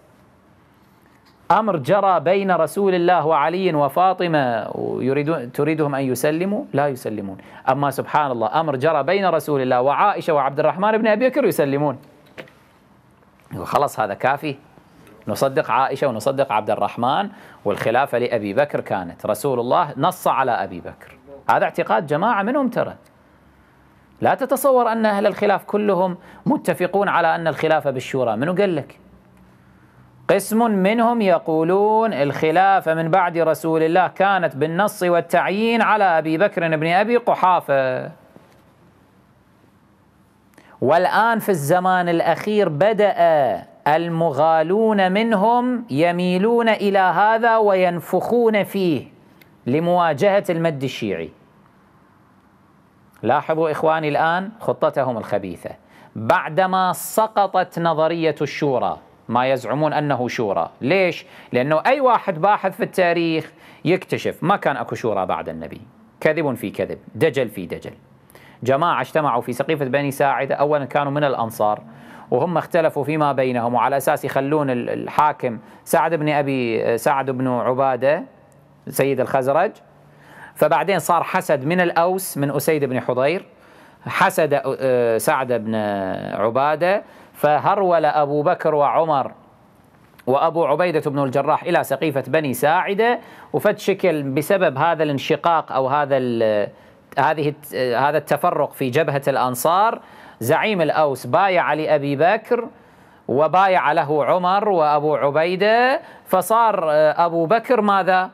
أمر جرى بين رسول الله وعلي وفاطمة ويريدون تريدهم أن يسلموا لا يسلمون أما سبحان الله أمر جرى بين رسول الله وعائشة وعبد الرحمن بن أبي بكر يسلمون خلاص هذا كافي نصدق عائشة ونصدق عبد الرحمن والخلافة لأبي بكر كانت رسول الله نص على أبي بكر هذا اعتقاد جماعة منهم ترى لا تتصور أن أهل الخلاف كلهم متفقون على أن الخلافة بالشورى منو قال لك قسم منهم يقولون الخلافة من بعد رسول الله كانت بالنص والتعيين على أبي بكر بن أبي قحافة والآن في الزمان الأخير بدأ المغالون منهم يميلون إلى هذا وينفخون فيه لمواجهة المد الشيعي لاحظوا إخواني الآن خطتهم الخبيثة بعدما سقطت نظرية الشورى ما يزعمون أنه شورى ليش؟ لأنه أي واحد باحث في التاريخ يكتشف ما كان أكو شورى بعد النبي كذب في كذب دجل في دجل جماعة اجتمعوا في سقيفة بني ساعدة أولا كانوا من الأنصار وهم اختلفوا فيما بينهم وعلى أساس يخلون الحاكم سعد بن أبي سعد بن عبادة سيد الخزرج فبعدين صار حسد من الأوس من أسيد بن حضير حسد آه، سعد بن عبادة فهرول أبو بكر وعمر وأبو عبيدة بن الجراح إلى سقيفة بني ساعدة وفد شكل بسبب هذا الانشقاق أو هذا هذه آه، هذا التفرق في جبهة الأنصار زعيم الأوس بايع لأبي بكر وبايع له عمر وأبو عبيدة فصار آه، أبو بكر ماذا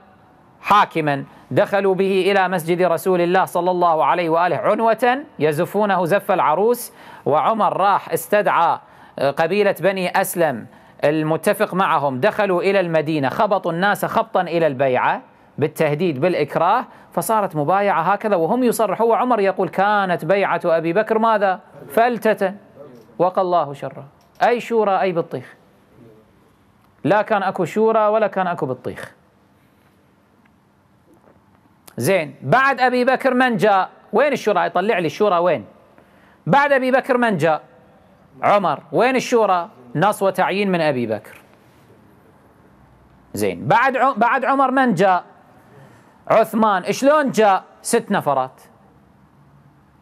حاكما دخلوا به إلى مسجد رسول الله صلى الله عليه وآله عنوة يزفونه زف العروس وعمر راح استدعى آه، قبيلة بني أسلم المتفق معهم دخلوا إلى المدينة خبطوا الناس خبطا إلى البيعة بالتهديد بالإكراه فصارت مبايعة هكذا وهم يصرحوا وعمر يقول كانت بيعة أبي بكر ماذا فلتة وقى الله شره أي شورى أي بطيخ لا كان أكو شورى ولا كان أكو بطيخ زين بعد ابي بكر من جاء؟ وين الشورى؟ يطلع لي الشورى وين؟ بعد ابي بكر من جاء؟ عمر، وين الشورى؟ نص وتعيين من ابي بكر. زين، بعد بعد عمر من جاء؟ عثمان، شلون جاء؟ ست نفرات.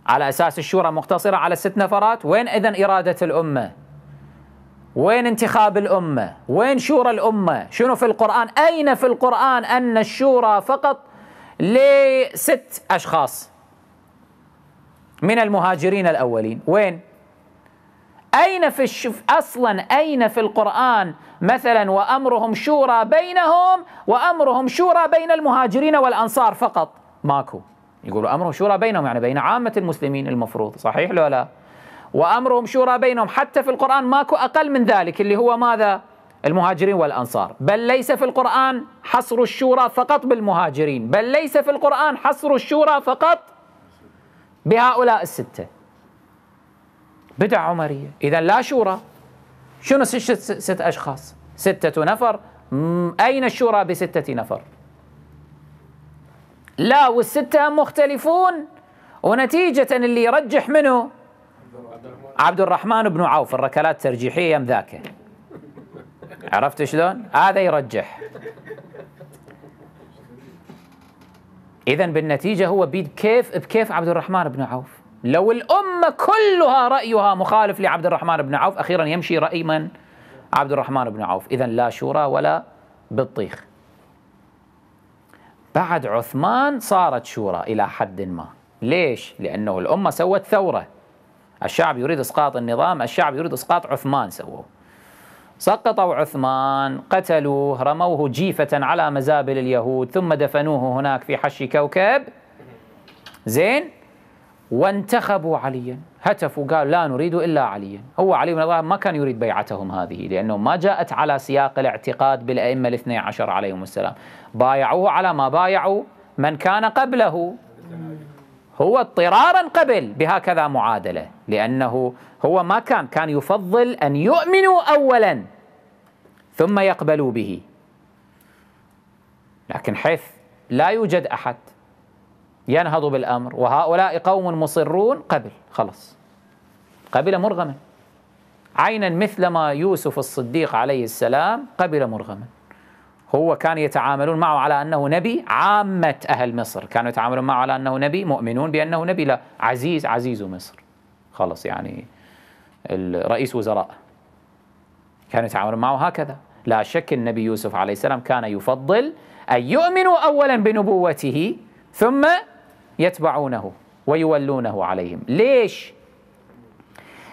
على اساس الشورى مقتصره على ست نفرات، وين اذا اراده الامه؟ وين انتخاب الامه؟ وين شورى الامه؟ شنو في القران؟ اين في القران ان الشورى فقط لست أشخاص من المهاجرين الأولين وين؟ أين في الشف... أصلا أين في القرآن مثلا وأمرهم شورى بينهم وأمرهم شورى بين المهاجرين والأنصار فقط ماكو يقولوا أمرهم شورى بينهم يعني بين عامة المسلمين المفروض صحيح لو لا وأمرهم شورى بينهم حتى في القرآن ماكو أقل من ذلك اللي هو ماذا المهاجرين والأنصار بل ليس في القرآن حصر الشورى فقط بالمهاجرين بل ليس في القرآن حصر الشورى فقط بهؤلاء الستة بدع عمرية إذا لا شورى شنو ست, ست أشخاص ستة نفر أين الشورى بستة نفر لا والستة مختلفون ونتيجة اللي يرجح منه عبد الرحمن بن عوف الركلات الترجيحية ذاك عرفت شلون؟ هذا يرجح إذا بالنتيجة هو بيد كيف بكيف عبد الرحمن بن عوف لو الأمة كلها رأيها مخالف لعبد الرحمن بن عوف أخيرا يمشي رأي من؟ عبد الرحمن بن عوف إذا لا شورى ولا بطيخ بعد عثمان صارت شورى إلى حد ما ليش؟ لأنه الأمة سوت ثورة الشعب يريد إسقاط النظام الشعب يريد إسقاط عثمان سووه سقطوا عثمان قتلوه رموه جيفة على مزابل اليهود ثم دفنوه هناك في حش كوكب زين وانتخبوا عليا هتفوا قال لا نريد إلا عليا هو علي بن الله ما كان يريد بيعتهم هذه لأنه ما جاءت على سياق الاعتقاد بالأئمة الاثني عشر عليهم السلام بايعوه على ما بايعوا من كان قبله هو اضطرارا قبل بهكذا معادله لانه هو ما كان كان يفضل ان يؤمنوا اولا ثم يقبلوا به لكن حيث لا يوجد احد ينهض بالامر وهؤلاء قوم مصرون قبل خلص قبل مرغما عينا مثل ما يوسف الصديق عليه السلام قبل مرغما هو كان يتعاملون معه على أنه نبي عامة أهل مصر كانوا يتعاملون معه على أنه نبي مؤمنون بأنه نبي لا عزيز عزيز مصر خلص يعني رئيس وزراء كانوا يتعاملون معه هكذا لا شك النبي يوسف عليه السلام كان يفضل أن يؤمنوا أولا بنبوته ثم يتبعونه ويولونه عليهم ليش؟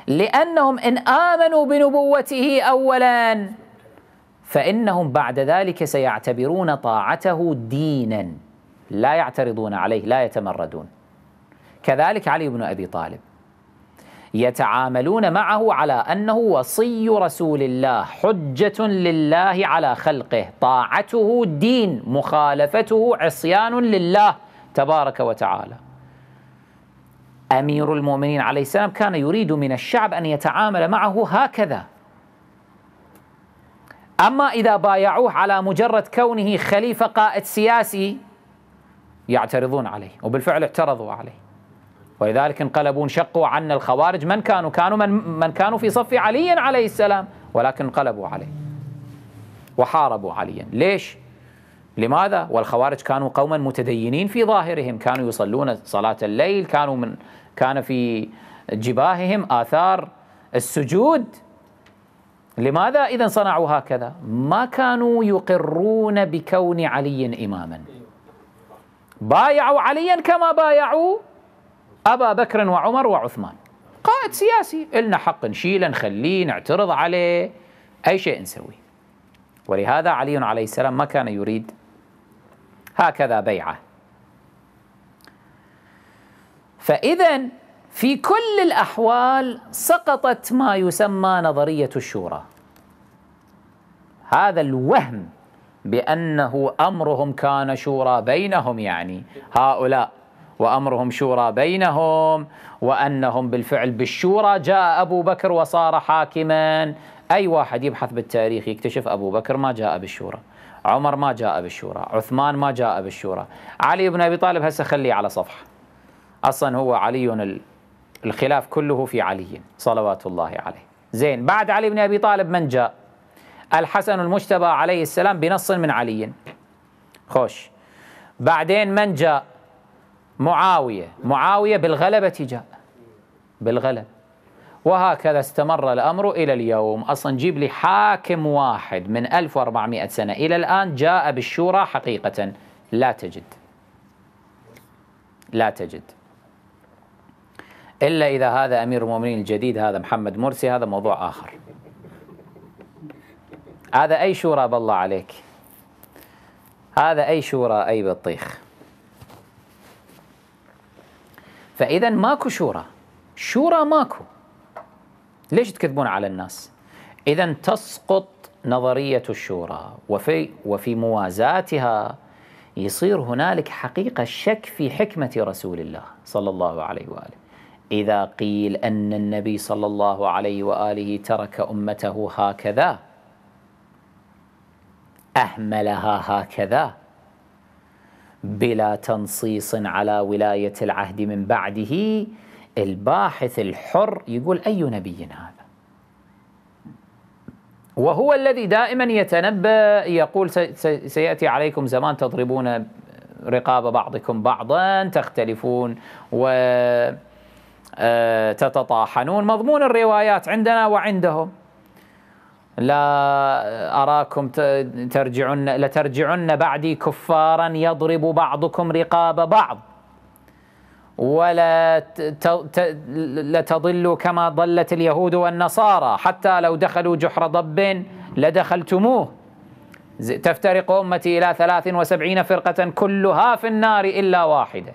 لأنهم إن آمنوا بنبوته أولا فانهم بعد ذلك سيعتبرون طاعته دينا لا يعترضون عليه لا يتمردون كذلك علي بن ابي طالب يتعاملون معه على انه وصي رسول الله حجه لله على خلقه طاعته دين مخالفته عصيان لله تبارك وتعالى امير المؤمنين عليه السلام كان يريد من الشعب ان يتعامل معه هكذا أما إذا بايعوه على مجرد كونه خليفة قائد سياسي يعترضون عليه وبالفعل اعترضوا عليه ولذلك انقلبوا انشقوا عنا الخوارج من كانوا كانوا من, من كانوا في صف علي عليه السلام ولكن انقلبوا عليه وحاربوا عليا ليش؟ لماذا؟ والخوارج كانوا قوما متدينين في ظاهرهم كانوا يصلون صلاة الليل كانوا من كان في جباههم آثار السجود لماذا إذا صنعوا هكذا ما كانوا يقرون بكون علي إماما بايعوا عليا كما بايعوا أبا بكر وعمر وعثمان قائد سياسي إلنا حق نشيله نخليه نعترض عليه أي شيء نسويه ولهذا علي عليه السلام ما كان يريد هكذا بيعه فإذا في كل الأحوال سقطت ما يسمى نظرية الشورى هذا الوهم بأنه أمرهم كان شورى بينهم يعني هؤلاء وأمرهم شورى بينهم وأنهم بالفعل بالشورى جاء أبو بكر وصار حاكما أي واحد يبحث بالتاريخ يكتشف أبو بكر ما جاء بالشورى عمر ما جاء بالشورى عثمان ما جاء بالشورى علي بن أبي طالب هسه خليه على صفحة أصلا هو علي الخلاف كله في علي صلوات الله عليه زين بعد علي بن أبي طالب من جاء الحسن المجتبى عليه السلام بنص من علي خوش بعدين من جاء معاوية معاوية بالغلبة جاء بالغلب وهكذا استمر الأمر إلى اليوم أصلا جيب لي حاكم واحد من 1400 سنة إلى الآن جاء بالشورى حقيقة لا تجد لا تجد إلا إذا هذا أمير المؤمنين الجديد هذا محمد مرسي هذا موضوع آخر هذا أي شورى بالله عليك هذا أي شورى أي بطيخ فإذا ماكو شورى شورى ماكو ليش تكذبون على الناس إذا تسقط نظرية الشورى وفي وفي موازاتها يصير هنالك حقيقة شك في حكمة رسول الله صلى الله عليه وآله إذا قيل أن النبي صلى الله عليه وآله ترك أمته هكذا أهملها هكذا بلا تنصيص على ولاية العهد من بعده الباحث الحر يقول أي نبي هذا وهو الذي دائما يتنبأ يقول سيأتي عليكم زمان تضربون رقاب بعضكم بعضا تختلفون و آه، تتطاحنون مضمون الروايات عندنا وعندهم لا أراكم ترجعن لترجعن بعدي كفارا يضرب بعضكم رقاب بعض ولا لتضلوا كما ضلت اليهود والنصارى حتى لو دخلوا جحر ضب لدخلتموه تفترق أمتي إلى 73 فرقة كلها في النار إلا واحدة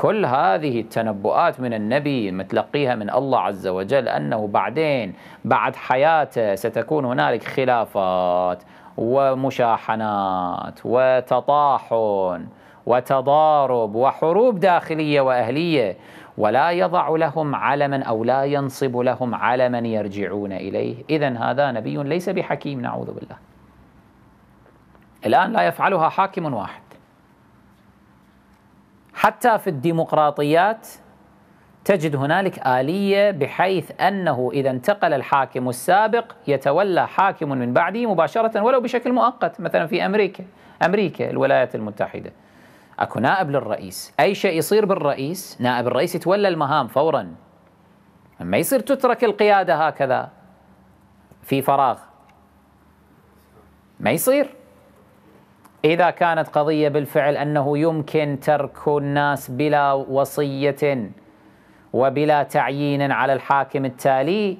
كل هذه التنبؤات من النبي متلقيها من الله عز وجل أنه بعدين بعد حياته ستكون هنالك خلافات ومشاحنات وتطاحن وتضارب وحروب داخلية وأهلية ولا يضع لهم علما أو لا ينصب لهم علما يرجعون إليه إذا هذا نبي ليس بحكيم نعوذ بالله الآن لا يفعلها حاكم واحد حتى في الديمقراطيات تجد هنالك آلية بحيث أنه إذا انتقل الحاكم السابق يتولى حاكم من بعده مباشرة ولو بشكل مؤقت مثلا في أمريكا أمريكا الولايات المتحدة أكو نائب للرئيس أي شيء يصير بالرئيس نائب الرئيس يتولى المهام فورا ما يصير تترك القيادة هكذا في فراغ ما يصير إذا كانت قضية بالفعل أنه يمكن ترك الناس بلا وصية وبلا تعيين على الحاكم التالي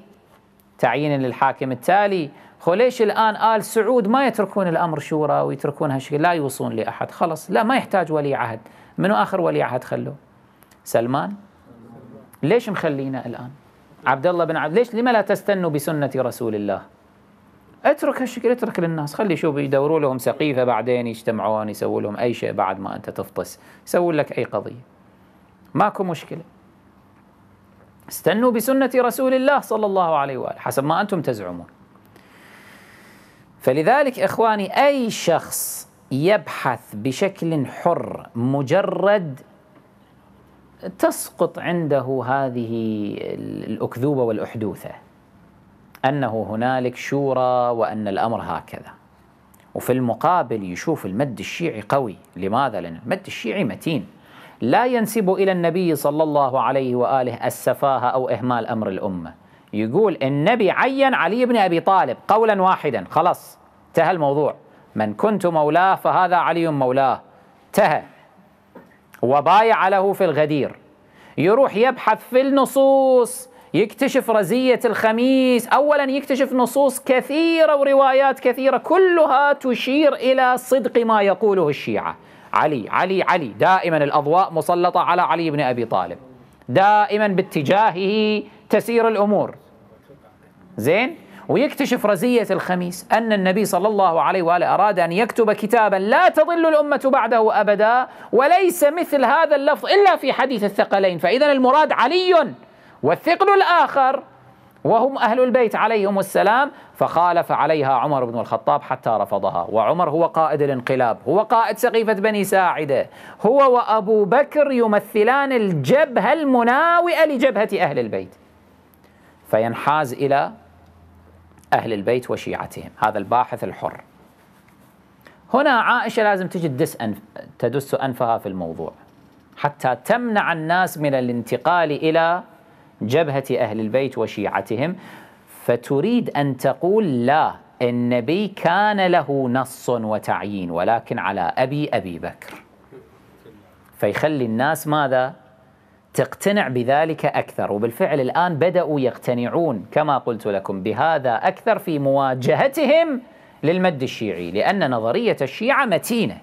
تعيين للحاكم التالي خو ليش الآن آل سعود ما يتركون الأمر شورى ويتركون هالشكل لا يوصون لأحد خلص لا ما يحتاج ولي عهد منو آخر ولي عهد خلوه سلمان ليش مخلينا الآن عبد الله بن عبد ليش لما لا تستنوا بسنة رسول الله اترك هالشكل اترك للناس خلي شو يدوروا لهم سقيفه بعدين يجتمعون يسووا لهم اي شيء بعد ما انت تفطس يسوون لك اي قضيه ماكو مشكله استنوا بسنه رسول الله صلى الله عليه واله حسب ما انتم تزعمون فلذلك اخواني اي شخص يبحث بشكل حر مجرد تسقط عنده هذه الاكذوبه والاحدوثه أنه هنالك شورى وأن الأمر هكذا وفي المقابل يشوف المد الشيعي قوي لماذا؟ لأن المد الشيعي متين لا ينسب إلى النبي صلى الله عليه وآله السفاهة أو إهمال أمر الأمة يقول النبي عين علي بن أبي طالب قولا واحدا خلاص انتهى الموضوع من كنت مولاه فهذا علي مولاه انتهى وبايع له في الغدير يروح يبحث في النصوص يكتشف رزية الخميس أولا يكتشف نصوص كثيرة وروايات كثيرة كلها تشير إلى صدق ما يقوله الشيعة علي علي علي دائما الأضواء مسلطة على علي بن أبي طالب دائما باتجاهه تسير الأمور زين ويكتشف رزية الخميس أن النبي صلى الله عليه وآله أراد أن يكتب كتابا لا تضل الأمة بعده أبدا وليس مثل هذا اللفظ إلا في حديث الثقلين فإذا المراد علي والثقل الآخر وهم أهل البيت عليهم السلام فخالف عليها عمر بن الخطاب حتى رفضها وعمر هو قائد الانقلاب هو قائد سقيفة بني ساعدة هو وأبو بكر يمثلان الجبهة المناوئة لجبهة أهل البيت فينحاز إلى أهل البيت وشيعتهم هذا الباحث الحر هنا عائشة لازم تجد أنف تدس أنفها في الموضوع حتى تمنع الناس من الانتقال إلى جبهة أهل البيت وشيعتهم فتريد أن تقول لا النبي كان له نص وتعيين ولكن على أبي أبي بكر فيخلي الناس ماذا؟ تقتنع بذلك أكثر وبالفعل الآن بدأوا يقتنعون كما قلت لكم بهذا أكثر في مواجهتهم للمد الشيعي لأن نظرية الشيعة متينة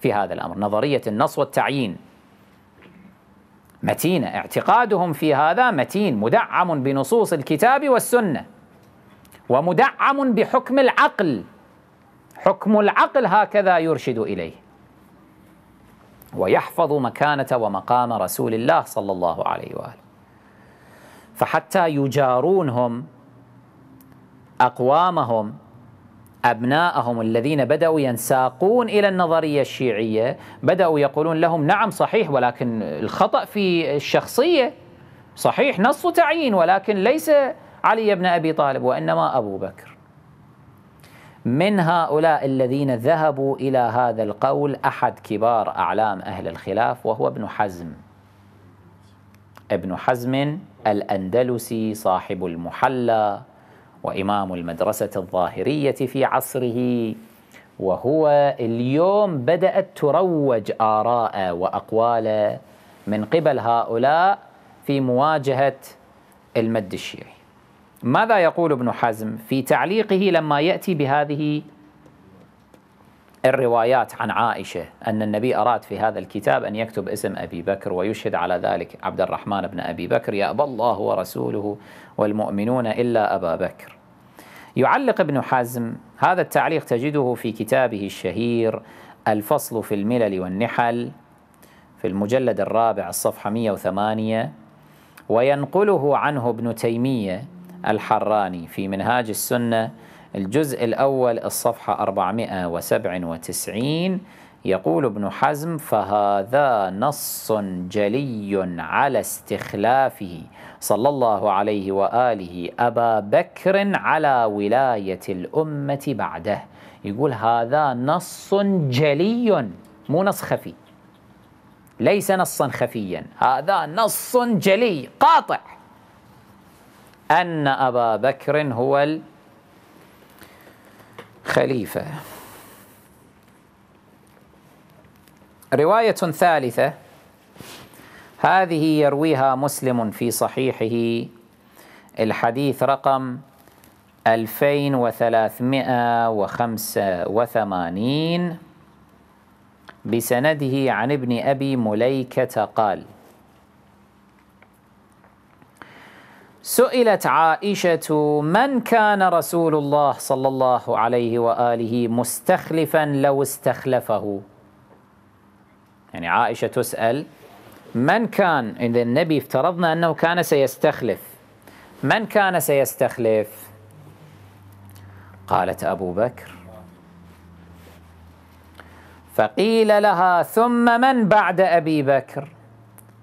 في هذا الأمر نظرية النص والتعيين متينه اعتقادهم في هذا متين مدعم بنصوص الكتاب والسنه ومدعم بحكم العقل حكم العقل هكذا يرشد اليه ويحفظ مكانه ومقام رسول الله صلى الله عليه واله فحتى يجارونهم اقوامهم أبناءهم الذين بدأوا ينساقون إلى النظرية الشيعية بدأوا يقولون لهم نعم صحيح ولكن الخطأ في الشخصية صحيح نص تعيين ولكن ليس علي بن أبي طالب وإنما أبو بكر من هؤلاء الذين ذهبوا إلى هذا القول أحد كبار أعلام أهل الخلاف وهو ابن حزم ابن حزم الأندلسي صاحب المحلى وإمام المدرسة الظاهرية في عصره وهو اليوم بدأت تروج آراء وأقواله من قبل هؤلاء في مواجهة المد الشيعي ماذا يقول ابن حزم في تعليقه لما يأتي بهذه الروايات عن عائشة أن النبي أراد في هذا الكتاب أن يكتب اسم أبي بكر ويشهد على ذلك عبد الرحمن بن أبي بكر يأبى الله ورسوله والمؤمنون إلا أبا بكر يعلق ابن حزم هذا التعليق تجده في كتابه الشهير الفصل في الملل والنحل في المجلد الرابع الصفحة 108 وينقله عنه ابن تيمية الحراني في منهاج السنة الجزء الأول الصفحة 497 يقول ابن حزم فهذا نص جلي على استخلافه صلى الله عليه واله ابا بكر على ولايه الامه بعده يقول هذا نص جلي مو نص خفي ليس نصا خفيا هذا نص جلي قاطع ان ابا بكر هو الخليفه رواية ثالثة هذه يرويها مسلم في صحيحه الحديث رقم 2385 بسنده عن ابن أبي مليكة قال سئلت عائشة من كان رسول الله صلى الله عليه وآله مستخلفا لو استخلفه؟ يعني عائشة تسأل من كان إذا النبي افترضنا أنه كان سيستخلف من كان سيستخلف قالت أبو بكر فقيل لها ثم من بعد أبي بكر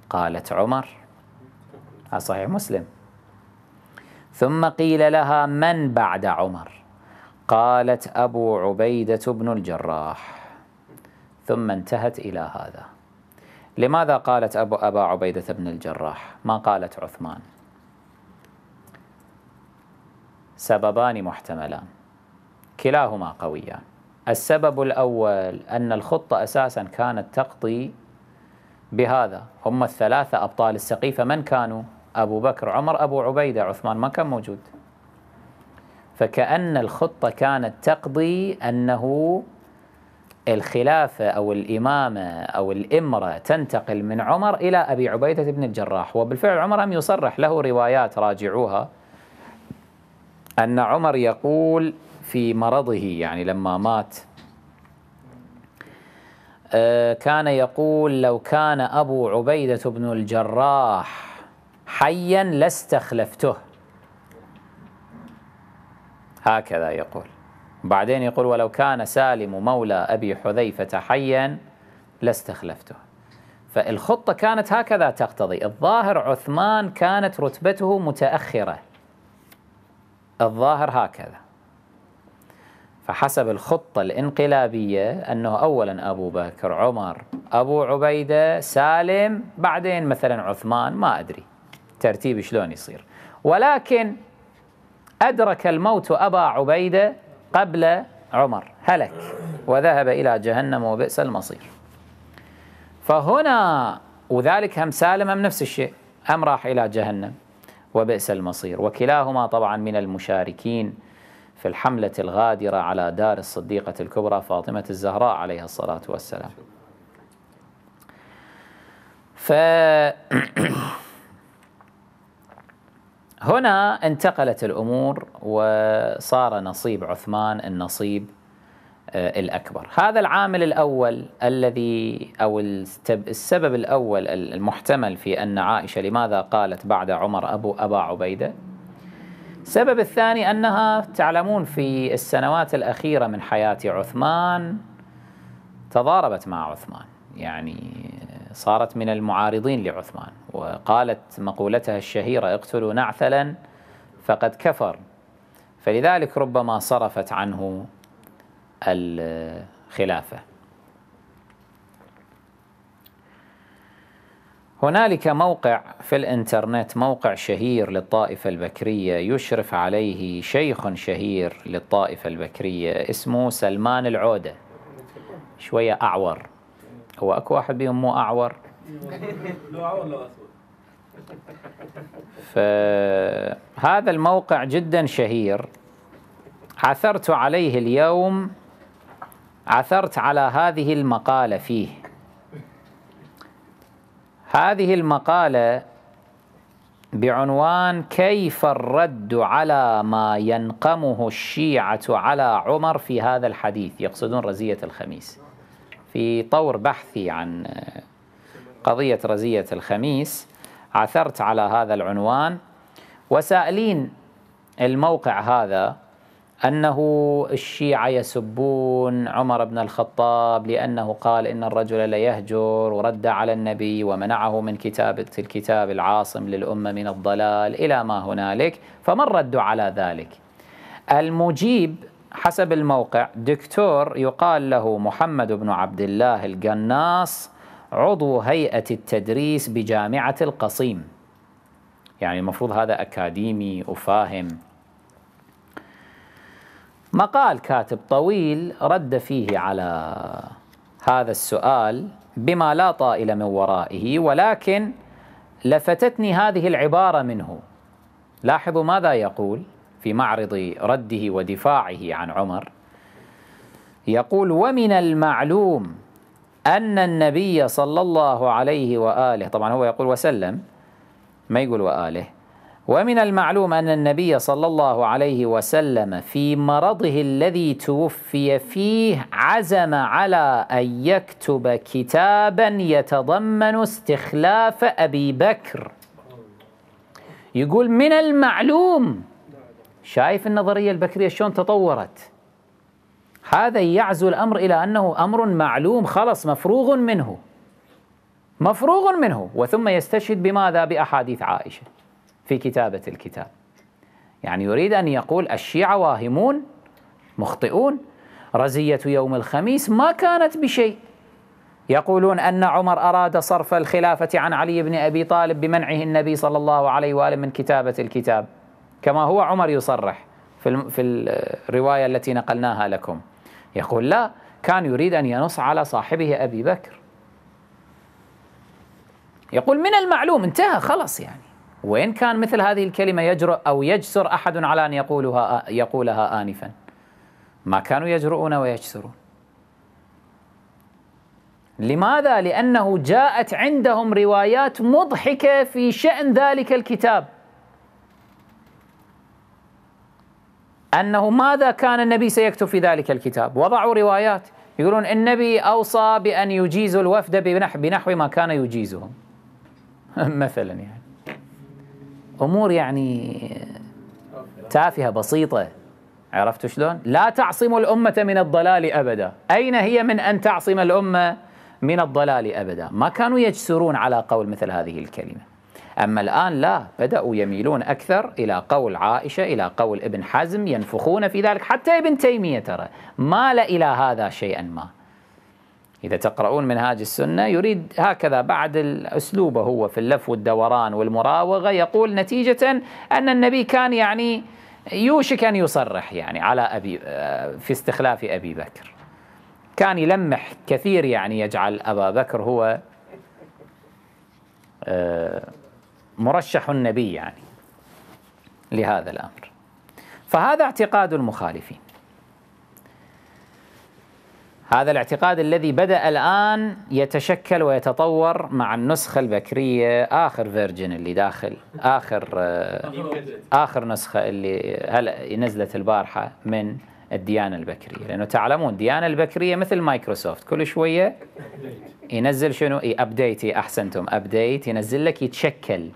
قالت عمر آه، صحيح مسلم ثم قيل لها من بعد عمر قالت أبو عبيدة بن الجراح ثم انتهت إلى هذا لماذا قالت أبو أبا عبيدة بن الجراح ما قالت عثمان سببان محتملان كلاهما قويان السبب الأول أن الخطة أساسا كانت تقضي بهذا هم الثلاثة أبطال السقيفة من كانوا أبو بكر عمر أبو عبيدة عثمان ما كان موجود فكأن الخطة كانت تقضي أنه الخلافة أو الإمامة أو الإمرة تنتقل من عمر إلى أبي عبيدة بن الجراح وبالفعل عمر لم يصرح له روايات راجعوها أن عمر يقول في مرضه يعني لما مات آه، كان يقول لو كان أبو عبيدة بن الجراح حيا لاستخلفته هكذا يقول بعدين يقول ولو كان سالم مولى أبي حذيفة حيا لاستخلفته فالخطة كانت هكذا تقتضي الظاهر عثمان كانت رتبته متأخرة الظاهر هكذا فحسب الخطة الانقلابية أنه أولا أبو بكر عمر أبو عبيدة سالم بعدين مثلا عثمان ما أدري ترتيب شلون يصير ولكن أدرك الموت أبا عبيدة قبل عمر هلك وذهب إلى جهنم وبئس المصير فهنا وذلك هم سالم هم نفس الشيء هم راح إلى جهنم وبئس المصير وكلاهما طبعا من المشاركين في الحملة الغادرة على دار الصديقة الكبرى فاطمة الزهراء عليها الصلاة والسلام ف *clears throat* هنا انتقلت الامور وصار نصيب عثمان النصيب آه، الاكبر. هذا العامل الاول الذي او السبب الاول المحتمل في ان عائشه لماذا قالت بعد عمر ابو ابا عبيده؟ السبب الثاني انها تعلمون في السنوات الاخيره من حياه عثمان تضاربت مع عثمان، يعني صارت من المعارضين لعثمان وقالت مقولتها الشهيرة اقتلوا نعثلا فقد كفر فلذلك ربما صرفت عنه الخلافة هنالك موقع في الانترنت موقع شهير للطائفة البكرية يشرف عليه شيخ شهير للطائفة البكرية اسمه سلمان العودة شوية أعور هو اكو واحد بيهم مو اعور لو اعور لو اسود فهذا الموقع جدا شهير عثرت عليه اليوم عثرت على هذه المقالة فيه هذه المقالة بعنوان كيف الرد على ما ينقمه الشيعة على عمر في هذا الحديث يقصدون رزية الخميس في طور بحثي عن آه، قضية رزية الخميس عثرت على هذا العنوان وسائلين الموقع هذا أنه الشيعة يسبون عمر بن الخطاب لأنه قال إن الرجل ليهجر ورد على النبي ومنعه من كتابة الكتاب العاصم للأمة من الضلال إلى ما هنالك فما الرد على ذلك؟ المجيب حسب الموقع دكتور يقال له محمد بن عبد الله القناص عضو هيئة التدريس بجامعة القصيم يعني المفروض هذا أكاديمي وفاهم مقال كاتب طويل رد فيه على هذا السؤال بما لا طائل من ورائه ولكن لفتتني هذه العبارة منه لاحظوا ماذا يقول في معرض رده ودفاعه عن عمر يقول ومن المعلوم أن النبي صلى الله عليه وآله طبعا هو يقول وسلم ما يقول وآله ومن المعلوم أن النبي صلى الله عليه وسلم في مرضه الذي توفي فيه عزم على أن يكتب كتابا يتضمن استخلاف أبي بكر يقول من المعلوم شايف النظرية البكرية شلون تطورت هذا يعزو الأمر إلى أنه أمر معلوم خلص مفروغ منه مفروغ منه وثم يستشهد بماذا بأحاديث عائشة في كتابة الكتاب يعني يريد أن يقول الشيعة واهمون مخطئون رزية يوم الخميس ما كانت بشيء يقولون أن عمر أراد صرف الخلافة عن علي بن أبي طالب بمنعه النبي صلى الله عليه وآله من كتابة الكتاب كما هو عمر يصرح في في الروايه التي نقلناها لكم يقول لا كان يريد ان ينص على صاحبه ابي بكر يقول من المعلوم انتهى خلص يعني وين كان مثل هذه الكلمه يجرؤ او يجسر احد على ان يقولها يقولها انفا ما كانوا يجرؤون ويجسرون لماذا؟ لأنه جاءت عندهم روايات مضحكة في شأن ذلك الكتاب أنه ماذا كان النبي سيكتب في ذلك الكتاب وضعوا روايات يقولون النبي أوصى بأن يجيزوا الوفد بنحو, بنحو ما كان يجيزهم *laughs* مثلا يعني أمور يعني تافهة بسيطة عرفتوا شلون؟ لا تعصم الأمة من الضلال أبدا أين هي من أن تعصم الأمة من الضلال أبدا ما كانوا يجسرون على قول مثل هذه الكلمة أما الآن لا بدأوا يميلون أكثر إلى قول عائشة إلى قول ابن حزم ينفخون في ذلك حتى ابن تيمية ترى مال إلى هذا شيئا ما إذا تقرؤون منهاج السنة يريد هكذا بعد الأسلوب هو في اللف والدوران والمراوغة يقول نتيجة أن النبي كان يعني يوشك أن يصرح يعني على أبي في استخلاف أبي بكر كان يلمح كثير يعني يجعل أبا بكر هو آه مرشح النبي يعني لهذا الامر فهذا اعتقاد المخالفين هذا الاعتقاد الذي بدا الان يتشكل ويتطور مع النسخه البكريه اخر فيرجن اللي داخل اخر آه، اخر نسخه اللي هلا نزلت البارحه من الديانه البكريه لانه تعلمون الديانه البكريه مثل مايكروسوفت كل شويه ينزل شنو ابديت احسنتم ابديت ينزل لك يتشكل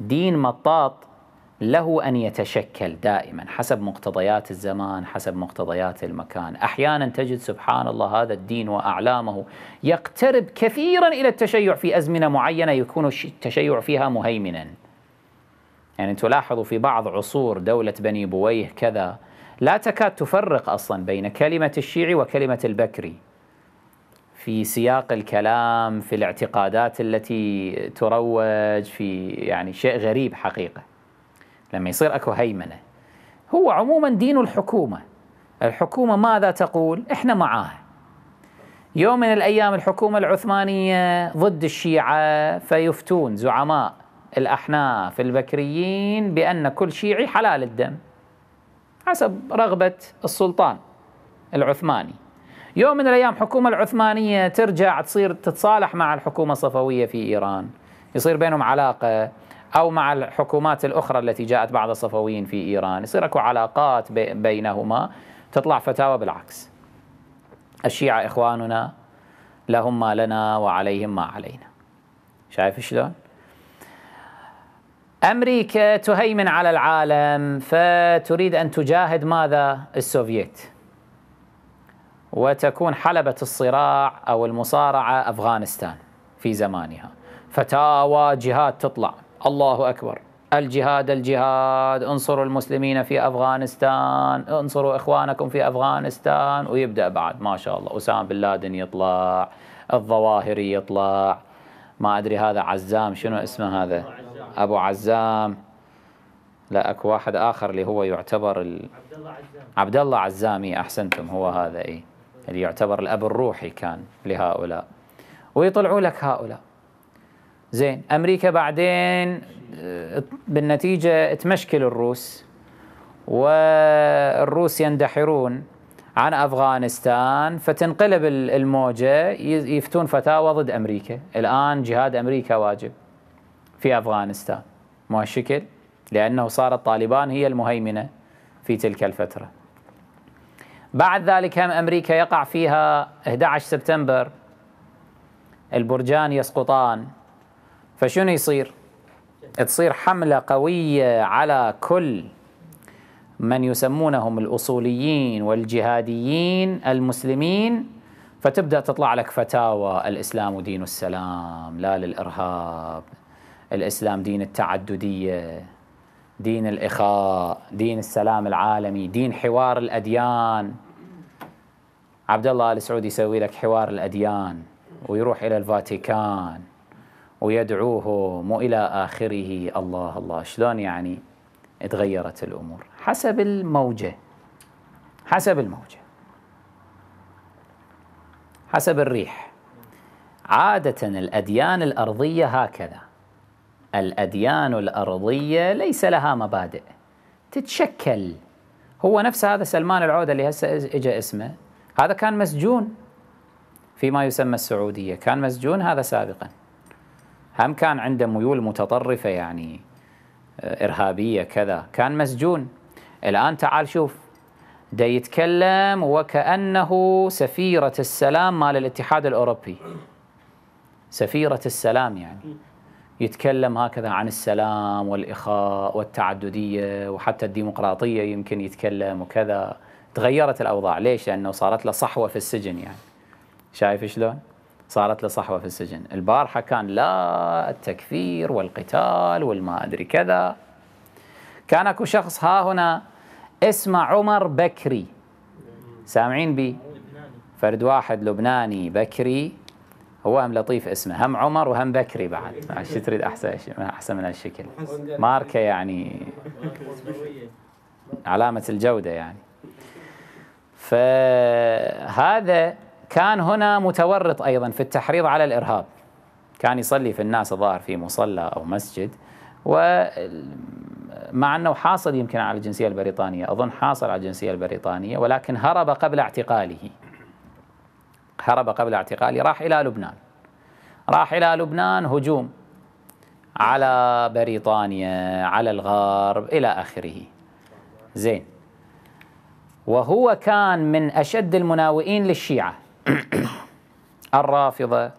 دين مطاط له ان يتشكل دائما حسب مقتضيات الزمان حسب مقتضيات المكان احيانا تجد سبحان الله هذا الدين واعلامه يقترب كثيرا الى التشيع في ازمنه معينه يكون التشيع فيها مهيمنا يعني تلاحظوا في بعض عصور دوله بني بويه كذا لا تكاد تفرق أصلا بين كلمة الشيعي وكلمة البكري في سياق الكلام في الاعتقادات التي تروج في يعني شيء غريب حقيقة لما يصير أكو هيمنة هو عموما دين الحكومة الحكومة ماذا تقول احنا معاها يوم من الأيام الحكومة العثمانية ضد الشيعة فيفتون زعماء الأحناف البكريين بأن كل شيعي حلال الدم حسب رغبة السلطان العثماني يوم من الأيام الحكومة العثمانية ترجع تصير تتصالح مع الحكومة الصفوية في إيران يصير بينهم علاقة أو مع الحكومات الأخرى التي جاءت بعد الصفويين في إيران يصير أكو علاقات بينهما تطلع فتاوى بالعكس الشيعة إخواننا لهم ما لنا وعليهم ما علينا شايف شلون؟ امريكا تهيمن على العالم فتريد ان تجاهد ماذا؟ السوفييت. وتكون حلبة الصراع او المصارعة افغانستان في زمانها. فتاوى جهاد تطلع، الله اكبر. الجهاد الجهاد انصروا المسلمين في افغانستان انصروا اخوانكم في افغانستان ويبدا بعد ما شاء الله اسامه بن لادن يطلع الظواهري يطلع ما ادري هذا عزام شنو اسمه هذا أبو عزام لا اكو واحد آخر اللي هو يعتبر ال... عبد الله عزامي أحسنتم هو هذا إيه اللي يعتبر الأب الروحي كان لهؤلاء ويطلعوا لك هؤلاء زين أمريكا بعدين آه، بالنتيجة تمشكل الروس والروس يندحرون عن أفغانستان فتنقلب الموجة يفتون فتاوى ضد أمريكا الآن جهاد أمريكا واجب في أفغانستان مو الشكل لأنه صارت طالبان هي المهيمنة في تلك الفترة بعد ذلك هم أمريكا يقع فيها 11 سبتمبر البرجان يسقطان فشنو يصير تصير حملة قوية على كل من يسمونهم الأصوليين والجهاديين المسلمين فتبدأ تطلع لك فتاوى الإسلام دين السلام لا للإرهاب الإسلام دين التعددية دين الإخاء دين السلام العالمي دين حوار الأديان عبد الله آل سعود يسوي لك حوار الأديان ويروح إلى الفاتيكان ويدعوهم وإلى آخره الله الله شلون يعني تغيرت الأمور حسب الموجة حسب الموجة حسب الريح عادة الأديان الأرضية هكذا الأديان الأرضية ليس لها مبادئ تتشكل هو نفس هذا سلمان العودة اللي هسه إجا اسمه هذا كان مسجون فيما يسمى السعودية كان مسجون هذا سابقا هم كان عنده ميول متطرفة يعني آه، إرهابية كذا كان مسجون الآن تعال شوف دا يتكلم وكأنه سفيرة السلام مال الاتحاد الأوروبي سفيرة السلام يعني يتكلم هكذا عن السلام والإخاء والتعددية وحتى الديمقراطية يمكن يتكلم وكذا تغيرت الأوضاع ليش؟ لأنه صارت له صحوة في السجن يعني شايف شلون؟ صارت له صحوة في السجن البارحة كان لا التكفير والقتال والما أدري كذا كان أكو شخص ها هنا اسمه عمر بكري سامعين بي فرد واحد لبناني بكري هو هم لطيف اسمه هم عمر وهم بكري بعد *laughs* شو تريد احسن احسن من هالشكل *laughs* ماركه يعني علامه الجوده يعني فهذا كان هنا متورط ايضا في التحريض على الارهاب كان يصلي في الناس الظاهر في مصلى او مسجد ومع انه حاصل يمكن على الجنسيه البريطانيه اظن حاصل على الجنسيه البريطانيه ولكن هرب قبل اعتقاله هرب قبل اعتقاله راح إلى لبنان راح إلى لبنان هجوم على بريطانيا على الغرب إلى آخره زين وهو كان من أشد المناوئين للشيعة *coughs* الرافضة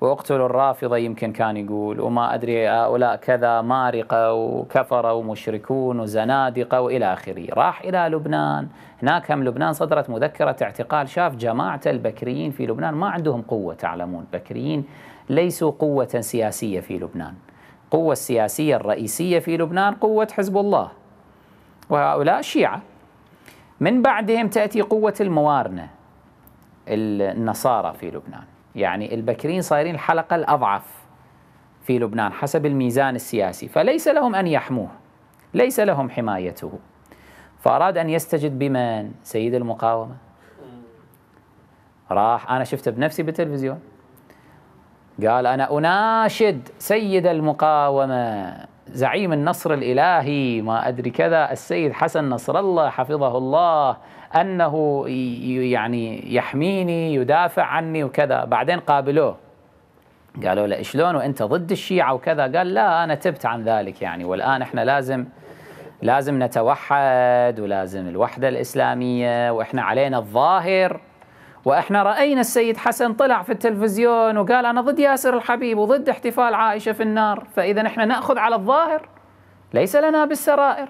واقتلوا الرافضه يمكن كان يقول وما ادري هؤلاء كذا مارقه وكفره ومشركون وزنادقه والى اخره، راح الى لبنان، هناك هم لبنان صدرت مذكره اعتقال شاف جماعه البكريين في لبنان ما عندهم قوه تعلمون، البكريين ليسوا قوه سياسيه في لبنان. القوه السياسيه الرئيسيه في لبنان قوه حزب الله. وهؤلاء شيعه. من بعدهم تاتي قوه الموارنه النصارى في لبنان. يعني البكريين صايرين الحلقة الأضعف في لبنان حسب الميزان السياسي فليس لهم أن يحموه ليس لهم حمايته فأراد أن يستجد بمن سيد المقاومة راح أنا شفته بنفسي بالتلفزيون قال أنا أناشد سيد المقاومة زعيم النصر الإلهي ما أدري كذا السيد حسن نصر الله حفظه الله أنه يعني يحميني يدافع عني وكذا بعدين قابلوه قالوا له شلون وانت ضد الشيعة وكذا قال لا أنا تبت عن ذلك يعني والآن احنا لازم لازم نتوحد ولازم الوحدة الإسلامية وإحنا علينا الظاهر واحنا راينا السيد حسن طلع في التلفزيون وقال انا ضد ياسر الحبيب وضد احتفال عائشه في النار، فاذا احنا ناخذ على الظاهر ليس لنا بالسرائر.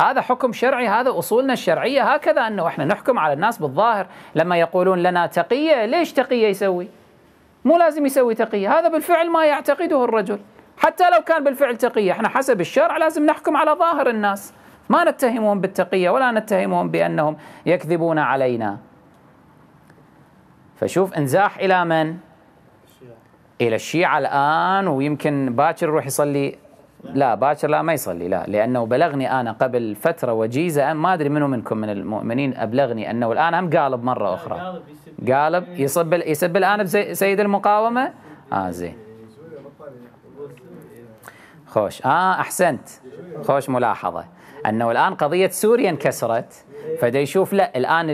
هذا حكم شرعي هذا اصولنا الشرعيه هكذا انه احنا نحكم على الناس بالظاهر، لما يقولون لنا تقيه ليش تقيه يسوي؟ مو لازم يسوي تقيه، هذا بالفعل ما يعتقده الرجل، حتى لو كان بالفعل تقيه، احنا حسب الشرع لازم نحكم على ظاهر الناس، ما نتهمهم بالتقيه ولا نتهمهم بانهم يكذبون علينا. فشوف انزاح الى من؟ الشيعة. الى الشيعه الان ويمكن باكر يروح يصلي لا باكر لا ما يصلي لا لانه بلغني انا قبل فتره وجيزه ما ادري منو منكم من المؤمنين ابلغني انه الان هم قالب مره اخرى قالب يسب يسب الان سيد المقاومه اه زين خوش اه احسنت خوش ملاحظه انه الان قضيه سوريا انكسرت فدا يشوف لا الان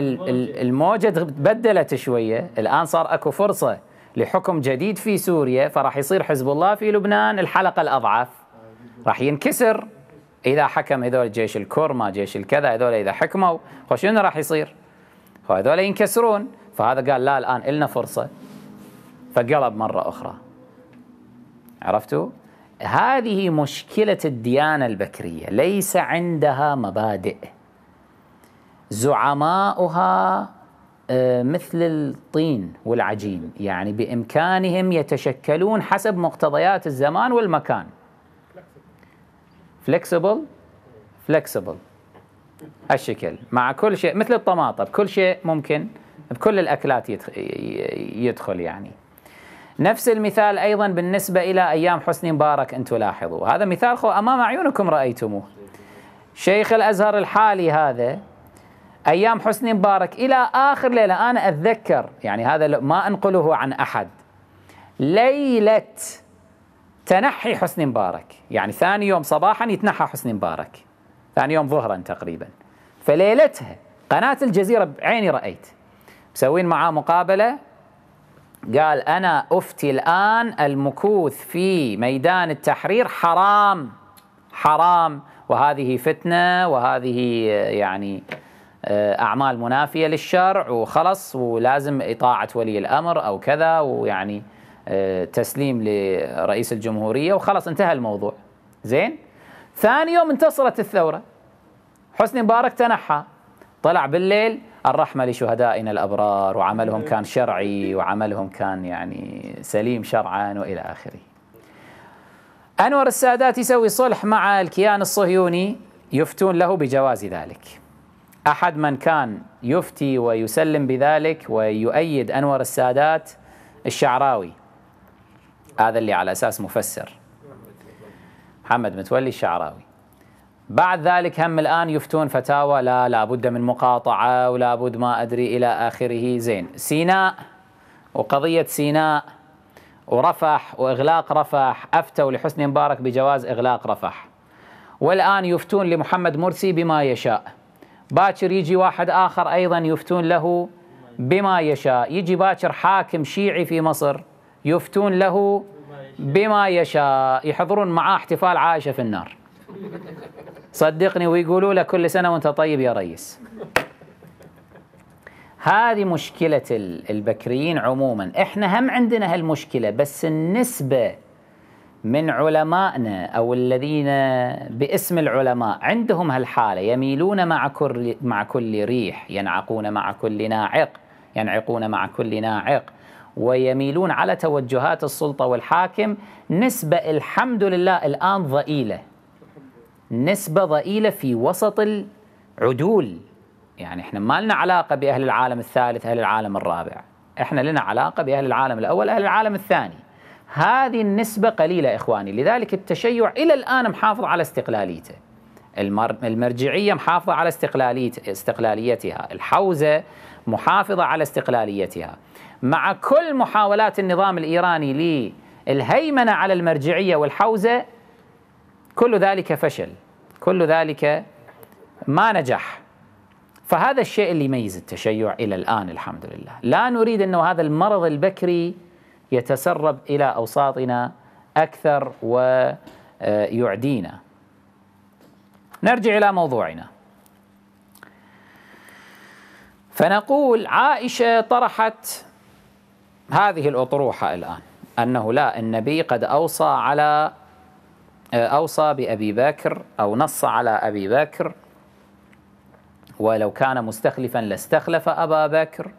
الموجه تبدلت شويه الان صار اكو فرصه لحكم جديد في سوريا فراح يصير حزب الله في لبنان الحلقه الاضعف راح ينكسر اذا حكم هذول جيش ما جيش الكذا هذول اذا حكموا فشنو راح يصير؟ فهذول ينكسرون فهذا قال لا الان النا فرصه فقلب مره اخرى عرفتوا؟ هذه مشكله الديانه البكريه ليس عندها مبادئ زعماؤها آه، مثل الطين والعجين يعني بإمكانهم يتشكلون حسب مقتضيات الزمان والمكان فلكسبل فلكسبل الشكل مع كل شيء مثل الطماطم كل شيء ممكن بكل الأكلات يدخل يعني نفس المثال أيضا بالنسبة إلى أيام حسني مبارك أن تلاحظوا هذا مثال أمام أعينكم رأيتموه شيخ الأزهر الحالي هذا ايام حسني مبارك الى اخر ليله انا اتذكر يعني هذا ما انقله عن احد ليله تنحي حسني مبارك يعني ثاني يوم صباحا يتنحى حسني مبارك ثاني يوم ظهرا تقريبا فليلتها قناة الجزيرة بعيني رأيت مسوين معاه مقابلة قال أنا أفتي الآن المكوث في ميدان التحرير حرام حرام وهذه فتنة وهذه يعني آه، اعمال منافيه للشرع وخلص ولازم اطاعه ولي الامر او كذا ويعني آه، تسليم لرئيس الجمهوريه وخلص انتهى الموضوع زين ثاني يوم انتصرت الثوره حسني مبارك تنحى طلع بالليل الرحمه لشهدائنا الابرار وعملهم كان شرعي وعملهم كان يعني سليم شرعا والى اخره انور السادات يسوي صلح مع الكيان الصهيوني يفتون له بجواز ذلك أحد من كان يفتي ويسلم بذلك ويؤيد أنور السادات الشعراوي هذا اللي على أساس مفسر محمد متولي الشعراوي بعد ذلك هم الآن يفتون فتاوى لا لابد من مقاطعة ولا بد ما أدري إلى آخره زين سيناء وقضية سيناء ورفح وإغلاق رفح أفتوا لحسني مبارك بجواز إغلاق رفح والآن يفتون لمحمد مرسي بما يشاء باكر يجي واحد آخر أيضا يفتون له بما يشاء يجي باكر حاكم شيعي في مصر يفتون له بما يشاء يحضرون معاه احتفال عائشة في النار صدقني ويقولوا له كل سنة وانت طيب يا ريس هذه مشكلة البكريين عموما احنا هم عندنا هالمشكلة بس النسبة من علمائنا او الذين باسم العلماء عندهم هالحاله يميلون مع كل مع كل ريح ينعقون مع كل ناعق ينعقون مع كل ناعق ويميلون على توجهات السلطه والحاكم نسبه الحمد لله الان ضئيله نسبه ضئيله في وسط العدول يعني احنا ما لنا علاقه باهل العالم الثالث اهل العالم الرابع احنا لنا علاقه باهل العالم الاول اهل العالم الثاني هذه النسبة قليلة إخواني لذلك التشيع إلى الآن محافظ على استقلاليته المرجعية محافظة على استقلاليتها الحوزة محافظة على استقلاليتها مع كل محاولات النظام الإيراني للهيمنة على المرجعية والحوزة كل ذلك فشل كل ذلك ما نجح فهذا الشيء اللي يميز التشيع إلى الآن الحمد لله لا نريد أنه هذا المرض البكري يتسرب إلى أوساطنا أكثر ويعدينا نرجع إلى موضوعنا فنقول عائشة طرحت هذه الأطروحة الآن أنه لا النبي قد أوصى على أوصى بأبي بكر أو نص على أبي بكر ولو كان مستخلفا لاستخلف أبا بكر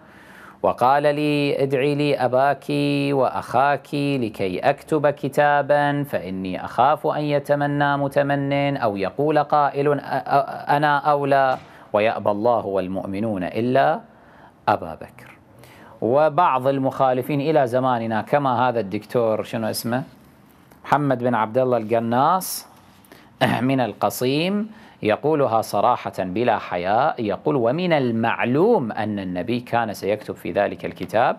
وقال لي ادعي لي أباك وأخاك لكي أكتب كتابا فإني أخاف أن يتمنى متمن أو يقول قائل أنا أولى ويأبى الله والمؤمنون إلا أبا بكر وبعض المخالفين إلى زماننا كما هذا الدكتور شنو اسمه محمد بن عبد الله القناص *clears throat* من القصيم يقولها صراحة بلا حياء يقول ومن المعلوم أن النبي كان سيكتب في ذلك الكتاب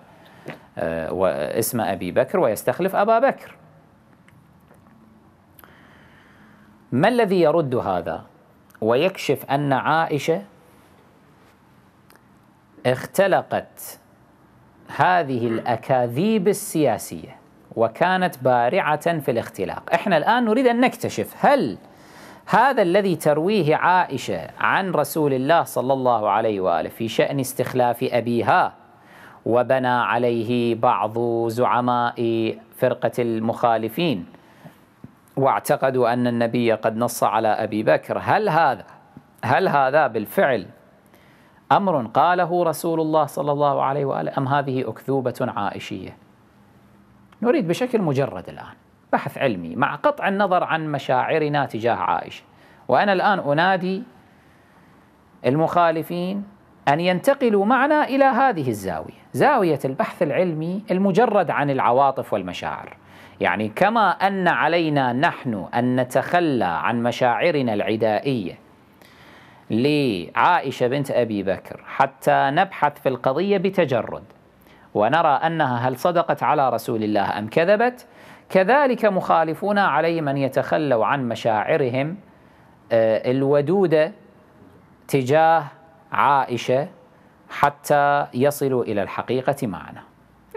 آه، واسم أبي بكر ويستخلف أبا بكر ما الذي يرد هذا ويكشف أن عائشة اختلقت هذه الأكاذيب السياسية وكانت بارعة في الاختلاق احنا الآن نريد أن نكتشف هل هذا الذي ترويه عائشة عن رسول الله صلى الله عليه وآله في شأن استخلاف أبيها وبنى عليه بعض زعماء فرقة المخالفين واعتقدوا أن النبي قد نص على أبي بكر هل هذا هل هذا بالفعل أمر قاله رسول الله صلى الله عليه وآله أم هذه أكذوبة عائشية نريد بشكل مجرد الآن بحث علمي مع قطع النظر عن مشاعرنا تجاه عائشه وانا الان انادي المخالفين ان ينتقلوا معنا الى هذه الزاويه، زاويه البحث العلمي المجرد عن العواطف والمشاعر. يعني كما ان علينا نحن ان نتخلى عن مشاعرنا العدائيه لعائشه بنت ابي بكر حتى نبحث في القضيه بتجرد ونرى انها هل صدقت على رسول الله ام كذبت كذلك مخالفون عليهم أن يتخلوا عن مشاعرهم آه، الودودة تجاه عائشة حتى يصلوا إلى الحقيقة معنا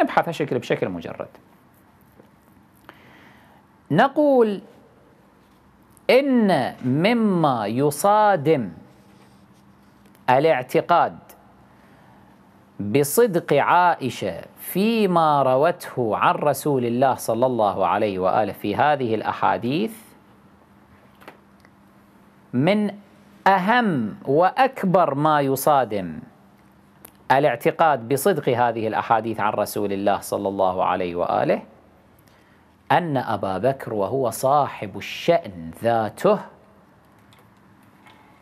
نبحث شكل بشكل مجرد نقول إن مما يصادم الاعتقاد بصدق عائشه فيما روته عن رسول الله صلى الله عليه واله في هذه الاحاديث من اهم واكبر ما يصادم الاعتقاد بصدق هذه الاحاديث عن رسول الله صلى الله عليه واله ان ابا بكر وهو صاحب الشان ذاته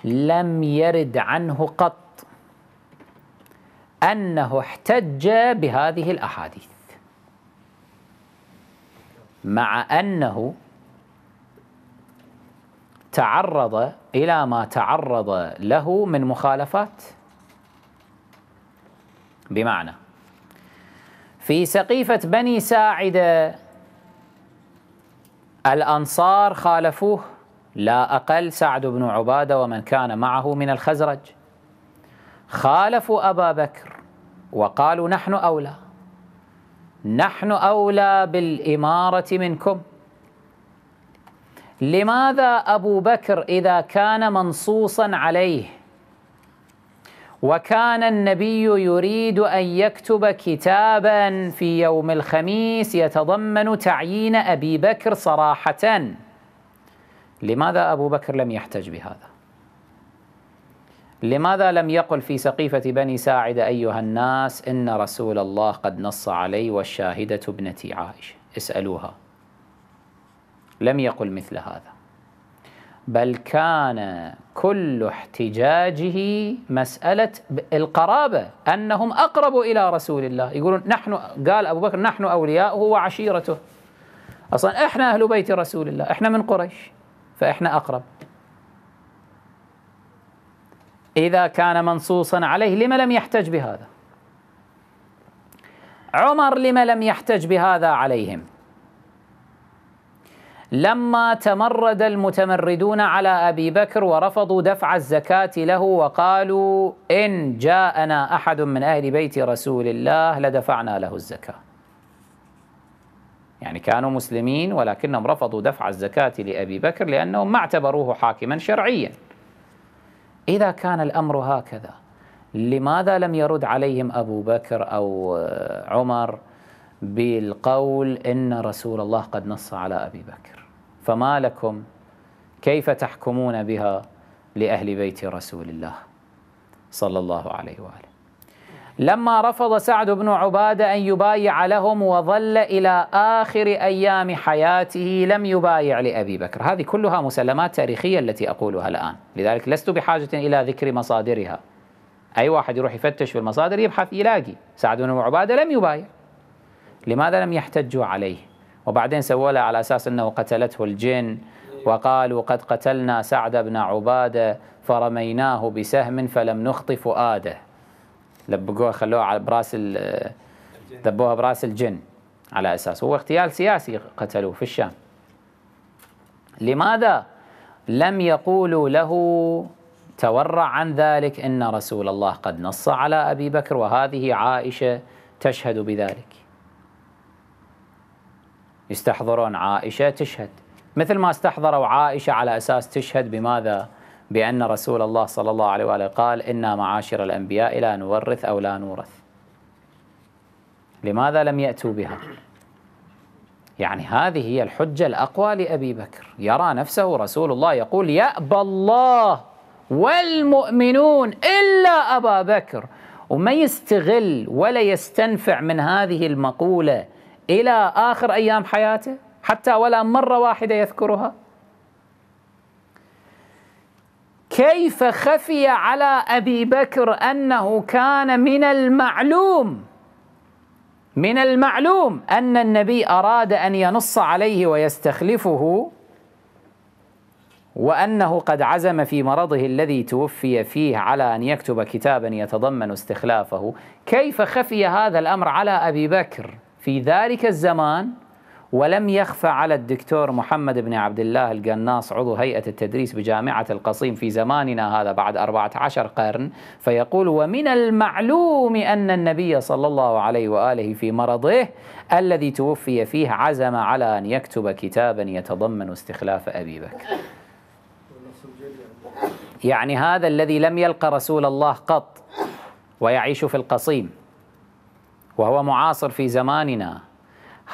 لم يرد عنه قط أنه احتج بهذه الأحاديث مع أنه تعرض إلى ما تعرض له من مخالفات بمعنى في سقيفة بني ساعدة الأنصار خالفوه لا أقل سعد بن عبادة ومن كان معه من الخزرج خالفوا أبا بكر وقالوا نحن أولى نحن أولى بالإمارة منكم لماذا أبو بكر إذا كان منصوصا عليه وكان النبي يريد أن يكتب كتابا في يوم الخميس يتضمن تعيين أبي بكر صراحة لماذا أبو بكر لم يحتج بهذا لماذا لم يقل في سقيفة بني ساعد أيها الناس إن رسول الله قد نص علي والشاهدة ابنتي عائشة اسألوها لم يقل مثل هذا بل كان كل احتجاجه مسألة القرابة أنهم أقرب إلى رسول الله يقولون نحن قال أبو بكر نحن أولياؤه وعشيرته أصلا إحنا أهل بيت رسول الله إحنا من قريش فإحنا أقرب إذا كان منصوصا عليه لما لم يحتج بهذا عمر لما لم يحتج بهذا عليهم لما تمرد المتمردون على ابي بكر ورفضوا دفع الزكاه له وقالوا ان جاءنا احد من اهل بيت رسول الله لدفعنا له الزكاه. يعني كانوا مسلمين ولكنهم رفضوا دفع الزكاه لابي بكر لانهم ما اعتبروه حاكما شرعيا. إذا كان الأمر هكذا لماذا لم يرد عليهم أبو بكر أو آه، عمر بالقول إن رسول الله قد نص على أبي بكر فما لكم كيف تحكمون بها لأهل بيت رسول الله صلى الله عليه وآله لما رفض سعد بن عباده ان يبايع لهم وظل الى اخر ايام حياته لم يبايع لابي بكر، هذه كلها مسلمات تاريخيه التي اقولها الان، لذلك لست بحاجه الى ذكر مصادرها. اي واحد يروح يفتش في المصادر يبحث يلاقي سعد بن عباده لم يبايع. لماذا لم يحتجوا عليه؟ وبعدين سووا له على اساس انه قتلته الجن وقالوا قد قتلنا سعد بن عباده فرميناه بسهم فلم نخطف فؤاده. لبقوها خلوها على براس ذبوها براس الجن على اساس هو اغتيال سياسي قتلوه في الشام لماذا لم يقولوا له تورع عن ذلك ان رسول الله قد نص على ابي بكر وهذه عائشه تشهد بذلك يستحضرون عائشه تشهد مثل ما استحضروا عائشه على اساس تشهد بماذا بأن رسول الله صلى الله عليه وآله قال إنا معاشر الأنبياء لا نورث أو لا نورث لماذا لم يأتوا بها يعني هذه هي الحجة الأقوى لأبي بكر يرى نفسه رسول الله يقول يأبى الله والمؤمنون إلا أبا بكر وما يستغل ولا يستنفع من هذه المقولة إلى آخر أيام حياته حتى ولا مرة واحدة يذكرها كيف خفي على ابي بكر انه كان من المعلوم من المعلوم ان النبي اراد ان ينص عليه ويستخلفه وانه قد عزم في مرضه الذي توفي فيه على ان يكتب كتابا يتضمن استخلافه كيف خفي هذا الامر على ابي بكر في ذلك الزمان ولم يخفى على الدكتور محمد بن عبد الله القناص عضو هيئة التدريس بجامعة القصيم في زماننا هذا بعد 14 قرن فيقول ومن المعلوم أن النبي صلى الله عليه وآله في مرضه الذي توفي فيه عزم على أن يكتب كتابا يتضمن استخلاف أبي بكر يعني هذا الذي لم يلقى رسول الله قط ويعيش في القصيم وهو معاصر في زماننا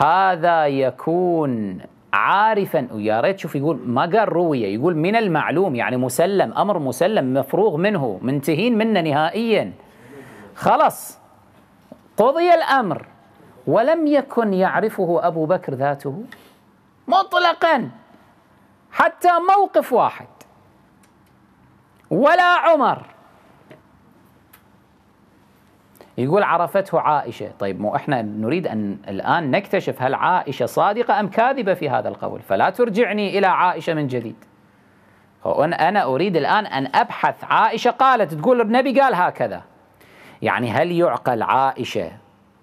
هذا يكون عارفا ويا ريت شوف يقول ما قال روية يقول من المعلوم يعني مسلم أمر مسلم مفروغ منه منتهين منه نهائيا خلص قضي الأمر ولم يكن يعرفه أبو بكر ذاته مطلقا حتى موقف واحد ولا عمر يقول عرفته عائشة طيب مو إحنا نريد أن الآن نكتشف هل عائشة صادقة أم كاذبة في هذا القول فلا ترجعني إلى عائشة من جديد أنا أريد الآن أن أبحث عائشة قالت تقول النبي قال هكذا يعني هل يعقل عائشة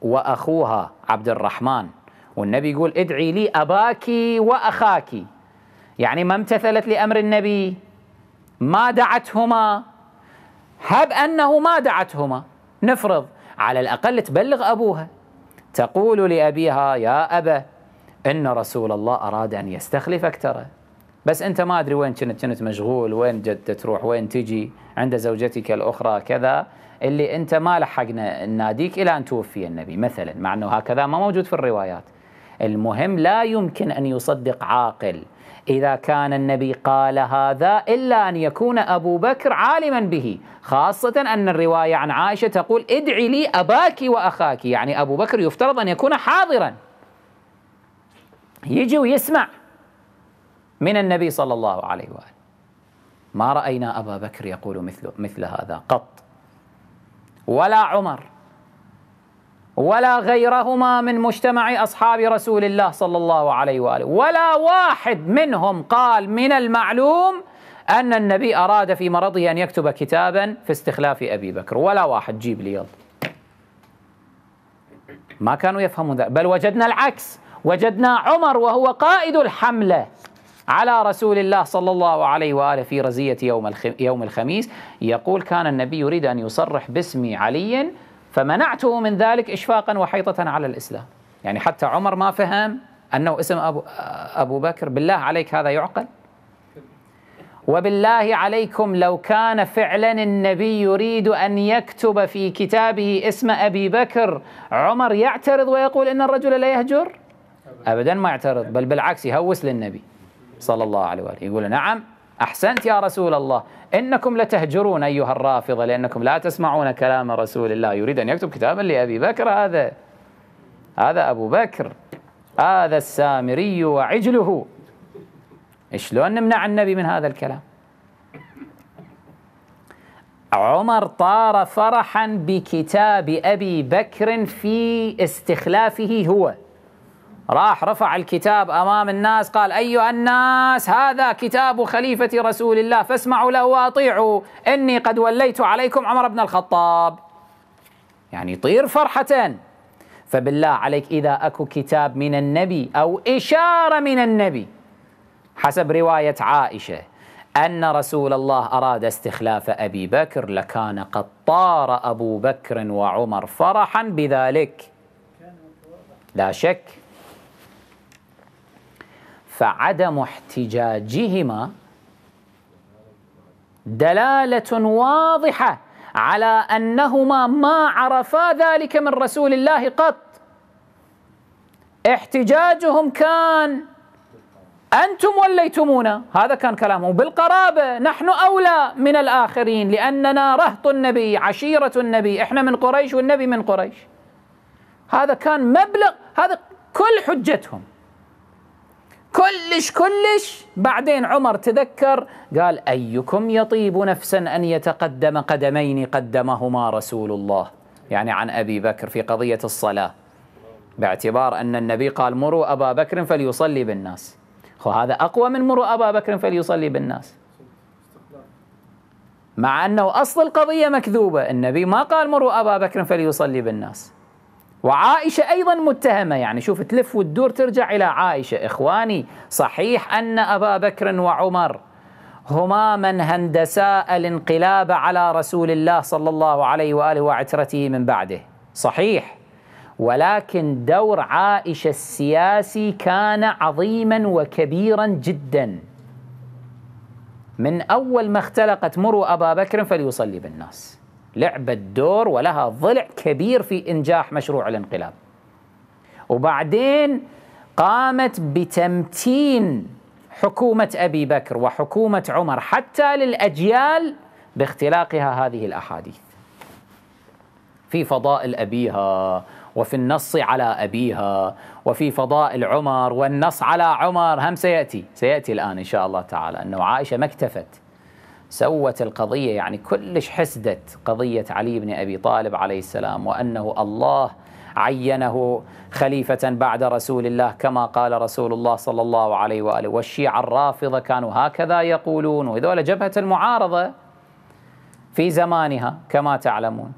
وأخوها عبد الرحمن والنبي يقول ادعي لي أباك وأخاك يعني ما امتثلت لأمر النبي ما دعتهما هب أنه ما دعتهما نفرض على الأقل تبلغ أبوها تقول لأبيها يا أبا إن رسول الله أراد أن يستخلفك ترى بس أنت ما أدري وين كنت كنت مشغول وين جدة تروح وين تجي عند زوجتك الأخرى كذا اللي أنت ما لحقنا ناديك إلى أن توفي النبي مثلا مع أنه هكذا ما موجود في الروايات المهم لا يمكن أن يصدق عاقل إذا كان النبي قال هذا إلا أن يكون أبو بكر عالما به خاصة أن الرواية عن عائشة تقول ادعي لي أباك وأخاك يعني أبو بكر يفترض أن يكون حاضرا يجي ويسمع من النبي صلى الله عليه وآله ما رأينا أبا بكر يقول مثل, مثل هذا قط ولا عمر ولا غيرهما من مجتمع أصحاب رسول الله صلى الله عليه وآله ولا واحد منهم قال من المعلوم أن النبي أراد في مرضه أن يكتب كتابا في استخلاف أبي بكر ولا واحد جيب لي يلا ما كانوا يفهمون ذلك بل وجدنا العكس وجدنا عمر وهو قائد الحملة على رسول الله صلى الله عليه وآله في رزية يوم, يوم الخميس يقول كان النبي يريد أن يصرح باسم علي فمنعته من ذلك إشفاقا وحيطة على الإسلام يعني حتى عمر ما فهم أنه اسم أبو, أبو بكر بالله عليك هذا يعقل وبالله عليكم لو كان فعلا النبي يريد ان يكتب في كتابه اسم ابي بكر عمر يعترض ويقول ان الرجل لا يهجر ابدا ما يعترض بل بالعكس يهوس للنبي صلى الله عليه واله يقول نعم أحسنت يا رسول الله إنكم لتهجرون أيها الرافضة لأنكم لا تسمعون كلام رسول الله يريد أن يكتب كتابا لأبي بكر هذا هذا أبو بكر هذا السامري وعجله شلون نمنع النبي من هذا الكلام عمر طار فرحا بكتاب أبي بكر في استخلافه هو راح رفع الكتاب امام الناس قال ايها الناس هذا كتاب خليفه رسول الله فاسمعوا له واطيعوا اني قد وليت عليكم عمر بن الخطاب يعني طير فرحه فبالله عليك اذا اكو كتاب من النبي او اشاره من النبي حسب روايه عائشه ان رسول الله اراد استخلاف ابي بكر لكان قد طار ابو بكر وعمر فرحا بذلك لا شك فعدم احتجاجهما دلاله واضحه على انهما ما عرفا ذلك من رسول الله قط احتجاجهم كان انتم وليتمونا هذا كان كلامهم بالقرابه نحن اولى من الاخرين لاننا رهط النبي عشيره النبي احنا من قريش والنبي من قريش هذا كان مبلغ هذا كل حجتهم كلش كلش بعدين عمر تذكر قال أيكم يطيب نفسا أن يتقدم قدمين قدمهما رسول الله يعني عن أبي بكر في قضية الصلاة باعتبار أن النبي قال مروا أبا بكر فليصلي بالناس وهذا أقوى من مروا أبا بكر فليصلي بالناس مع أنه أصل القضية مكذوبة النبي ما قال مروا أبا بكر فليصلي بالناس وعائشة أيضا متهمة يعني شوف تلف وتدور ترجع إلى عائشة إخواني صحيح أن أبا بكر وعمر هما من هندسا الانقلاب على رسول الله صلى الله عليه وآله وعترته من بعده صحيح ولكن دور عائشة السياسي كان عظيما وكبيرا جدا من أول ما اختلقت مروا أبا بكر فليصلي بالناس لعبت دور ولها ضلع كبير في إنجاح مشروع الانقلاب وبعدين قامت بتمتين حكومة أبي بكر وحكومة عمر حتى للأجيال باختلاقها هذه الأحاديث في فضائل أبيها وفي النص على أبيها وفي فضائل عمر والنص على عمر هم سيأتي سيأتي الآن إن شاء الله تعالى أنه عائشة ما اكتفت سوت القضية يعني كلش حسدت قضية علي بن أبي طالب عليه السلام وأنه الله عينه خليفة بعد رسول الله كما قال رسول الله صلى الله عليه وآله والشيعة الرافضة كانوا هكذا يقولون وهذول جبهة المعارضة في زمانها كما تعلمون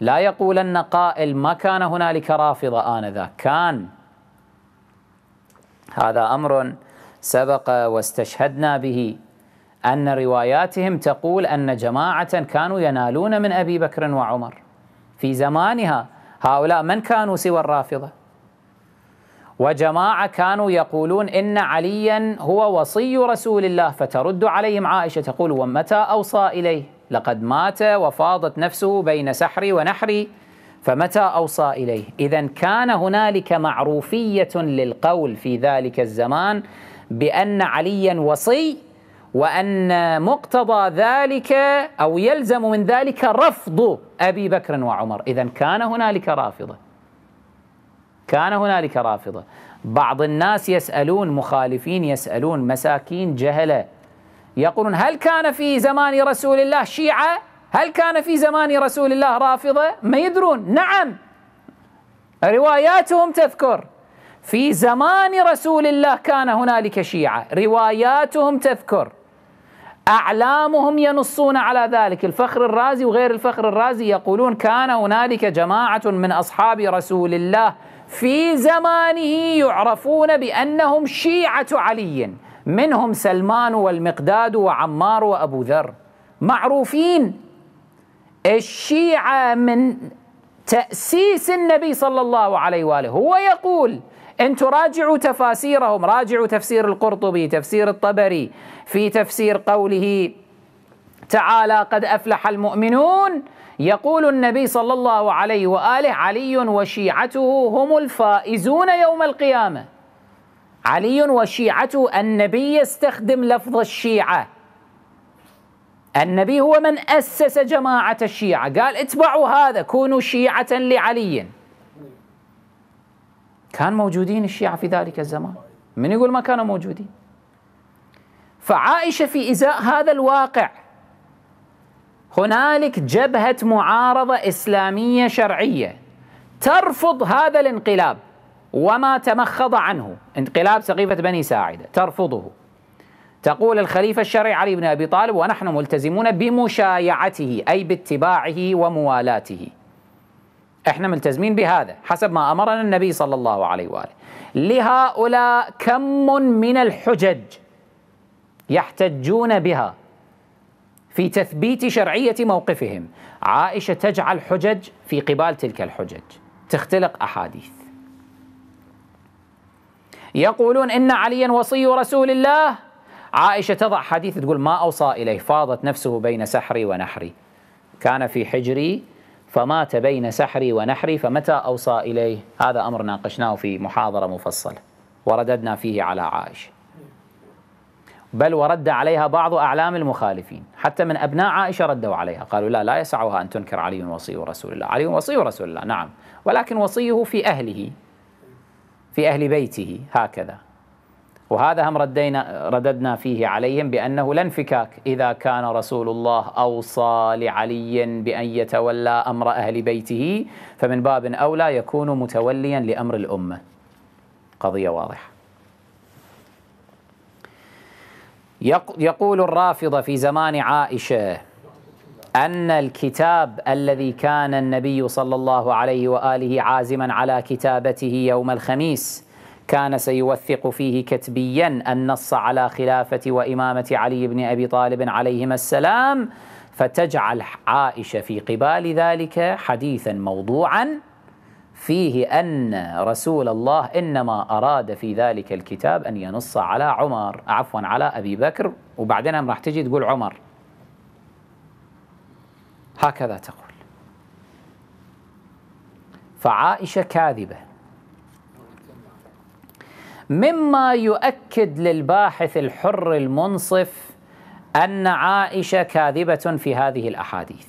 لا يقولن قائل ما كان هنالك رافضة آنذاك كان هذا أمر سبق واستشهدنا به أن رواياتهم تقول أن جماعة كانوا ينالون من أبي بكر وعمر في زمانها هؤلاء من كانوا سوى الرافضة وجماعة كانوا يقولون إن عليا هو وصي رسول الله فترد عليهم عائشة تقول ومتى أوصى إليه لقد مات وفاضت نفسه بين سحري ونحري فمتى أوصى إليه إذا كان هنالك معروفية للقول في ذلك الزمان بأن عليا وصي وأن مقتضى ذلك أو يلزم من ذلك رفض أبي بكر وعمر إذا كان هنالك رافضة كان هنالك رافضة بعض الناس يسألون مخالفين يسألون مساكين جهلة يقولون هل كان في زمان رسول الله شيعة هل كان في زمان رسول الله رافضة ما يدرون نعم رواياتهم تذكر في زمان رسول الله كان هنالك شيعة رواياتهم تذكر أعلامهم ينصون على ذلك الفخر الرازي وغير الفخر الرازي يقولون كان هنالك جماعة من أصحاب رسول الله في زمانه يعرفون بأنهم شيعة علي منهم سلمان والمقداد وعمار وأبو ذر معروفين الشيعة من تأسيس النبي صلى الله عليه وآله هو يقول أن تراجعوا تفاسيرهم راجعوا تفسير القرطبي تفسير الطبري في تفسير قوله تعالى قد أفلح المؤمنون يقول النبي صلى الله عليه وآله علي وشيعته هم الفائزون يوم القيامة علي وشيعته النبي يستخدم لفظ الشيعة النبي هو من أسس جماعة الشيعة قال اتبعوا هذا كونوا شيعة لعلي كان موجودين الشيعة في ذلك الزمان من يقول ما كانوا موجودين فعائشة في إزاء هذا الواقع هنالك جبهة معارضة إسلامية شرعية ترفض هذا الانقلاب وما تمخض عنه انقلاب سقيفة بني ساعدة ترفضه تقول الخليفة الشرعي علي بن أبي طالب ونحن ملتزمون بمشايعته أي باتباعه وموالاته احنا ملتزمين بهذا حسب ما امرنا النبي صلى الله عليه واله لهؤلاء كم من الحجج يحتجون بها في تثبيت شرعيه موقفهم عائشه تجعل حجج في قبال تلك الحجج تختلق احاديث يقولون ان عليا وصي رسول الله عائشه تضع حديث تقول ما اوصى اليه فاضت نفسه بين سحري ونحري كان في حجري فمات بين سحري ونحري فمتى أوصى إليه هذا أمر ناقشناه في محاضرة مفصلة ورددنا فيه على عائشة بل ورد عليها بعض أعلام المخالفين حتى من أبناء عائشة ردوا عليها قالوا لا لا يسعها أن تنكر علي وصي رسول الله علي وصي رسول الله نعم ولكن وصيه في أهله في أهل بيته هكذا وهذا هم ردينا رددنا فيه عليهم بأنه لا انفكاك إذا كان رسول الله أوصى لعلي بأن يتولى أمر أهل بيته فمن باب أولى يكون متوليا لأمر الأمة قضية واضحة يقول الرافضة في زمان عائشة أن الكتاب الذي كان النبي صلى الله عليه وآله عازما على كتابته يوم الخميس كان سيوثق فيه كتبيا النص على خلافة وإمامة علي بن أبي طالب عليهما السلام فتجعل عائشة في قبال ذلك حديثا موضوعا فيه أن رسول الله إنما أراد في ذلك الكتاب أن ينص على عمر عفوا على أبي بكر وبعدين راح تجي تقول عمر هكذا تقول فعائشة كاذبة مما يؤكد للباحث الحر المنصف ان عائشه كاذبه في هذه الاحاديث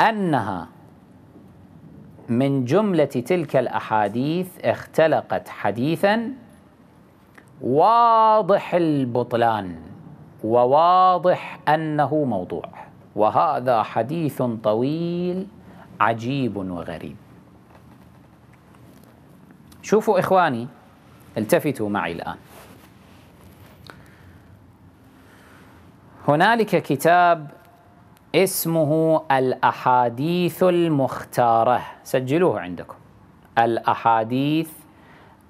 انها من جمله تلك الاحاديث اختلقت حديثا واضح البطلان وواضح انه موضوع وهذا حديث طويل عجيب وغريب شوفوا اخواني التفتوا معي الآن هنالك كتاب اسمه الأحاديث المختارة سجلوه عندكم الأحاديث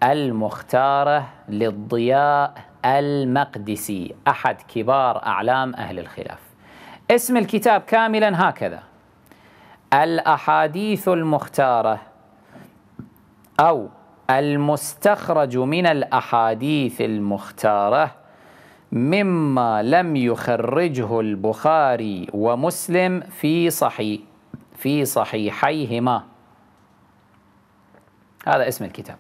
المختارة للضياء المقدسي أحد كبار أعلام أهل الخلاف اسم الكتاب كاملا هكذا الأحاديث المختارة أو المستخرج من الأحاديث المختارة مما لم يخرجه البخاري ومسلم في صحيح في صحيحيهما هذا اسم الكتاب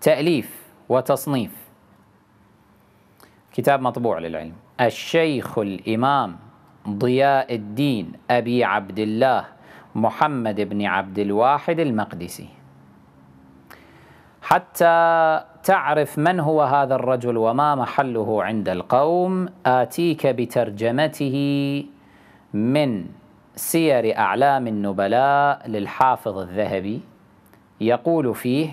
تأليف وتصنيف كتاب مطبوع للعلم الشيخ الإمام ضياء الدين أبي عبد الله محمد بن عبد الواحد المقدسي حتى تعرف من هو هذا الرجل وما محله عند القوم آتيك بترجمته من سير أعلام النبلاء للحافظ الذهبي يقول فيه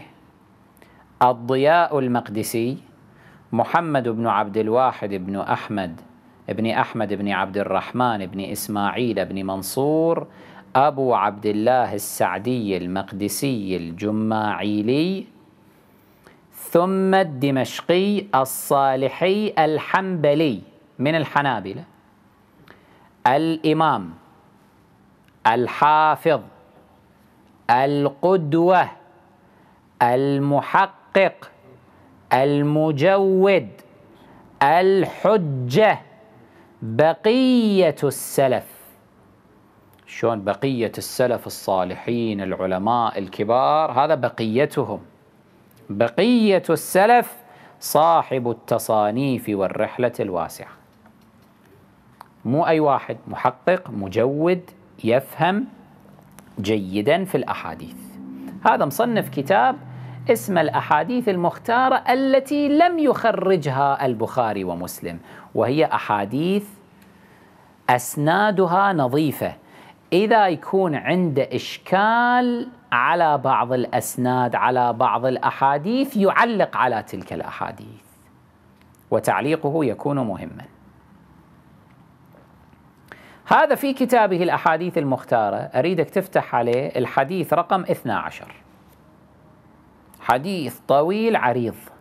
الضياء المقدسي محمد بن عبد الواحد بن أحمد بن أحمد بن عبد الرحمن بن إسماعيل بن منصور أبو عبد الله السعدي المقدسي الجماعيلي ثم الدمشقي الصالحي الحنبلي من الحنابلة الإمام الحافظ القدوة المحقق المجود الحجة بقية السلف شلون بقية السلف الصالحين العلماء الكبار هذا بقيتهم بقية السلف صاحب التصانيف والرحلة الواسعة مو أي واحد محقق مجود يفهم جيدا في الأحاديث هذا مصنف كتاب اسم الأحاديث المختارة التي لم يخرجها البخاري ومسلم وهي أحاديث أسنادها نظيفة إذا يكون عنده إشكال على بعض الاسناد على بعض الاحاديث يعلق على تلك الاحاديث وتعليقه يكون مهما هذا في كتابه الاحاديث المختاره اريدك تفتح عليه الحديث رقم 12 حديث طويل عريض